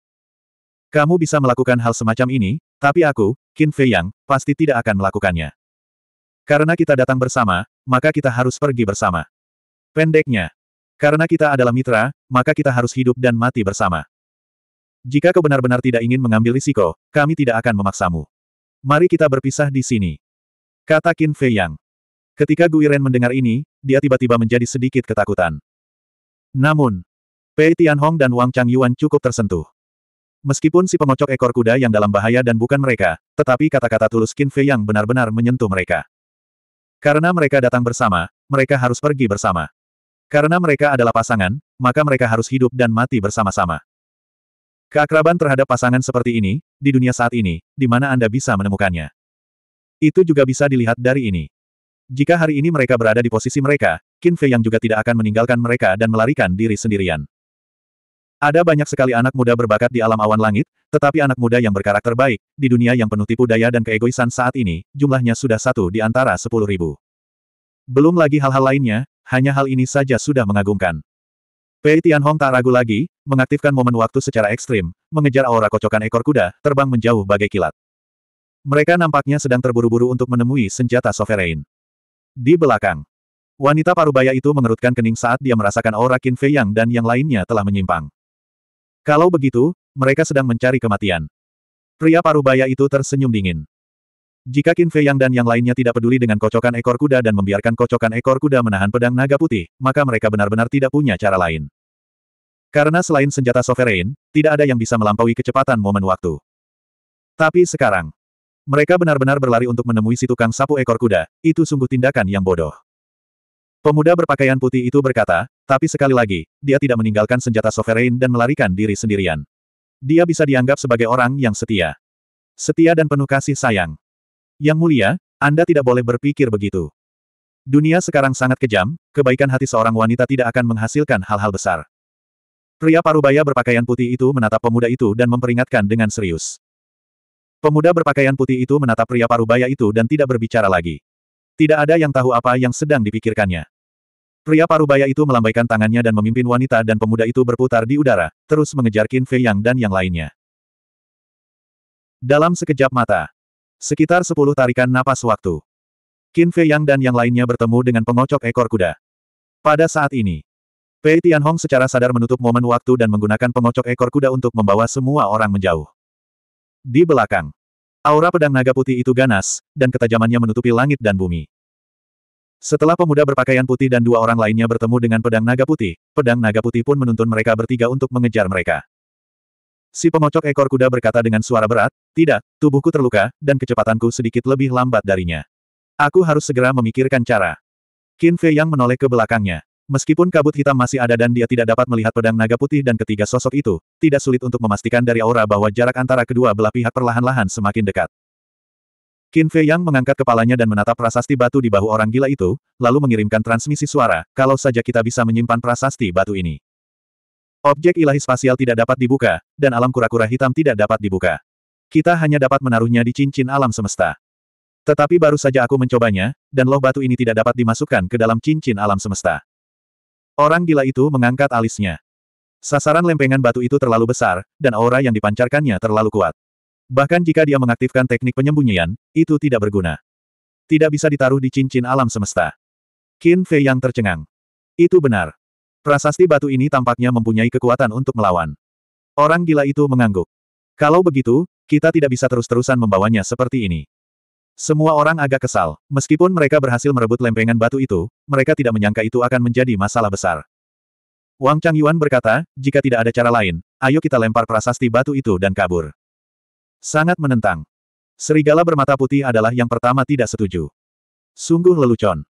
Kamu bisa melakukan hal semacam ini, tapi aku, Qin Fei Yang, pasti tidak akan melakukannya. Karena kita datang bersama, maka kita harus pergi bersama. Pendeknya, karena kita adalah mitra, maka kita harus hidup dan mati bersama. Jika kau benar-benar tidak ingin mengambil risiko, kami tidak akan memaksamu. Mari kita berpisah di sini. Kata Qin Fei Yang. Ketika Guiren mendengar ini, dia tiba-tiba menjadi sedikit ketakutan. Namun, Pei Tianhong dan Wang Chang Yuan cukup tersentuh. Meskipun si pengocok ekor kuda yang dalam bahaya dan bukan mereka, tetapi kata-kata tulus Qin Fei Yang benar-benar menyentuh mereka. Karena mereka datang bersama, mereka harus pergi bersama. Karena mereka adalah pasangan, maka mereka harus hidup dan mati bersama-sama. Keakraban terhadap pasangan seperti ini, di dunia saat ini, di mana Anda bisa menemukannya. Itu juga bisa dilihat dari ini. Jika hari ini mereka berada di posisi mereka, Qin Fei yang juga tidak akan meninggalkan mereka dan melarikan diri sendirian. Ada banyak sekali anak muda berbakat di alam awan langit, tetapi anak muda yang berkarakter baik, di dunia yang penuh tipu daya dan keegoisan saat ini, jumlahnya sudah satu di antara sepuluh ribu. Belum lagi hal-hal lainnya, hanya hal ini saja sudah mengagumkan. Pei Tianhong tak ragu lagi, mengaktifkan momen waktu secara ekstrim, mengejar aura kocokan ekor kuda, terbang menjauh bagai kilat. Mereka nampaknya sedang terburu-buru untuk menemui senjata sovereign. Di belakang, wanita parubaya itu mengerutkan kening saat dia merasakan aura Qin Fei Yang dan yang lainnya telah menyimpang. Kalau begitu, mereka sedang mencari kematian. Pria parubaya itu tersenyum dingin. Jika Qin Fei Yang dan yang lainnya tidak peduli dengan kocokan ekor kuda dan membiarkan kocokan ekor kuda menahan pedang naga putih, maka mereka benar-benar tidak punya cara lain. Karena selain senjata sovereign, tidak ada yang bisa melampaui kecepatan momen waktu. Tapi sekarang, mereka benar-benar berlari untuk menemui si tukang sapu ekor kuda, itu sungguh tindakan yang bodoh. Pemuda berpakaian putih itu berkata, tapi sekali lagi, dia tidak meninggalkan senjata sovereign dan melarikan diri sendirian. Dia bisa dianggap sebagai orang yang setia. Setia dan penuh kasih sayang. Yang mulia, Anda tidak boleh berpikir begitu. Dunia sekarang sangat kejam, kebaikan hati seorang wanita tidak akan menghasilkan hal-hal besar. Pria parubaya berpakaian putih itu menatap pemuda itu dan memperingatkan dengan serius. Pemuda berpakaian putih itu menatap pria parubaya itu dan tidak berbicara lagi. Tidak ada yang tahu apa yang sedang dipikirkannya. Pria parubaya itu melambaikan tangannya dan memimpin wanita dan pemuda itu berputar di udara, terus mengejar Qin Fei Yang dan yang lainnya. Dalam sekejap mata, sekitar sepuluh tarikan napas waktu, Qin Fei Yang dan yang lainnya bertemu dengan pengocok ekor kuda. Pada saat ini, Pei Tianhong secara sadar menutup momen waktu dan menggunakan pengocok ekor kuda untuk membawa semua orang menjauh. Di belakang, aura pedang naga putih itu ganas, dan ketajamannya menutupi langit dan bumi. Setelah pemuda berpakaian putih dan dua orang lainnya bertemu dengan pedang naga putih, pedang naga putih pun menuntun mereka bertiga untuk mengejar mereka. Si pengocok ekor kuda berkata dengan suara berat, tidak, tubuhku terluka, dan kecepatanku sedikit lebih lambat darinya. Aku harus segera memikirkan cara. Qin Fei Yang menoleh ke belakangnya. Meskipun kabut hitam masih ada dan dia tidak dapat melihat pedang naga putih dan ketiga sosok itu, tidak sulit untuk memastikan dari aura bahwa jarak antara kedua belah pihak perlahan-lahan semakin dekat. Qin Fei Yang mengangkat kepalanya dan menatap prasasti batu di bahu orang gila itu, lalu mengirimkan transmisi suara, kalau saja kita bisa menyimpan prasasti batu ini. Objek ilahi spasial tidak dapat dibuka, dan alam kura-kura hitam tidak dapat dibuka. Kita hanya dapat menaruhnya di cincin alam semesta. Tetapi baru saja aku mencobanya, dan loh batu ini tidak dapat dimasukkan ke dalam cincin alam semesta. Orang gila itu mengangkat alisnya. Sasaran lempengan batu itu terlalu besar, dan aura yang dipancarkannya terlalu kuat. Bahkan jika dia mengaktifkan teknik penyembunyian, itu tidak berguna. Tidak bisa ditaruh di cincin alam semesta. Qin Fei yang tercengang. Itu benar. Prasasti batu ini tampaknya mempunyai kekuatan untuk melawan. Orang gila itu mengangguk. Kalau begitu, kita tidak bisa terus-terusan membawanya seperti ini. Semua orang agak kesal. Meskipun mereka berhasil merebut lempengan batu itu, mereka tidak menyangka itu akan menjadi masalah besar. Wang Changyuan berkata, jika tidak ada cara lain, ayo kita lempar prasasti batu itu dan kabur. Sangat menentang. Serigala bermata putih adalah yang pertama tidak setuju. Sungguh lelucon.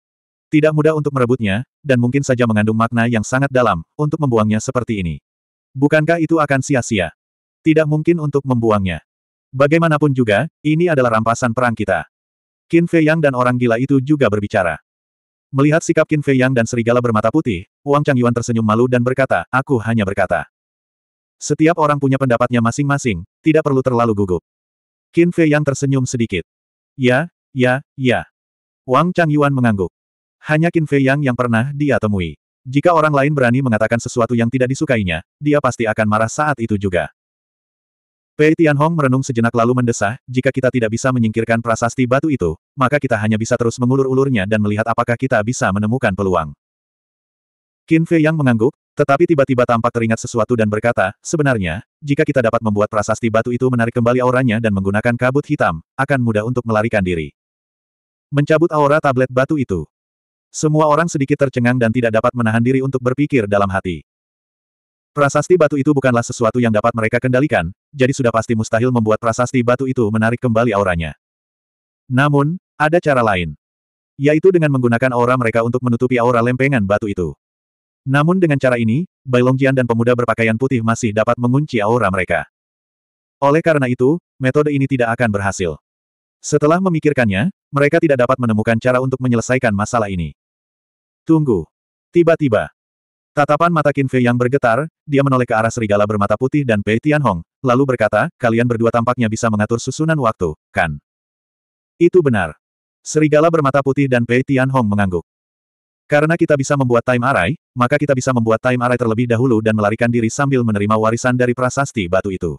Tidak mudah untuk merebutnya, dan mungkin saja mengandung makna yang sangat dalam, untuk membuangnya seperti ini. Bukankah itu akan sia-sia? Tidak mungkin untuk membuangnya. Bagaimanapun juga, ini adalah rampasan perang kita. Qin Fei Yang dan orang gila itu juga berbicara. Melihat sikap Qin Fei Yang dan serigala bermata putih, Wang Chang Yuan tersenyum malu dan berkata, aku hanya berkata. Setiap orang punya pendapatnya masing-masing, tidak perlu terlalu gugup. Qin Fei Yang tersenyum sedikit. Ya, ya, ya. Wang Chang Yuan mengangguk. Hanya Qin Fei Yang yang pernah dia temui. Jika orang lain berani mengatakan sesuatu yang tidak disukainya, dia pasti akan marah saat itu juga. Pei Tianhong merenung sejenak lalu mendesah, jika kita tidak bisa menyingkirkan prasasti batu itu, maka kita hanya bisa terus mengulur-ulurnya dan melihat apakah kita bisa menemukan peluang. Qin Fei yang mengangguk, tetapi tiba-tiba tampak teringat sesuatu dan berkata, sebenarnya, jika kita dapat membuat prasasti batu itu menarik kembali auranya dan menggunakan kabut hitam, akan mudah untuk melarikan diri. Mencabut aura tablet batu itu. Semua orang sedikit tercengang dan tidak dapat menahan diri untuk berpikir dalam hati. Prasasti batu itu bukanlah sesuatu yang dapat mereka kendalikan, jadi sudah pasti mustahil membuat prasasti batu itu menarik kembali auranya. Namun, ada cara lain. Yaitu dengan menggunakan aura mereka untuk menutupi aura lempengan batu itu. Namun dengan cara ini, Bailongjian dan pemuda berpakaian putih masih dapat mengunci aura mereka. Oleh karena itu, metode ini tidak akan berhasil. Setelah memikirkannya, mereka tidak dapat menemukan cara untuk menyelesaikan masalah ini. Tunggu. Tiba-tiba, Tatapan mata Qin Fei yang bergetar, dia menoleh ke arah serigala bermata putih dan Pei Tianhong, lalu berkata, kalian berdua tampaknya bisa mengatur susunan waktu, kan? Itu benar. Serigala bermata putih dan Pei Tianhong mengangguk. Karena kita bisa membuat time array, maka kita bisa membuat time array terlebih dahulu dan melarikan diri sambil menerima warisan dari prasasti batu itu.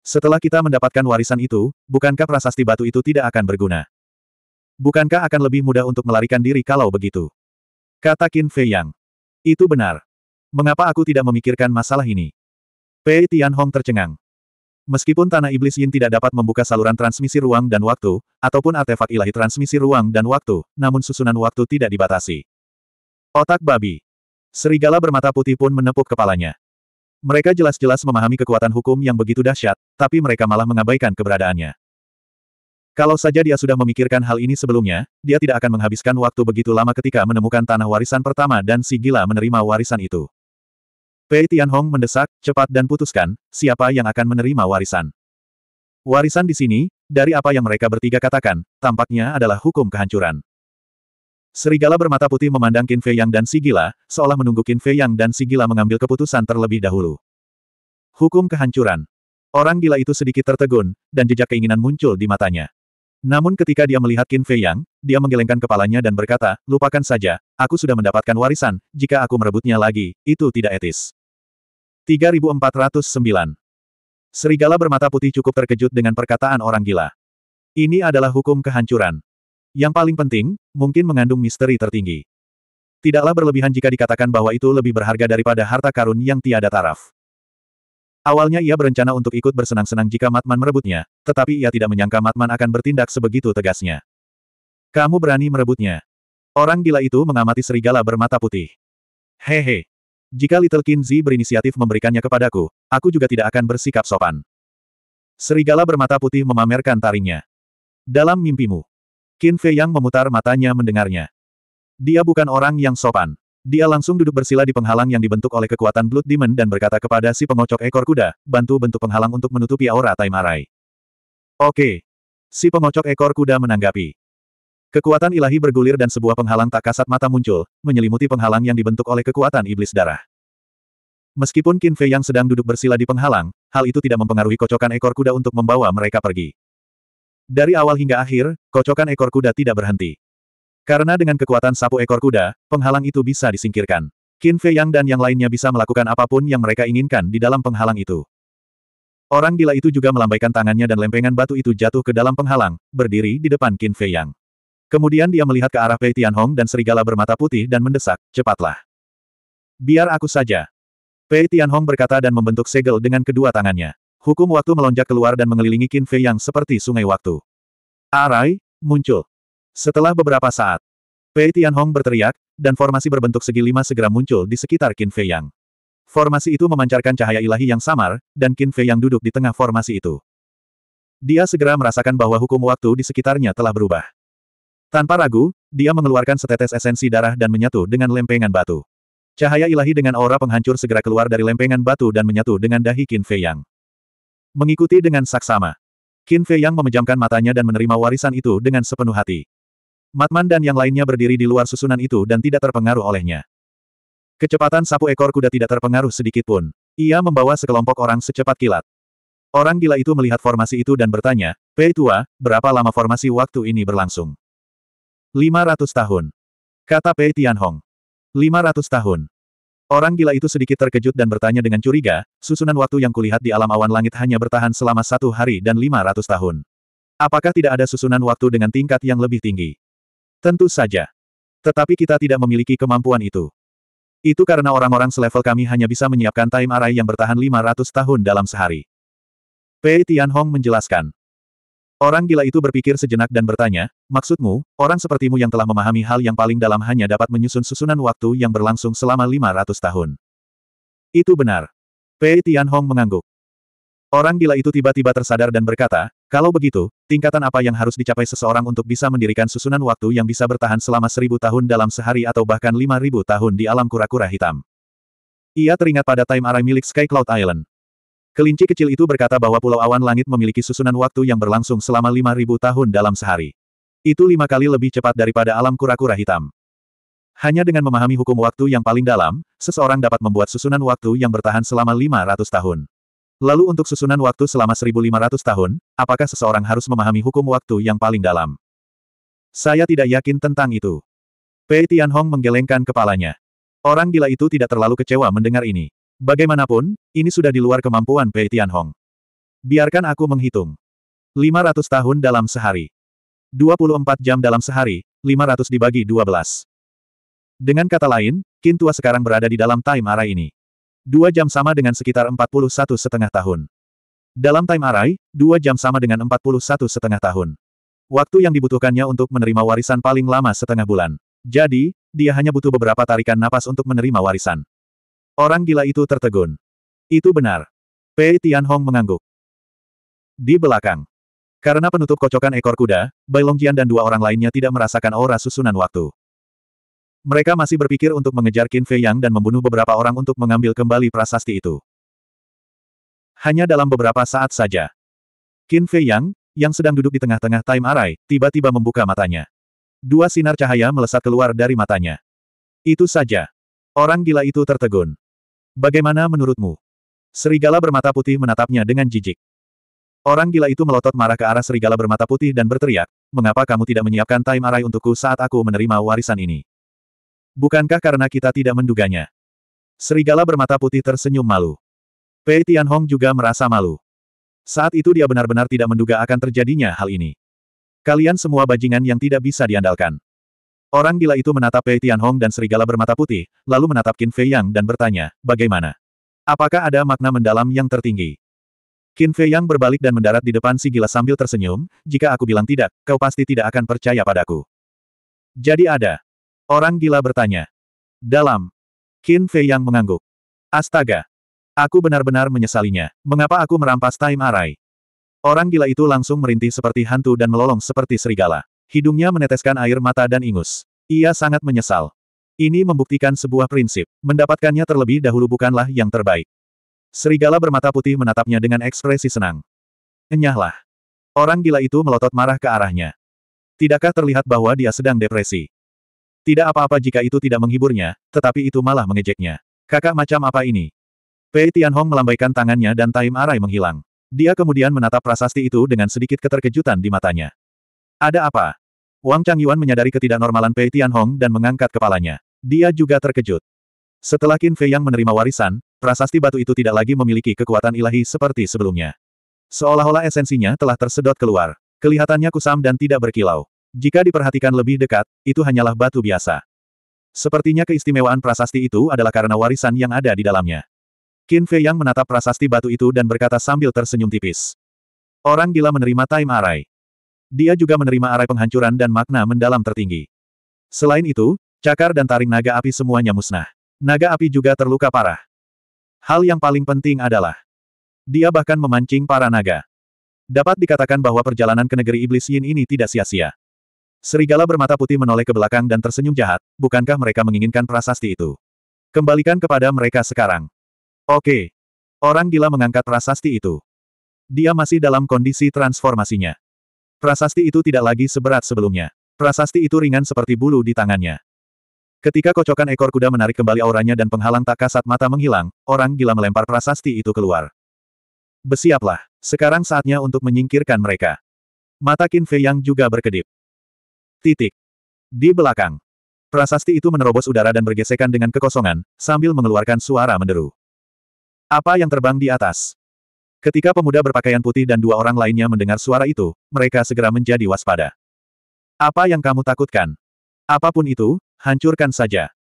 Setelah kita mendapatkan warisan itu, bukankah prasasti batu itu tidak akan berguna? Bukankah akan lebih mudah untuk melarikan diri kalau begitu? Kata Qin Fei Yang. Itu benar. Mengapa aku tidak memikirkan masalah ini? Pei Tianhong tercengang. Meskipun Tanah Iblis Yin tidak dapat membuka saluran transmisi ruang dan waktu, ataupun artefak ilahi transmisi ruang dan waktu, namun susunan waktu tidak dibatasi. Otak babi. Serigala bermata putih pun menepuk kepalanya. Mereka jelas-jelas memahami kekuatan hukum yang begitu dahsyat, tapi mereka malah mengabaikan keberadaannya. Kalau saja dia sudah memikirkan hal ini sebelumnya, dia tidak akan menghabiskan waktu begitu lama ketika menemukan tanah warisan pertama dan si gila menerima warisan itu. Pei Tianhong mendesak, cepat dan putuskan, siapa yang akan menerima warisan. Warisan di sini, dari apa yang mereka bertiga katakan, tampaknya adalah hukum kehancuran. Serigala bermata putih memandang Qin Fei Yang dan Sigila, seolah menunggu Qin Fei Yang dan Sigila mengambil keputusan terlebih dahulu. Hukum kehancuran. Orang gila itu sedikit tertegun, dan jejak keinginan muncul di matanya. Namun ketika dia melihat Qin Fei Yang, dia menggelengkan kepalanya dan berkata, lupakan saja, aku sudah mendapatkan warisan, jika aku merebutnya lagi, itu tidak etis. 3409 Serigala bermata putih cukup terkejut dengan perkataan orang gila. Ini adalah hukum kehancuran. Yang paling penting, mungkin mengandung misteri tertinggi. Tidaklah berlebihan jika dikatakan bahwa itu lebih berharga daripada harta karun yang tiada taraf. Awalnya ia berencana untuk ikut bersenang-senang jika Matman merebutnya, tetapi ia tidak menyangka Matman akan bertindak sebegitu tegasnya. Kamu berani merebutnya. Orang gila itu mengamati serigala bermata putih. Hehe. Jika Little Kinzi berinisiatif memberikannya kepadaku, aku juga tidak akan bersikap sopan. Serigala bermata putih memamerkan taringnya. Dalam mimpimu. Qin Fei yang memutar matanya mendengarnya. Dia bukan orang yang sopan. Dia langsung duduk bersila di penghalang yang dibentuk oleh kekuatan Blood Demon dan berkata kepada si pengocok ekor kuda, bantu bentuk penghalang untuk menutupi aura Taimarai. Oke. Si pengocok ekor kuda menanggapi. Kekuatan ilahi bergulir dan sebuah penghalang tak kasat mata muncul, menyelimuti penghalang yang dibentuk oleh kekuatan iblis darah. Meskipun Qin Fei yang sedang duduk bersila di penghalang, hal itu tidak mempengaruhi kocokan ekor kuda untuk membawa mereka pergi. Dari awal hingga akhir, kocokan ekor kuda tidak berhenti. Karena dengan kekuatan sapu ekor kuda, penghalang itu bisa disingkirkan. Qin Fei Yang dan yang lainnya bisa melakukan apapun yang mereka inginkan di dalam penghalang itu. Orang gila itu juga melambaikan tangannya dan lempengan batu itu jatuh ke dalam penghalang, berdiri di depan Qin Fei Yang. Kemudian dia melihat ke arah Pei Hong dan serigala bermata putih dan mendesak, cepatlah. Biar aku saja. Pei Hong berkata dan membentuk segel dengan kedua tangannya. Hukum waktu melonjak keluar dan mengelilingi Qin Fei Yang seperti sungai waktu. Arai, muncul. Setelah beberapa saat, Pei Tianhong berteriak, dan formasi berbentuk segi lima segera muncul di sekitar Qin Fei Yang. Formasi itu memancarkan cahaya ilahi yang samar, dan Qin Fei Yang duduk di tengah formasi itu. Dia segera merasakan bahwa hukum waktu di sekitarnya telah berubah. Tanpa ragu, dia mengeluarkan setetes esensi darah dan menyatu dengan lempengan batu. Cahaya ilahi dengan aura penghancur segera keluar dari lempengan batu dan menyatu dengan dahi Qin Fei Yang. Mengikuti dengan saksama. Qin Fei Yang memejamkan matanya dan menerima warisan itu dengan sepenuh hati. Matman dan yang lainnya berdiri di luar susunan itu dan tidak terpengaruh olehnya. Kecepatan sapu ekor kuda tidak terpengaruh sedikit pun. Ia membawa sekelompok orang secepat kilat. Orang gila itu melihat formasi itu dan bertanya, Pei Tua, berapa lama formasi waktu ini berlangsung? 500 tahun. Kata Pei Tianhong. 500 tahun. Orang gila itu sedikit terkejut dan bertanya dengan curiga, susunan waktu yang kulihat di alam awan langit hanya bertahan selama satu hari dan 500 tahun. Apakah tidak ada susunan waktu dengan tingkat yang lebih tinggi? Tentu saja. Tetapi kita tidak memiliki kemampuan itu. Itu karena orang-orang selevel kami hanya bisa menyiapkan time array yang bertahan 500 tahun dalam sehari. Pei Tianhong menjelaskan. Orang gila itu berpikir sejenak dan bertanya, maksudmu, orang sepertimu yang telah memahami hal yang paling dalam hanya dapat menyusun susunan waktu yang berlangsung selama 500 tahun. Itu benar. Pei Tianhong mengangguk. Orang gila itu tiba-tiba tersadar dan berkata, kalau begitu, tingkatan apa yang harus dicapai seseorang untuk bisa mendirikan susunan waktu yang bisa bertahan selama seribu tahun dalam sehari atau bahkan lima ribu tahun di alam kura-kura hitam? Ia teringat pada time array milik Sky Cloud Island. Kelinci kecil itu berkata bahwa Pulau Awan Langit memiliki susunan waktu yang berlangsung selama lima ribu tahun dalam sehari. Itu lima kali lebih cepat daripada alam kura-kura hitam. Hanya dengan memahami hukum waktu yang paling dalam, seseorang dapat membuat susunan waktu yang bertahan selama lima ratus tahun. Lalu untuk susunan waktu selama 1500 tahun, apakah seseorang harus memahami hukum waktu yang paling dalam? Saya tidak yakin tentang itu. Pei Tianhong menggelengkan kepalanya. Orang gila itu tidak terlalu kecewa mendengar ini. Bagaimanapun, ini sudah di luar kemampuan Pei Tianhong. Biarkan aku menghitung. 500 tahun dalam sehari. 24 jam dalam sehari, 500 dibagi 12. Dengan kata lain, Kintua sekarang berada di dalam time arah ini. Dua jam sama dengan sekitar 41 setengah tahun. Dalam time array, dua jam sama dengan 41 setengah tahun. Waktu yang dibutuhkannya untuk menerima warisan paling lama setengah bulan. Jadi, dia hanya butuh beberapa tarikan napas untuk menerima warisan. Orang gila itu tertegun. Itu benar. Pei Tianhong mengangguk. Di belakang. Karena penutup kocokan ekor kuda, Bai Longjian dan dua orang lainnya tidak merasakan aura susunan waktu. Mereka masih berpikir untuk mengejar Qin Fei Yang dan membunuh beberapa orang untuk mengambil kembali prasasti itu. Hanya dalam beberapa saat saja. Qin Fei Yang, yang sedang duduk di tengah-tengah Time Array, tiba-tiba membuka matanya. Dua sinar cahaya melesat keluar dari matanya. Itu saja. Orang gila itu tertegun. Bagaimana menurutmu? Serigala bermata putih menatapnya dengan jijik. Orang gila itu melotot marah ke arah serigala bermata putih dan berteriak, mengapa kamu tidak menyiapkan time array untukku saat aku menerima warisan ini? Bukankah karena kita tidak menduganya? Serigala bermata putih tersenyum malu. Pei Tianhong juga merasa malu. Saat itu dia benar-benar tidak menduga akan terjadinya hal ini. Kalian semua bajingan yang tidak bisa diandalkan. Orang gila itu menatap Pei Tianhong dan serigala bermata putih, lalu menatap Qin Fei Yang dan bertanya, bagaimana? Apakah ada makna mendalam yang tertinggi? Qin Fei Yang berbalik dan mendarat di depan si gila sambil tersenyum, jika aku bilang tidak, kau pasti tidak akan percaya padaku. Jadi ada, Orang gila bertanya. Dalam. Qin Fei yang mengangguk. Astaga. Aku benar-benar menyesalinya. Mengapa aku merampas time Array? Orang gila itu langsung merintih seperti hantu dan melolong seperti serigala. Hidungnya meneteskan air mata dan ingus. Ia sangat menyesal. Ini membuktikan sebuah prinsip. Mendapatkannya terlebih dahulu bukanlah yang terbaik. Serigala bermata putih menatapnya dengan ekspresi senang. Enyahlah. Orang gila itu melotot marah ke arahnya. Tidakkah terlihat bahwa dia sedang depresi? Tidak apa-apa jika itu tidak menghiburnya, tetapi itu malah mengejeknya. Kakak macam apa ini? Pei Tianhong melambaikan tangannya dan Taim Arai menghilang. Dia kemudian menatap prasasti itu dengan sedikit keterkejutan di matanya. Ada apa? Wang Changyuan menyadari ketidaknormalan Pei Tianhong dan mengangkat kepalanya. Dia juga terkejut. Setelah Qin Fei yang menerima warisan, prasasti batu itu tidak lagi memiliki kekuatan ilahi seperti sebelumnya. Seolah-olah esensinya telah tersedot keluar. Kelihatannya kusam dan tidak berkilau. Jika diperhatikan lebih dekat, itu hanyalah batu biasa. Sepertinya keistimewaan prasasti itu adalah karena warisan yang ada di dalamnya. Qin Fei Yang menatap prasasti batu itu dan berkata sambil tersenyum tipis. Orang gila menerima time array. Dia juga menerima array penghancuran dan makna mendalam tertinggi. Selain itu, cakar dan taring naga api semuanya musnah. Naga api juga terluka parah. Hal yang paling penting adalah, dia bahkan memancing para naga. Dapat dikatakan bahwa perjalanan ke negeri iblis Yin ini tidak sia-sia. Serigala bermata putih menoleh ke belakang dan tersenyum jahat, bukankah mereka menginginkan prasasti itu? Kembalikan kepada mereka sekarang. Oke. Orang gila mengangkat prasasti itu. Dia masih dalam kondisi transformasinya. Prasasti itu tidak lagi seberat sebelumnya. Prasasti itu ringan seperti bulu di tangannya. Ketika kocokan ekor kuda menarik kembali auranya dan penghalang tak kasat mata menghilang, orang gila melempar prasasti itu keluar. Besiaplah, sekarang saatnya untuk menyingkirkan mereka. Mata Qin Fei yang juga berkedip. Titik. Di belakang. Prasasti itu menerobos udara dan bergesekan dengan kekosongan, sambil mengeluarkan suara menderu. Apa yang terbang di atas? Ketika pemuda berpakaian putih dan dua orang lainnya mendengar suara itu, mereka segera menjadi waspada. Apa yang kamu takutkan? Apapun itu, hancurkan saja.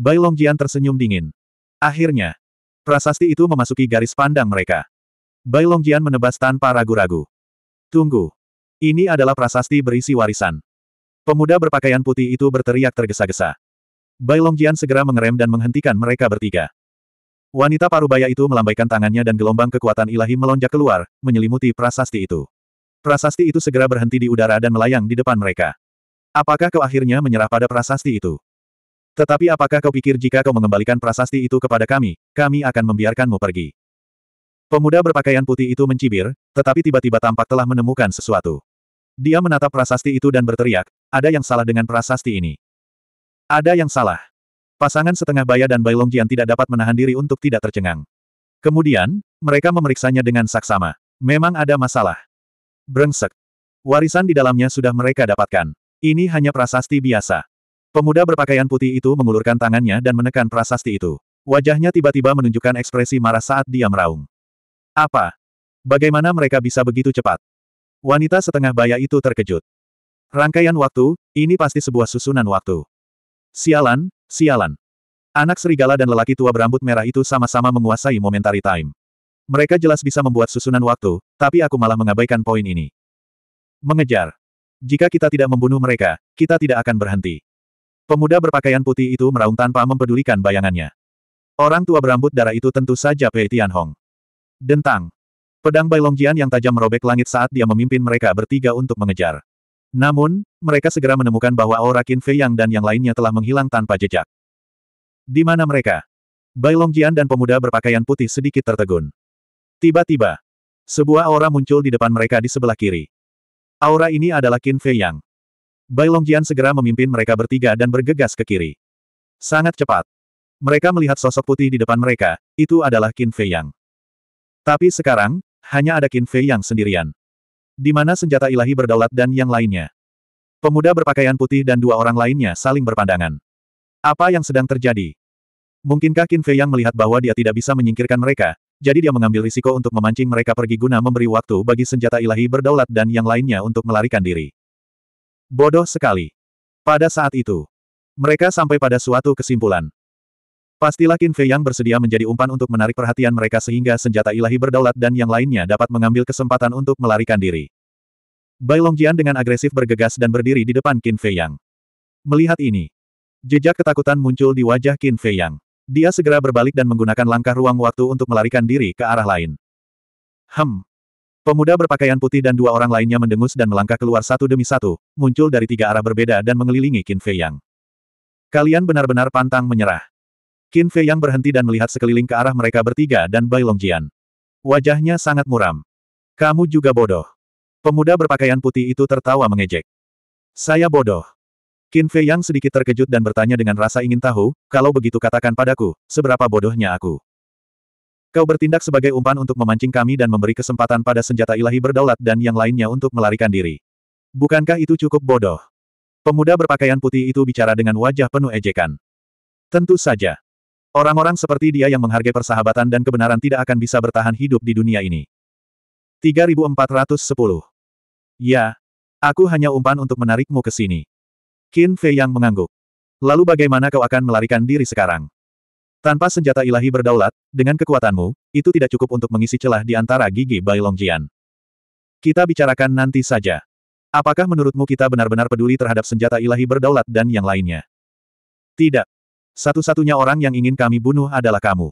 Bai Longjian tersenyum dingin. Akhirnya, prasasti itu memasuki garis pandang mereka. Bai Longjian menebas tanpa ragu-ragu. Tunggu. Ini adalah prasasti berisi warisan. Pemuda berpakaian putih itu berteriak tergesa-gesa. Bai Longjian segera mengerem dan menghentikan mereka bertiga. Wanita parubaya itu melambaikan tangannya dan gelombang kekuatan ilahi melonjak keluar, menyelimuti prasasti itu. Prasasti itu segera berhenti di udara dan melayang di depan mereka. Apakah kau akhirnya menyerah pada prasasti itu? Tetapi apakah kau pikir jika kau mengembalikan prasasti itu kepada kami, kami akan membiarkanmu pergi? Pemuda berpakaian putih itu mencibir, tetapi tiba-tiba tampak telah menemukan sesuatu. Dia menatap prasasti itu dan berteriak, ada yang salah dengan prasasti ini. Ada yang salah. Pasangan setengah baya dan Bailongjian Jian tidak dapat menahan diri untuk tidak tercengang. Kemudian, mereka memeriksanya dengan saksama. Memang ada masalah. Brengsek. Warisan di dalamnya sudah mereka dapatkan. Ini hanya prasasti biasa. Pemuda berpakaian putih itu mengulurkan tangannya dan menekan prasasti itu. Wajahnya tiba-tiba menunjukkan ekspresi marah saat dia meraung. Apa? Bagaimana mereka bisa begitu cepat? Wanita setengah baya itu terkejut. Rangkaian waktu, ini pasti sebuah susunan waktu. Sialan, sialan. Anak serigala dan lelaki tua berambut merah itu sama-sama menguasai momentary time. Mereka jelas bisa membuat susunan waktu, tapi aku malah mengabaikan poin ini. Mengejar. Jika kita tidak membunuh mereka, kita tidak akan berhenti. Pemuda berpakaian putih itu meraung tanpa mempedulikan bayangannya. Orang tua berambut darah itu tentu saja Pei Tianhong. Dentang. Pedang Bailongjian yang tajam merobek langit saat dia memimpin mereka bertiga untuk mengejar. Namun, mereka segera menemukan bahwa aura Qin Fei Yang dan yang lainnya telah menghilang tanpa jejak. Di mana mereka? Bailongjian dan pemuda berpakaian putih sedikit tertegun. Tiba-tiba, sebuah aura muncul di depan mereka di sebelah kiri. Aura ini adalah Qin Fei Yang. Bailongjian segera memimpin mereka bertiga dan bergegas ke kiri. Sangat cepat. Mereka melihat sosok putih di depan mereka, itu adalah Qin Fei Yang. Tapi sekarang, hanya ada Qin Fei yang sendirian. Di mana senjata ilahi berdaulat dan yang lainnya. Pemuda berpakaian putih dan dua orang lainnya saling berpandangan. Apa yang sedang terjadi? Mungkinkah Qin Fei yang melihat bahwa dia tidak bisa menyingkirkan mereka, jadi dia mengambil risiko untuk memancing mereka pergi guna memberi waktu bagi senjata ilahi berdaulat dan yang lainnya untuk melarikan diri. Bodoh sekali. Pada saat itu, mereka sampai pada suatu kesimpulan. Pastilah Qin Fei yang bersedia menjadi umpan untuk menarik perhatian mereka sehingga senjata ilahi berdaulat dan yang lainnya dapat mengambil kesempatan untuk melarikan diri. Bai Longjian dengan agresif bergegas dan berdiri di depan Qin Fei Yang. Melihat ini, jejak ketakutan muncul di wajah Qin Fei Yang. Dia segera berbalik dan menggunakan langkah ruang waktu untuk melarikan diri ke arah lain. Hem. Pemuda berpakaian putih dan dua orang lainnya mendengus dan melangkah keluar satu demi satu, muncul dari tiga arah berbeda dan mengelilingi Qin Fei Yang. Kalian benar-benar pantang menyerah. Qin Fei Yang berhenti dan melihat sekeliling ke arah mereka bertiga dan Bai Longjian. Wajahnya sangat muram. Kamu juga bodoh. Pemuda berpakaian putih itu tertawa mengejek. Saya bodoh. Qin Fei Yang sedikit terkejut dan bertanya dengan rasa ingin tahu, kalau begitu katakan padaku, seberapa bodohnya aku. Kau bertindak sebagai umpan untuk memancing kami dan memberi kesempatan pada senjata ilahi berdaulat dan yang lainnya untuk melarikan diri. Bukankah itu cukup bodoh? Pemuda berpakaian putih itu bicara dengan wajah penuh ejekan. Tentu saja. Orang-orang seperti dia yang menghargai persahabatan dan kebenaran tidak akan bisa bertahan hidup di dunia ini. 3410. Ya, aku hanya umpan untuk menarikmu ke sini. Qin Fei yang mengangguk. Lalu bagaimana kau akan melarikan diri sekarang? Tanpa senjata ilahi berdaulat, dengan kekuatanmu, itu tidak cukup untuk mengisi celah di antara gigi Bai Longjian. Kita bicarakan nanti saja. Apakah menurutmu kita benar-benar peduli terhadap senjata ilahi berdaulat dan yang lainnya? Tidak. Satu-satunya orang yang ingin kami bunuh adalah kamu.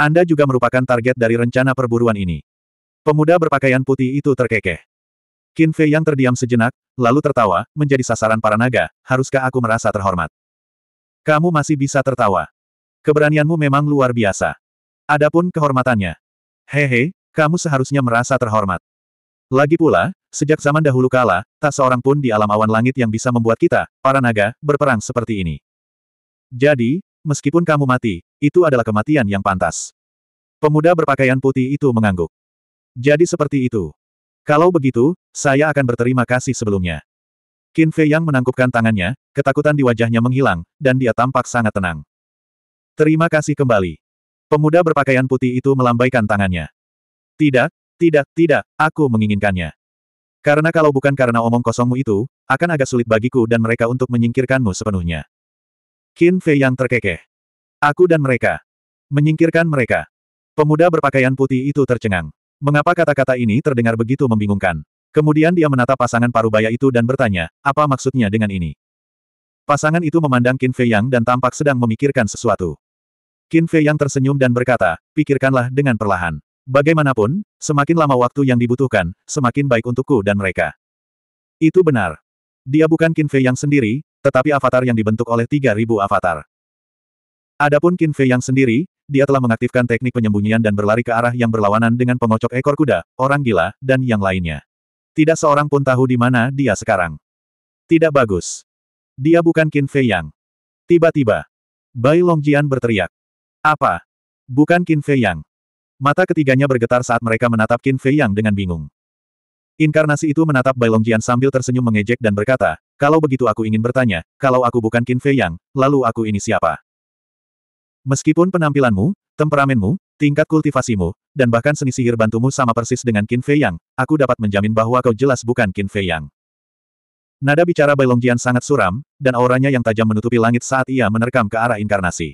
Anda juga merupakan target dari rencana perburuan ini. Pemuda berpakaian putih itu terkekeh. Qin Fei yang terdiam sejenak, lalu tertawa, menjadi sasaran para naga, haruskah aku merasa terhormat? Kamu masih bisa tertawa. Keberanianmu memang luar biasa. Adapun kehormatannya. Hehe, kamu seharusnya merasa terhormat. Lagi pula, sejak zaman dahulu kala, tak seorang pun di alam awan langit yang bisa membuat kita, para naga, berperang seperti ini. Jadi, meskipun kamu mati, itu adalah kematian yang pantas. Pemuda berpakaian putih itu mengangguk. Jadi seperti itu. Kalau begitu, saya akan berterima kasih sebelumnya. Qin Fei yang menangkupkan tangannya, ketakutan di wajahnya menghilang, dan dia tampak sangat tenang. Terima kasih kembali. Pemuda berpakaian putih itu melambaikan tangannya. Tidak, tidak, tidak, aku menginginkannya. Karena kalau bukan karena omong kosongmu itu, akan agak sulit bagiku dan mereka untuk menyingkirkanmu sepenuhnya. Qin Fei yang terkekeh. Aku dan mereka. Menyingkirkan mereka. Pemuda berpakaian putih itu tercengang. Mengapa kata-kata ini terdengar begitu membingungkan? Kemudian dia menatap pasangan parubaya itu dan bertanya, apa maksudnya dengan ini? Pasangan itu memandang Qin Fei Yang dan tampak sedang memikirkan sesuatu. Qin Fei Yang tersenyum dan berkata, pikirkanlah dengan perlahan. Bagaimanapun, semakin lama waktu yang dibutuhkan, semakin baik untukku dan mereka. Itu benar. Dia bukan Qin Fei Yang sendiri, tetapi avatar yang dibentuk oleh 3.000 avatar. Adapun Qin Fei yang sendiri, dia telah mengaktifkan teknik penyembunyian dan berlari ke arah yang berlawanan dengan pengocok ekor kuda, orang gila, dan yang lainnya. Tidak seorang pun tahu di mana dia sekarang. Tidak bagus. Dia bukan Qin Fei Yang. Tiba-tiba, Bai Longjian berteriak. Apa? Bukan Qin Fei Yang. Mata ketiganya bergetar saat mereka menatap Qin Fei Yang dengan bingung. Inkarnasi itu menatap Bai Longjian sambil tersenyum mengejek dan berkata, kalau begitu aku ingin bertanya, kalau aku bukan Qin Fei Yang, lalu aku ini siapa? Meskipun penampilanmu, temperamenmu, tingkat kultivasimu, dan bahkan seni sihir bantumu sama persis dengan Qin Fei Yang, aku dapat menjamin bahwa kau jelas bukan Qin Fei Yang. Nada bicara Longjian sangat suram, dan auranya yang tajam menutupi langit saat ia menerkam ke arah inkarnasi.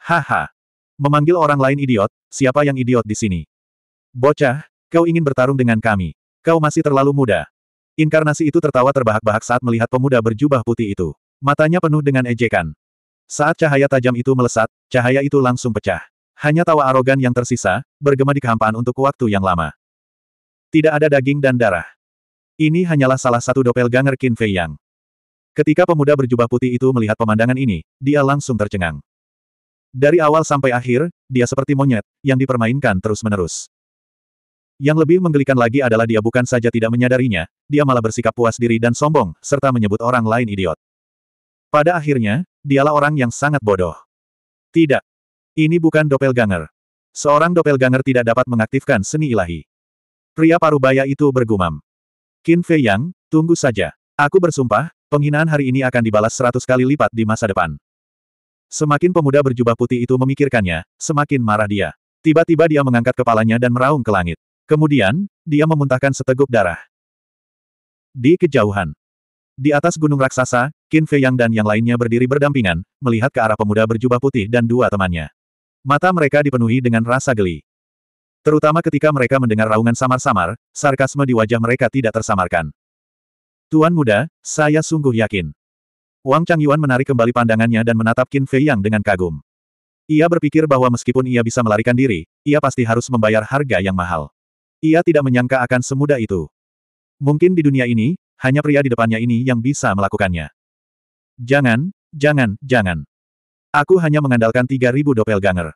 Haha. Memanggil orang lain idiot, siapa yang idiot di sini? Bocah, kau ingin bertarung dengan kami. Kau masih terlalu muda. Inkarnasi itu tertawa terbahak-bahak saat melihat pemuda berjubah putih itu. Matanya penuh dengan ejekan. Saat cahaya tajam itu melesat, cahaya itu langsung pecah. Hanya tawa arogan yang tersisa, bergema di kehampaan untuk waktu yang lama. Tidak ada daging dan darah. Ini hanyalah salah satu doppelganger Qin Fei Yang. Ketika pemuda berjubah putih itu melihat pemandangan ini, dia langsung tercengang. Dari awal sampai akhir, dia seperti monyet, yang dipermainkan terus-menerus. Yang lebih menggelikan lagi adalah dia bukan saja tidak menyadarinya, dia malah bersikap puas diri dan sombong, serta menyebut orang lain idiot. Pada akhirnya, dialah orang yang sangat bodoh. Tidak. Ini bukan doppelganger. Seorang doppelganger tidak dapat mengaktifkan seni ilahi. Pria parubaya itu bergumam. Qin Fei Yang, tunggu saja. Aku bersumpah, penghinaan hari ini akan dibalas seratus kali lipat di masa depan. Semakin pemuda berjubah putih itu memikirkannya, semakin marah dia. Tiba-tiba dia mengangkat kepalanya dan meraung ke langit. Kemudian, dia memuntahkan seteguk darah. Di kejauhan. Di atas gunung raksasa, Qin Fei Yang dan yang lainnya berdiri berdampingan, melihat ke arah pemuda berjubah putih dan dua temannya. Mata mereka dipenuhi dengan rasa geli. Terutama ketika mereka mendengar raungan samar-samar, sarkasme di wajah mereka tidak tersamarkan. Tuan muda, saya sungguh yakin. Wang Chang Yuan menarik kembali pandangannya dan menatap Qin Fei Yang dengan kagum. Ia berpikir bahwa meskipun ia bisa melarikan diri, ia pasti harus membayar harga yang mahal. Ia tidak menyangka akan semudah itu. Mungkin di dunia ini, hanya pria di depannya ini yang bisa melakukannya. Jangan, jangan, jangan. Aku hanya mengandalkan 3.000 doppelganger.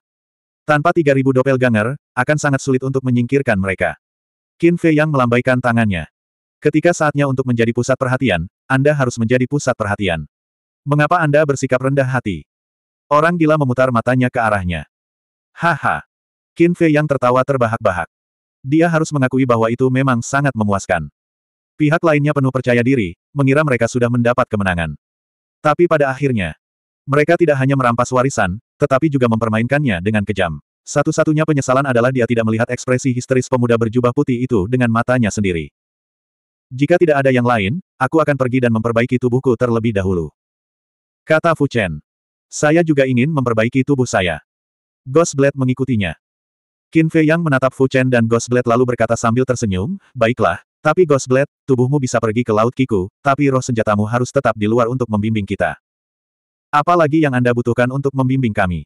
Tanpa 3.000 doppelganger, akan sangat sulit untuk menyingkirkan mereka. Qin Fei yang melambaikan tangannya. Ketika saatnya untuk menjadi pusat perhatian, Anda harus menjadi pusat perhatian. Mengapa Anda bersikap rendah hati? Orang gila memutar matanya ke arahnya. Haha. Qin Fei yang tertawa terbahak-bahak. Dia harus mengakui bahwa itu memang sangat memuaskan. Pihak lainnya penuh percaya diri, mengira mereka sudah mendapat kemenangan. Tapi pada akhirnya, mereka tidak hanya merampas warisan, tetapi juga mempermainkannya dengan kejam. Satu-satunya penyesalan adalah dia tidak melihat ekspresi histeris pemuda berjubah putih itu dengan matanya sendiri. Jika tidak ada yang lain, aku akan pergi dan memperbaiki tubuhku terlebih dahulu. Kata Fu Chen. Saya juga ingin memperbaiki tubuh saya. Ghost Blade mengikutinya. Qin Fei Yang menatap Fu Chen dan Ghostblade lalu berkata sambil tersenyum, baiklah, tapi Ghostblade, tubuhmu bisa pergi ke Laut Kiku, tapi roh senjatamu harus tetap di luar untuk membimbing kita. Apalagi yang Anda butuhkan untuk membimbing kami?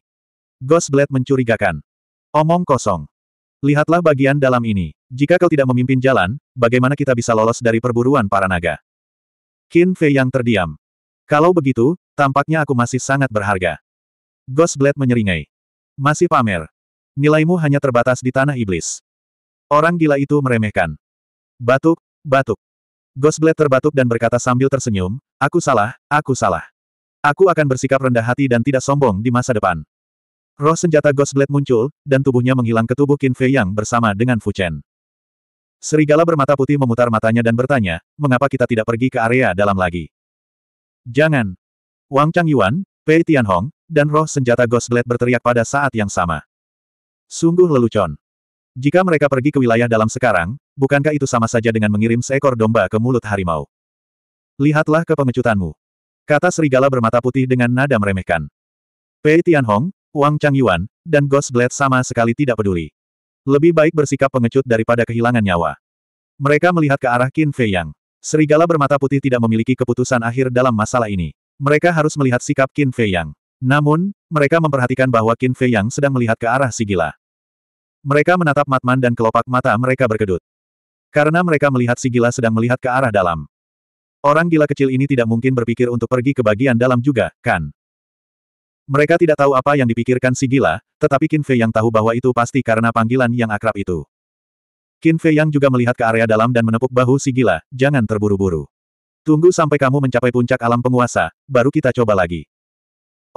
Ghostblade mencurigakan. Omong kosong. Lihatlah bagian dalam ini. Jika kau tidak memimpin jalan, bagaimana kita bisa lolos dari perburuan para naga? Qin Fei Yang terdiam. Kalau begitu, tampaknya aku masih sangat berharga. Ghostblade menyeringai. Masih pamer. Nilaimu hanya terbatas di tanah iblis. Orang gila itu meremehkan. Batuk, batuk. Ghostblade terbatuk dan berkata sambil tersenyum, Aku salah, aku salah. Aku akan bersikap rendah hati dan tidak sombong di masa depan. Roh senjata Ghostblade muncul, dan tubuhnya menghilang ke tubuh Qin Fei Yang bersama dengan Fu Chen. Serigala bermata putih memutar matanya dan bertanya, mengapa kita tidak pergi ke area dalam lagi? Jangan. Wang Chang Yuan, Pei Tianhong, dan roh senjata Ghostblade berteriak pada saat yang sama. Sungguh lelucon. Jika mereka pergi ke wilayah dalam sekarang, bukankah itu sama saja dengan mengirim seekor domba ke mulut harimau? Lihatlah ke pengecutanmu. Kata serigala bermata putih dengan nada meremehkan. Pei Tianhong, Wang Changyuan, dan Ghost Blade sama sekali tidak peduli. Lebih baik bersikap pengecut daripada kehilangan nyawa. Mereka melihat ke arah Qin Fei Yang. Serigala bermata putih tidak memiliki keputusan akhir dalam masalah ini. Mereka harus melihat sikap Qin Fei Yang. Namun, mereka memperhatikan bahwa Qin Fei Yang sedang melihat ke arah Sigila. Mereka menatap Matman dan kelopak mata mereka berkedut. Karena mereka melihat Sigila sedang melihat ke arah dalam. Orang gila kecil ini tidak mungkin berpikir untuk pergi ke bagian dalam juga, kan? Mereka tidak tahu apa yang dipikirkan Sigila, tetapi Qin Fei yang tahu bahwa itu pasti karena panggilan yang akrab itu. Qin Fei yang juga melihat ke area dalam dan menepuk bahu Sigila. jangan terburu-buru. Tunggu sampai kamu mencapai puncak alam penguasa, baru kita coba lagi.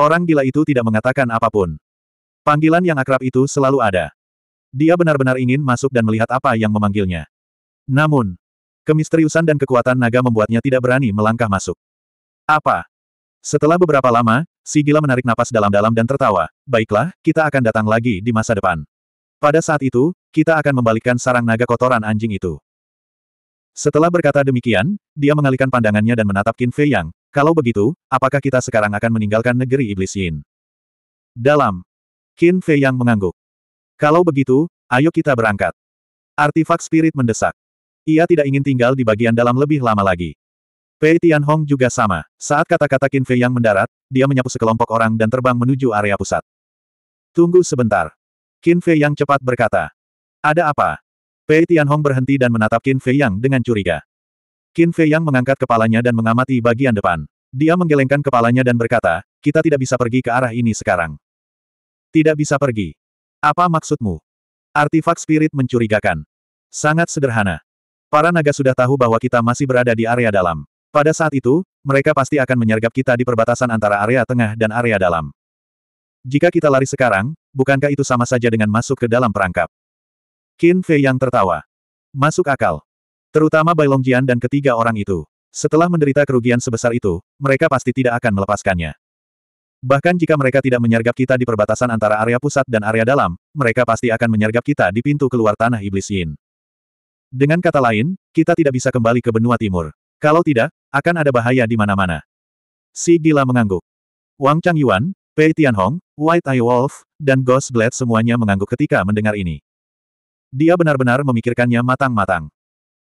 Orang gila itu tidak mengatakan apapun. Panggilan yang akrab itu selalu ada. Dia benar-benar ingin masuk dan melihat apa yang memanggilnya. Namun, kemisteriusan dan kekuatan naga membuatnya tidak berani melangkah masuk. Apa? Setelah beberapa lama, si gila menarik napas dalam-dalam dan tertawa. Baiklah, kita akan datang lagi di masa depan. Pada saat itu, kita akan membalikkan sarang naga kotoran anjing itu. Setelah berkata demikian, dia mengalihkan pandangannya dan menatap Qin Fei Yang, kalau begitu, apakah kita sekarang akan meninggalkan negeri iblis Yin? Dalam. Qin Fei yang mengangguk. Kalau begitu, ayo kita berangkat. Artifak spirit mendesak. Ia tidak ingin tinggal di bagian dalam lebih lama lagi. Pei Tianhong juga sama. Saat kata-kata Qin Fei yang mendarat, dia menyapu sekelompok orang dan terbang menuju area pusat. Tunggu sebentar. Qin Fei yang cepat berkata. Ada apa? Pei Tianhong berhenti dan menatap Qin Fei yang dengan curiga. Qin Fei Yang mengangkat kepalanya dan mengamati bagian depan. Dia menggelengkan kepalanya dan berkata, kita tidak bisa pergi ke arah ini sekarang. Tidak bisa pergi. Apa maksudmu? Artifak spirit mencurigakan. Sangat sederhana. Para naga sudah tahu bahwa kita masih berada di area dalam. Pada saat itu, mereka pasti akan menyergap kita di perbatasan antara area tengah dan area dalam. Jika kita lari sekarang, bukankah itu sama saja dengan masuk ke dalam perangkap? Qin Fei yang tertawa. Masuk akal. Terutama Bai Jian dan ketiga orang itu. Setelah menderita kerugian sebesar itu, mereka pasti tidak akan melepaskannya. Bahkan jika mereka tidak menyergap kita di perbatasan antara area pusat dan area dalam, mereka pasti akan menyergap kita di pintu keluar tanah iblis Yin. Dengan kata lain, kita tidak bisa kembali ke benua timur. Kalau tidak, akan ada bahaya di mana-mana. Si gila mengangguk. Wang Chang Yuan, Pei Tianhong, White Eye Wolf, dan Ghost Blade semuanya mengangguk ketika mendengar ini. Dia benar-benar memikirkannya matang-matang.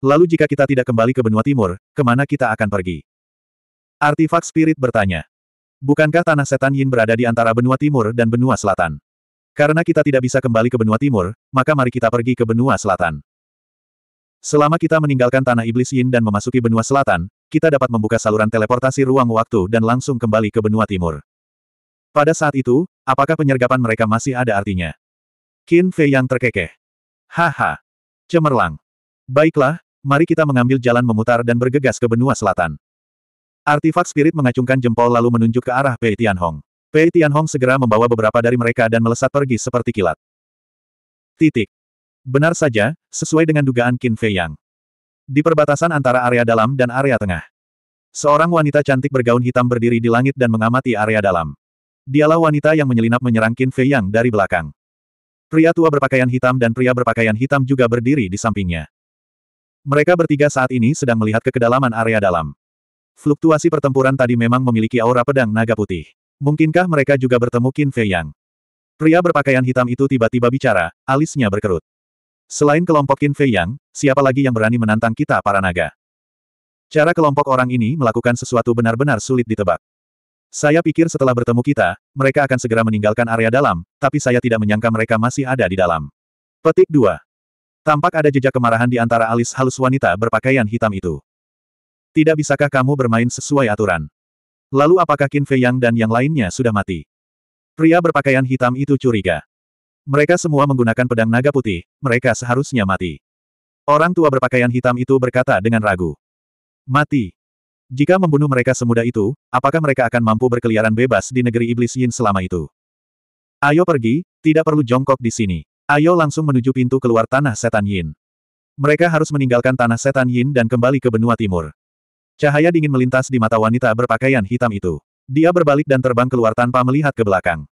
Lalu jika kita tidak kembali ke benua timur, kemana kita akan pergi? Artifak Spirit bertanya. Bukankah tanah setan Yin berada di antara benua timur dan benua selatan? Karena kita tidak bisa kembali ke benua timur, maka mari kita pergi ke benua selatan. Selama kita meninggalkan tanah iblis Yin dan memasuki benua selatan, kita dapat membuka saluran teleportasi ruang waktu dan langsung kembali ke benua timur. Pada saat itu, apakah penyergapan mereka masih ada artinya? Qin Fei yang terkekeh. Haha. Cemerlang. Baiklah, Mari kita mengambil jalan memutar dan bergegas ke benua selatan. Artifak spirit mengacungkan jempol lalu menunjuk ke arah Pei Tianhong. Pei Tianhong segera membawa beberapa dari mereka dan melesat pergi seperti kilat. Titik. Benar saja, sesuai dengan dugaan Qin Fei Yang. Di perbatasan antara area dalam dan area tengah. Seorang wanita cantik bergaun hitam berdiri di langit dan mengamati area dalam. Dialah wanita yang menyelinap menyerang Qin Fei Yang dari belakang. Pria tua berpakaian hitam dan pria berpakaian hitam juga berdiri di sampingnya. Mereka bertiga saat ini sedang melihat ke kedalaman area dalam. Fluktuasi pertempuran tadi memang memiliki aura pedang naga putih. Mungkinkah mereka juga bertemu Qin Fei Yang? Pria berpakaian hitam itu tiba-tiba bicara, alisnya berkerut. Selain kelompok Qin Fei Yang, siapa lagi yang berani menantang kita para naga? Cara kelompok orang ini melakukan sesuatu benar-benar sulit ditebak. Saya pikir setelah bertemu kita, mereka akan segera meninggalkan area dalam, tapi saya tidak menyangka mereka masih ada di dalam. Petik 2. Tampak ada jejak kemarahan di antara alis halus wanita berpakaian hitam itu. Tidak bisakah kamu bermain sesuai aturan? Lalu apakah Qin Fei Yang dan yang lainnya sudah mati? Pria berpakaian hitam itu curiga. Mereka semua menggunakan pedang naga putih, mereka seharusnya mati. Orang tua berpakaian hitam itu berkata dengan ragu. Mati. Jika membunuh mereka semudah itu, apakah mereka akan mampu berkeliaran bebas di negeri iblis Yin selama itu? Ayo pergi, tidak perlu jongkok di sini. Ayo langsung menuju pintu keluar tanah setan Yin. Mereka harus meninggalkan tanah setan Yin dan kembali ke benua timur. Cahaya dingin melintas di mata wanita berpakaian hitam itu. Dia berbalik dan terbang keluar tanpa melihat ke belakang.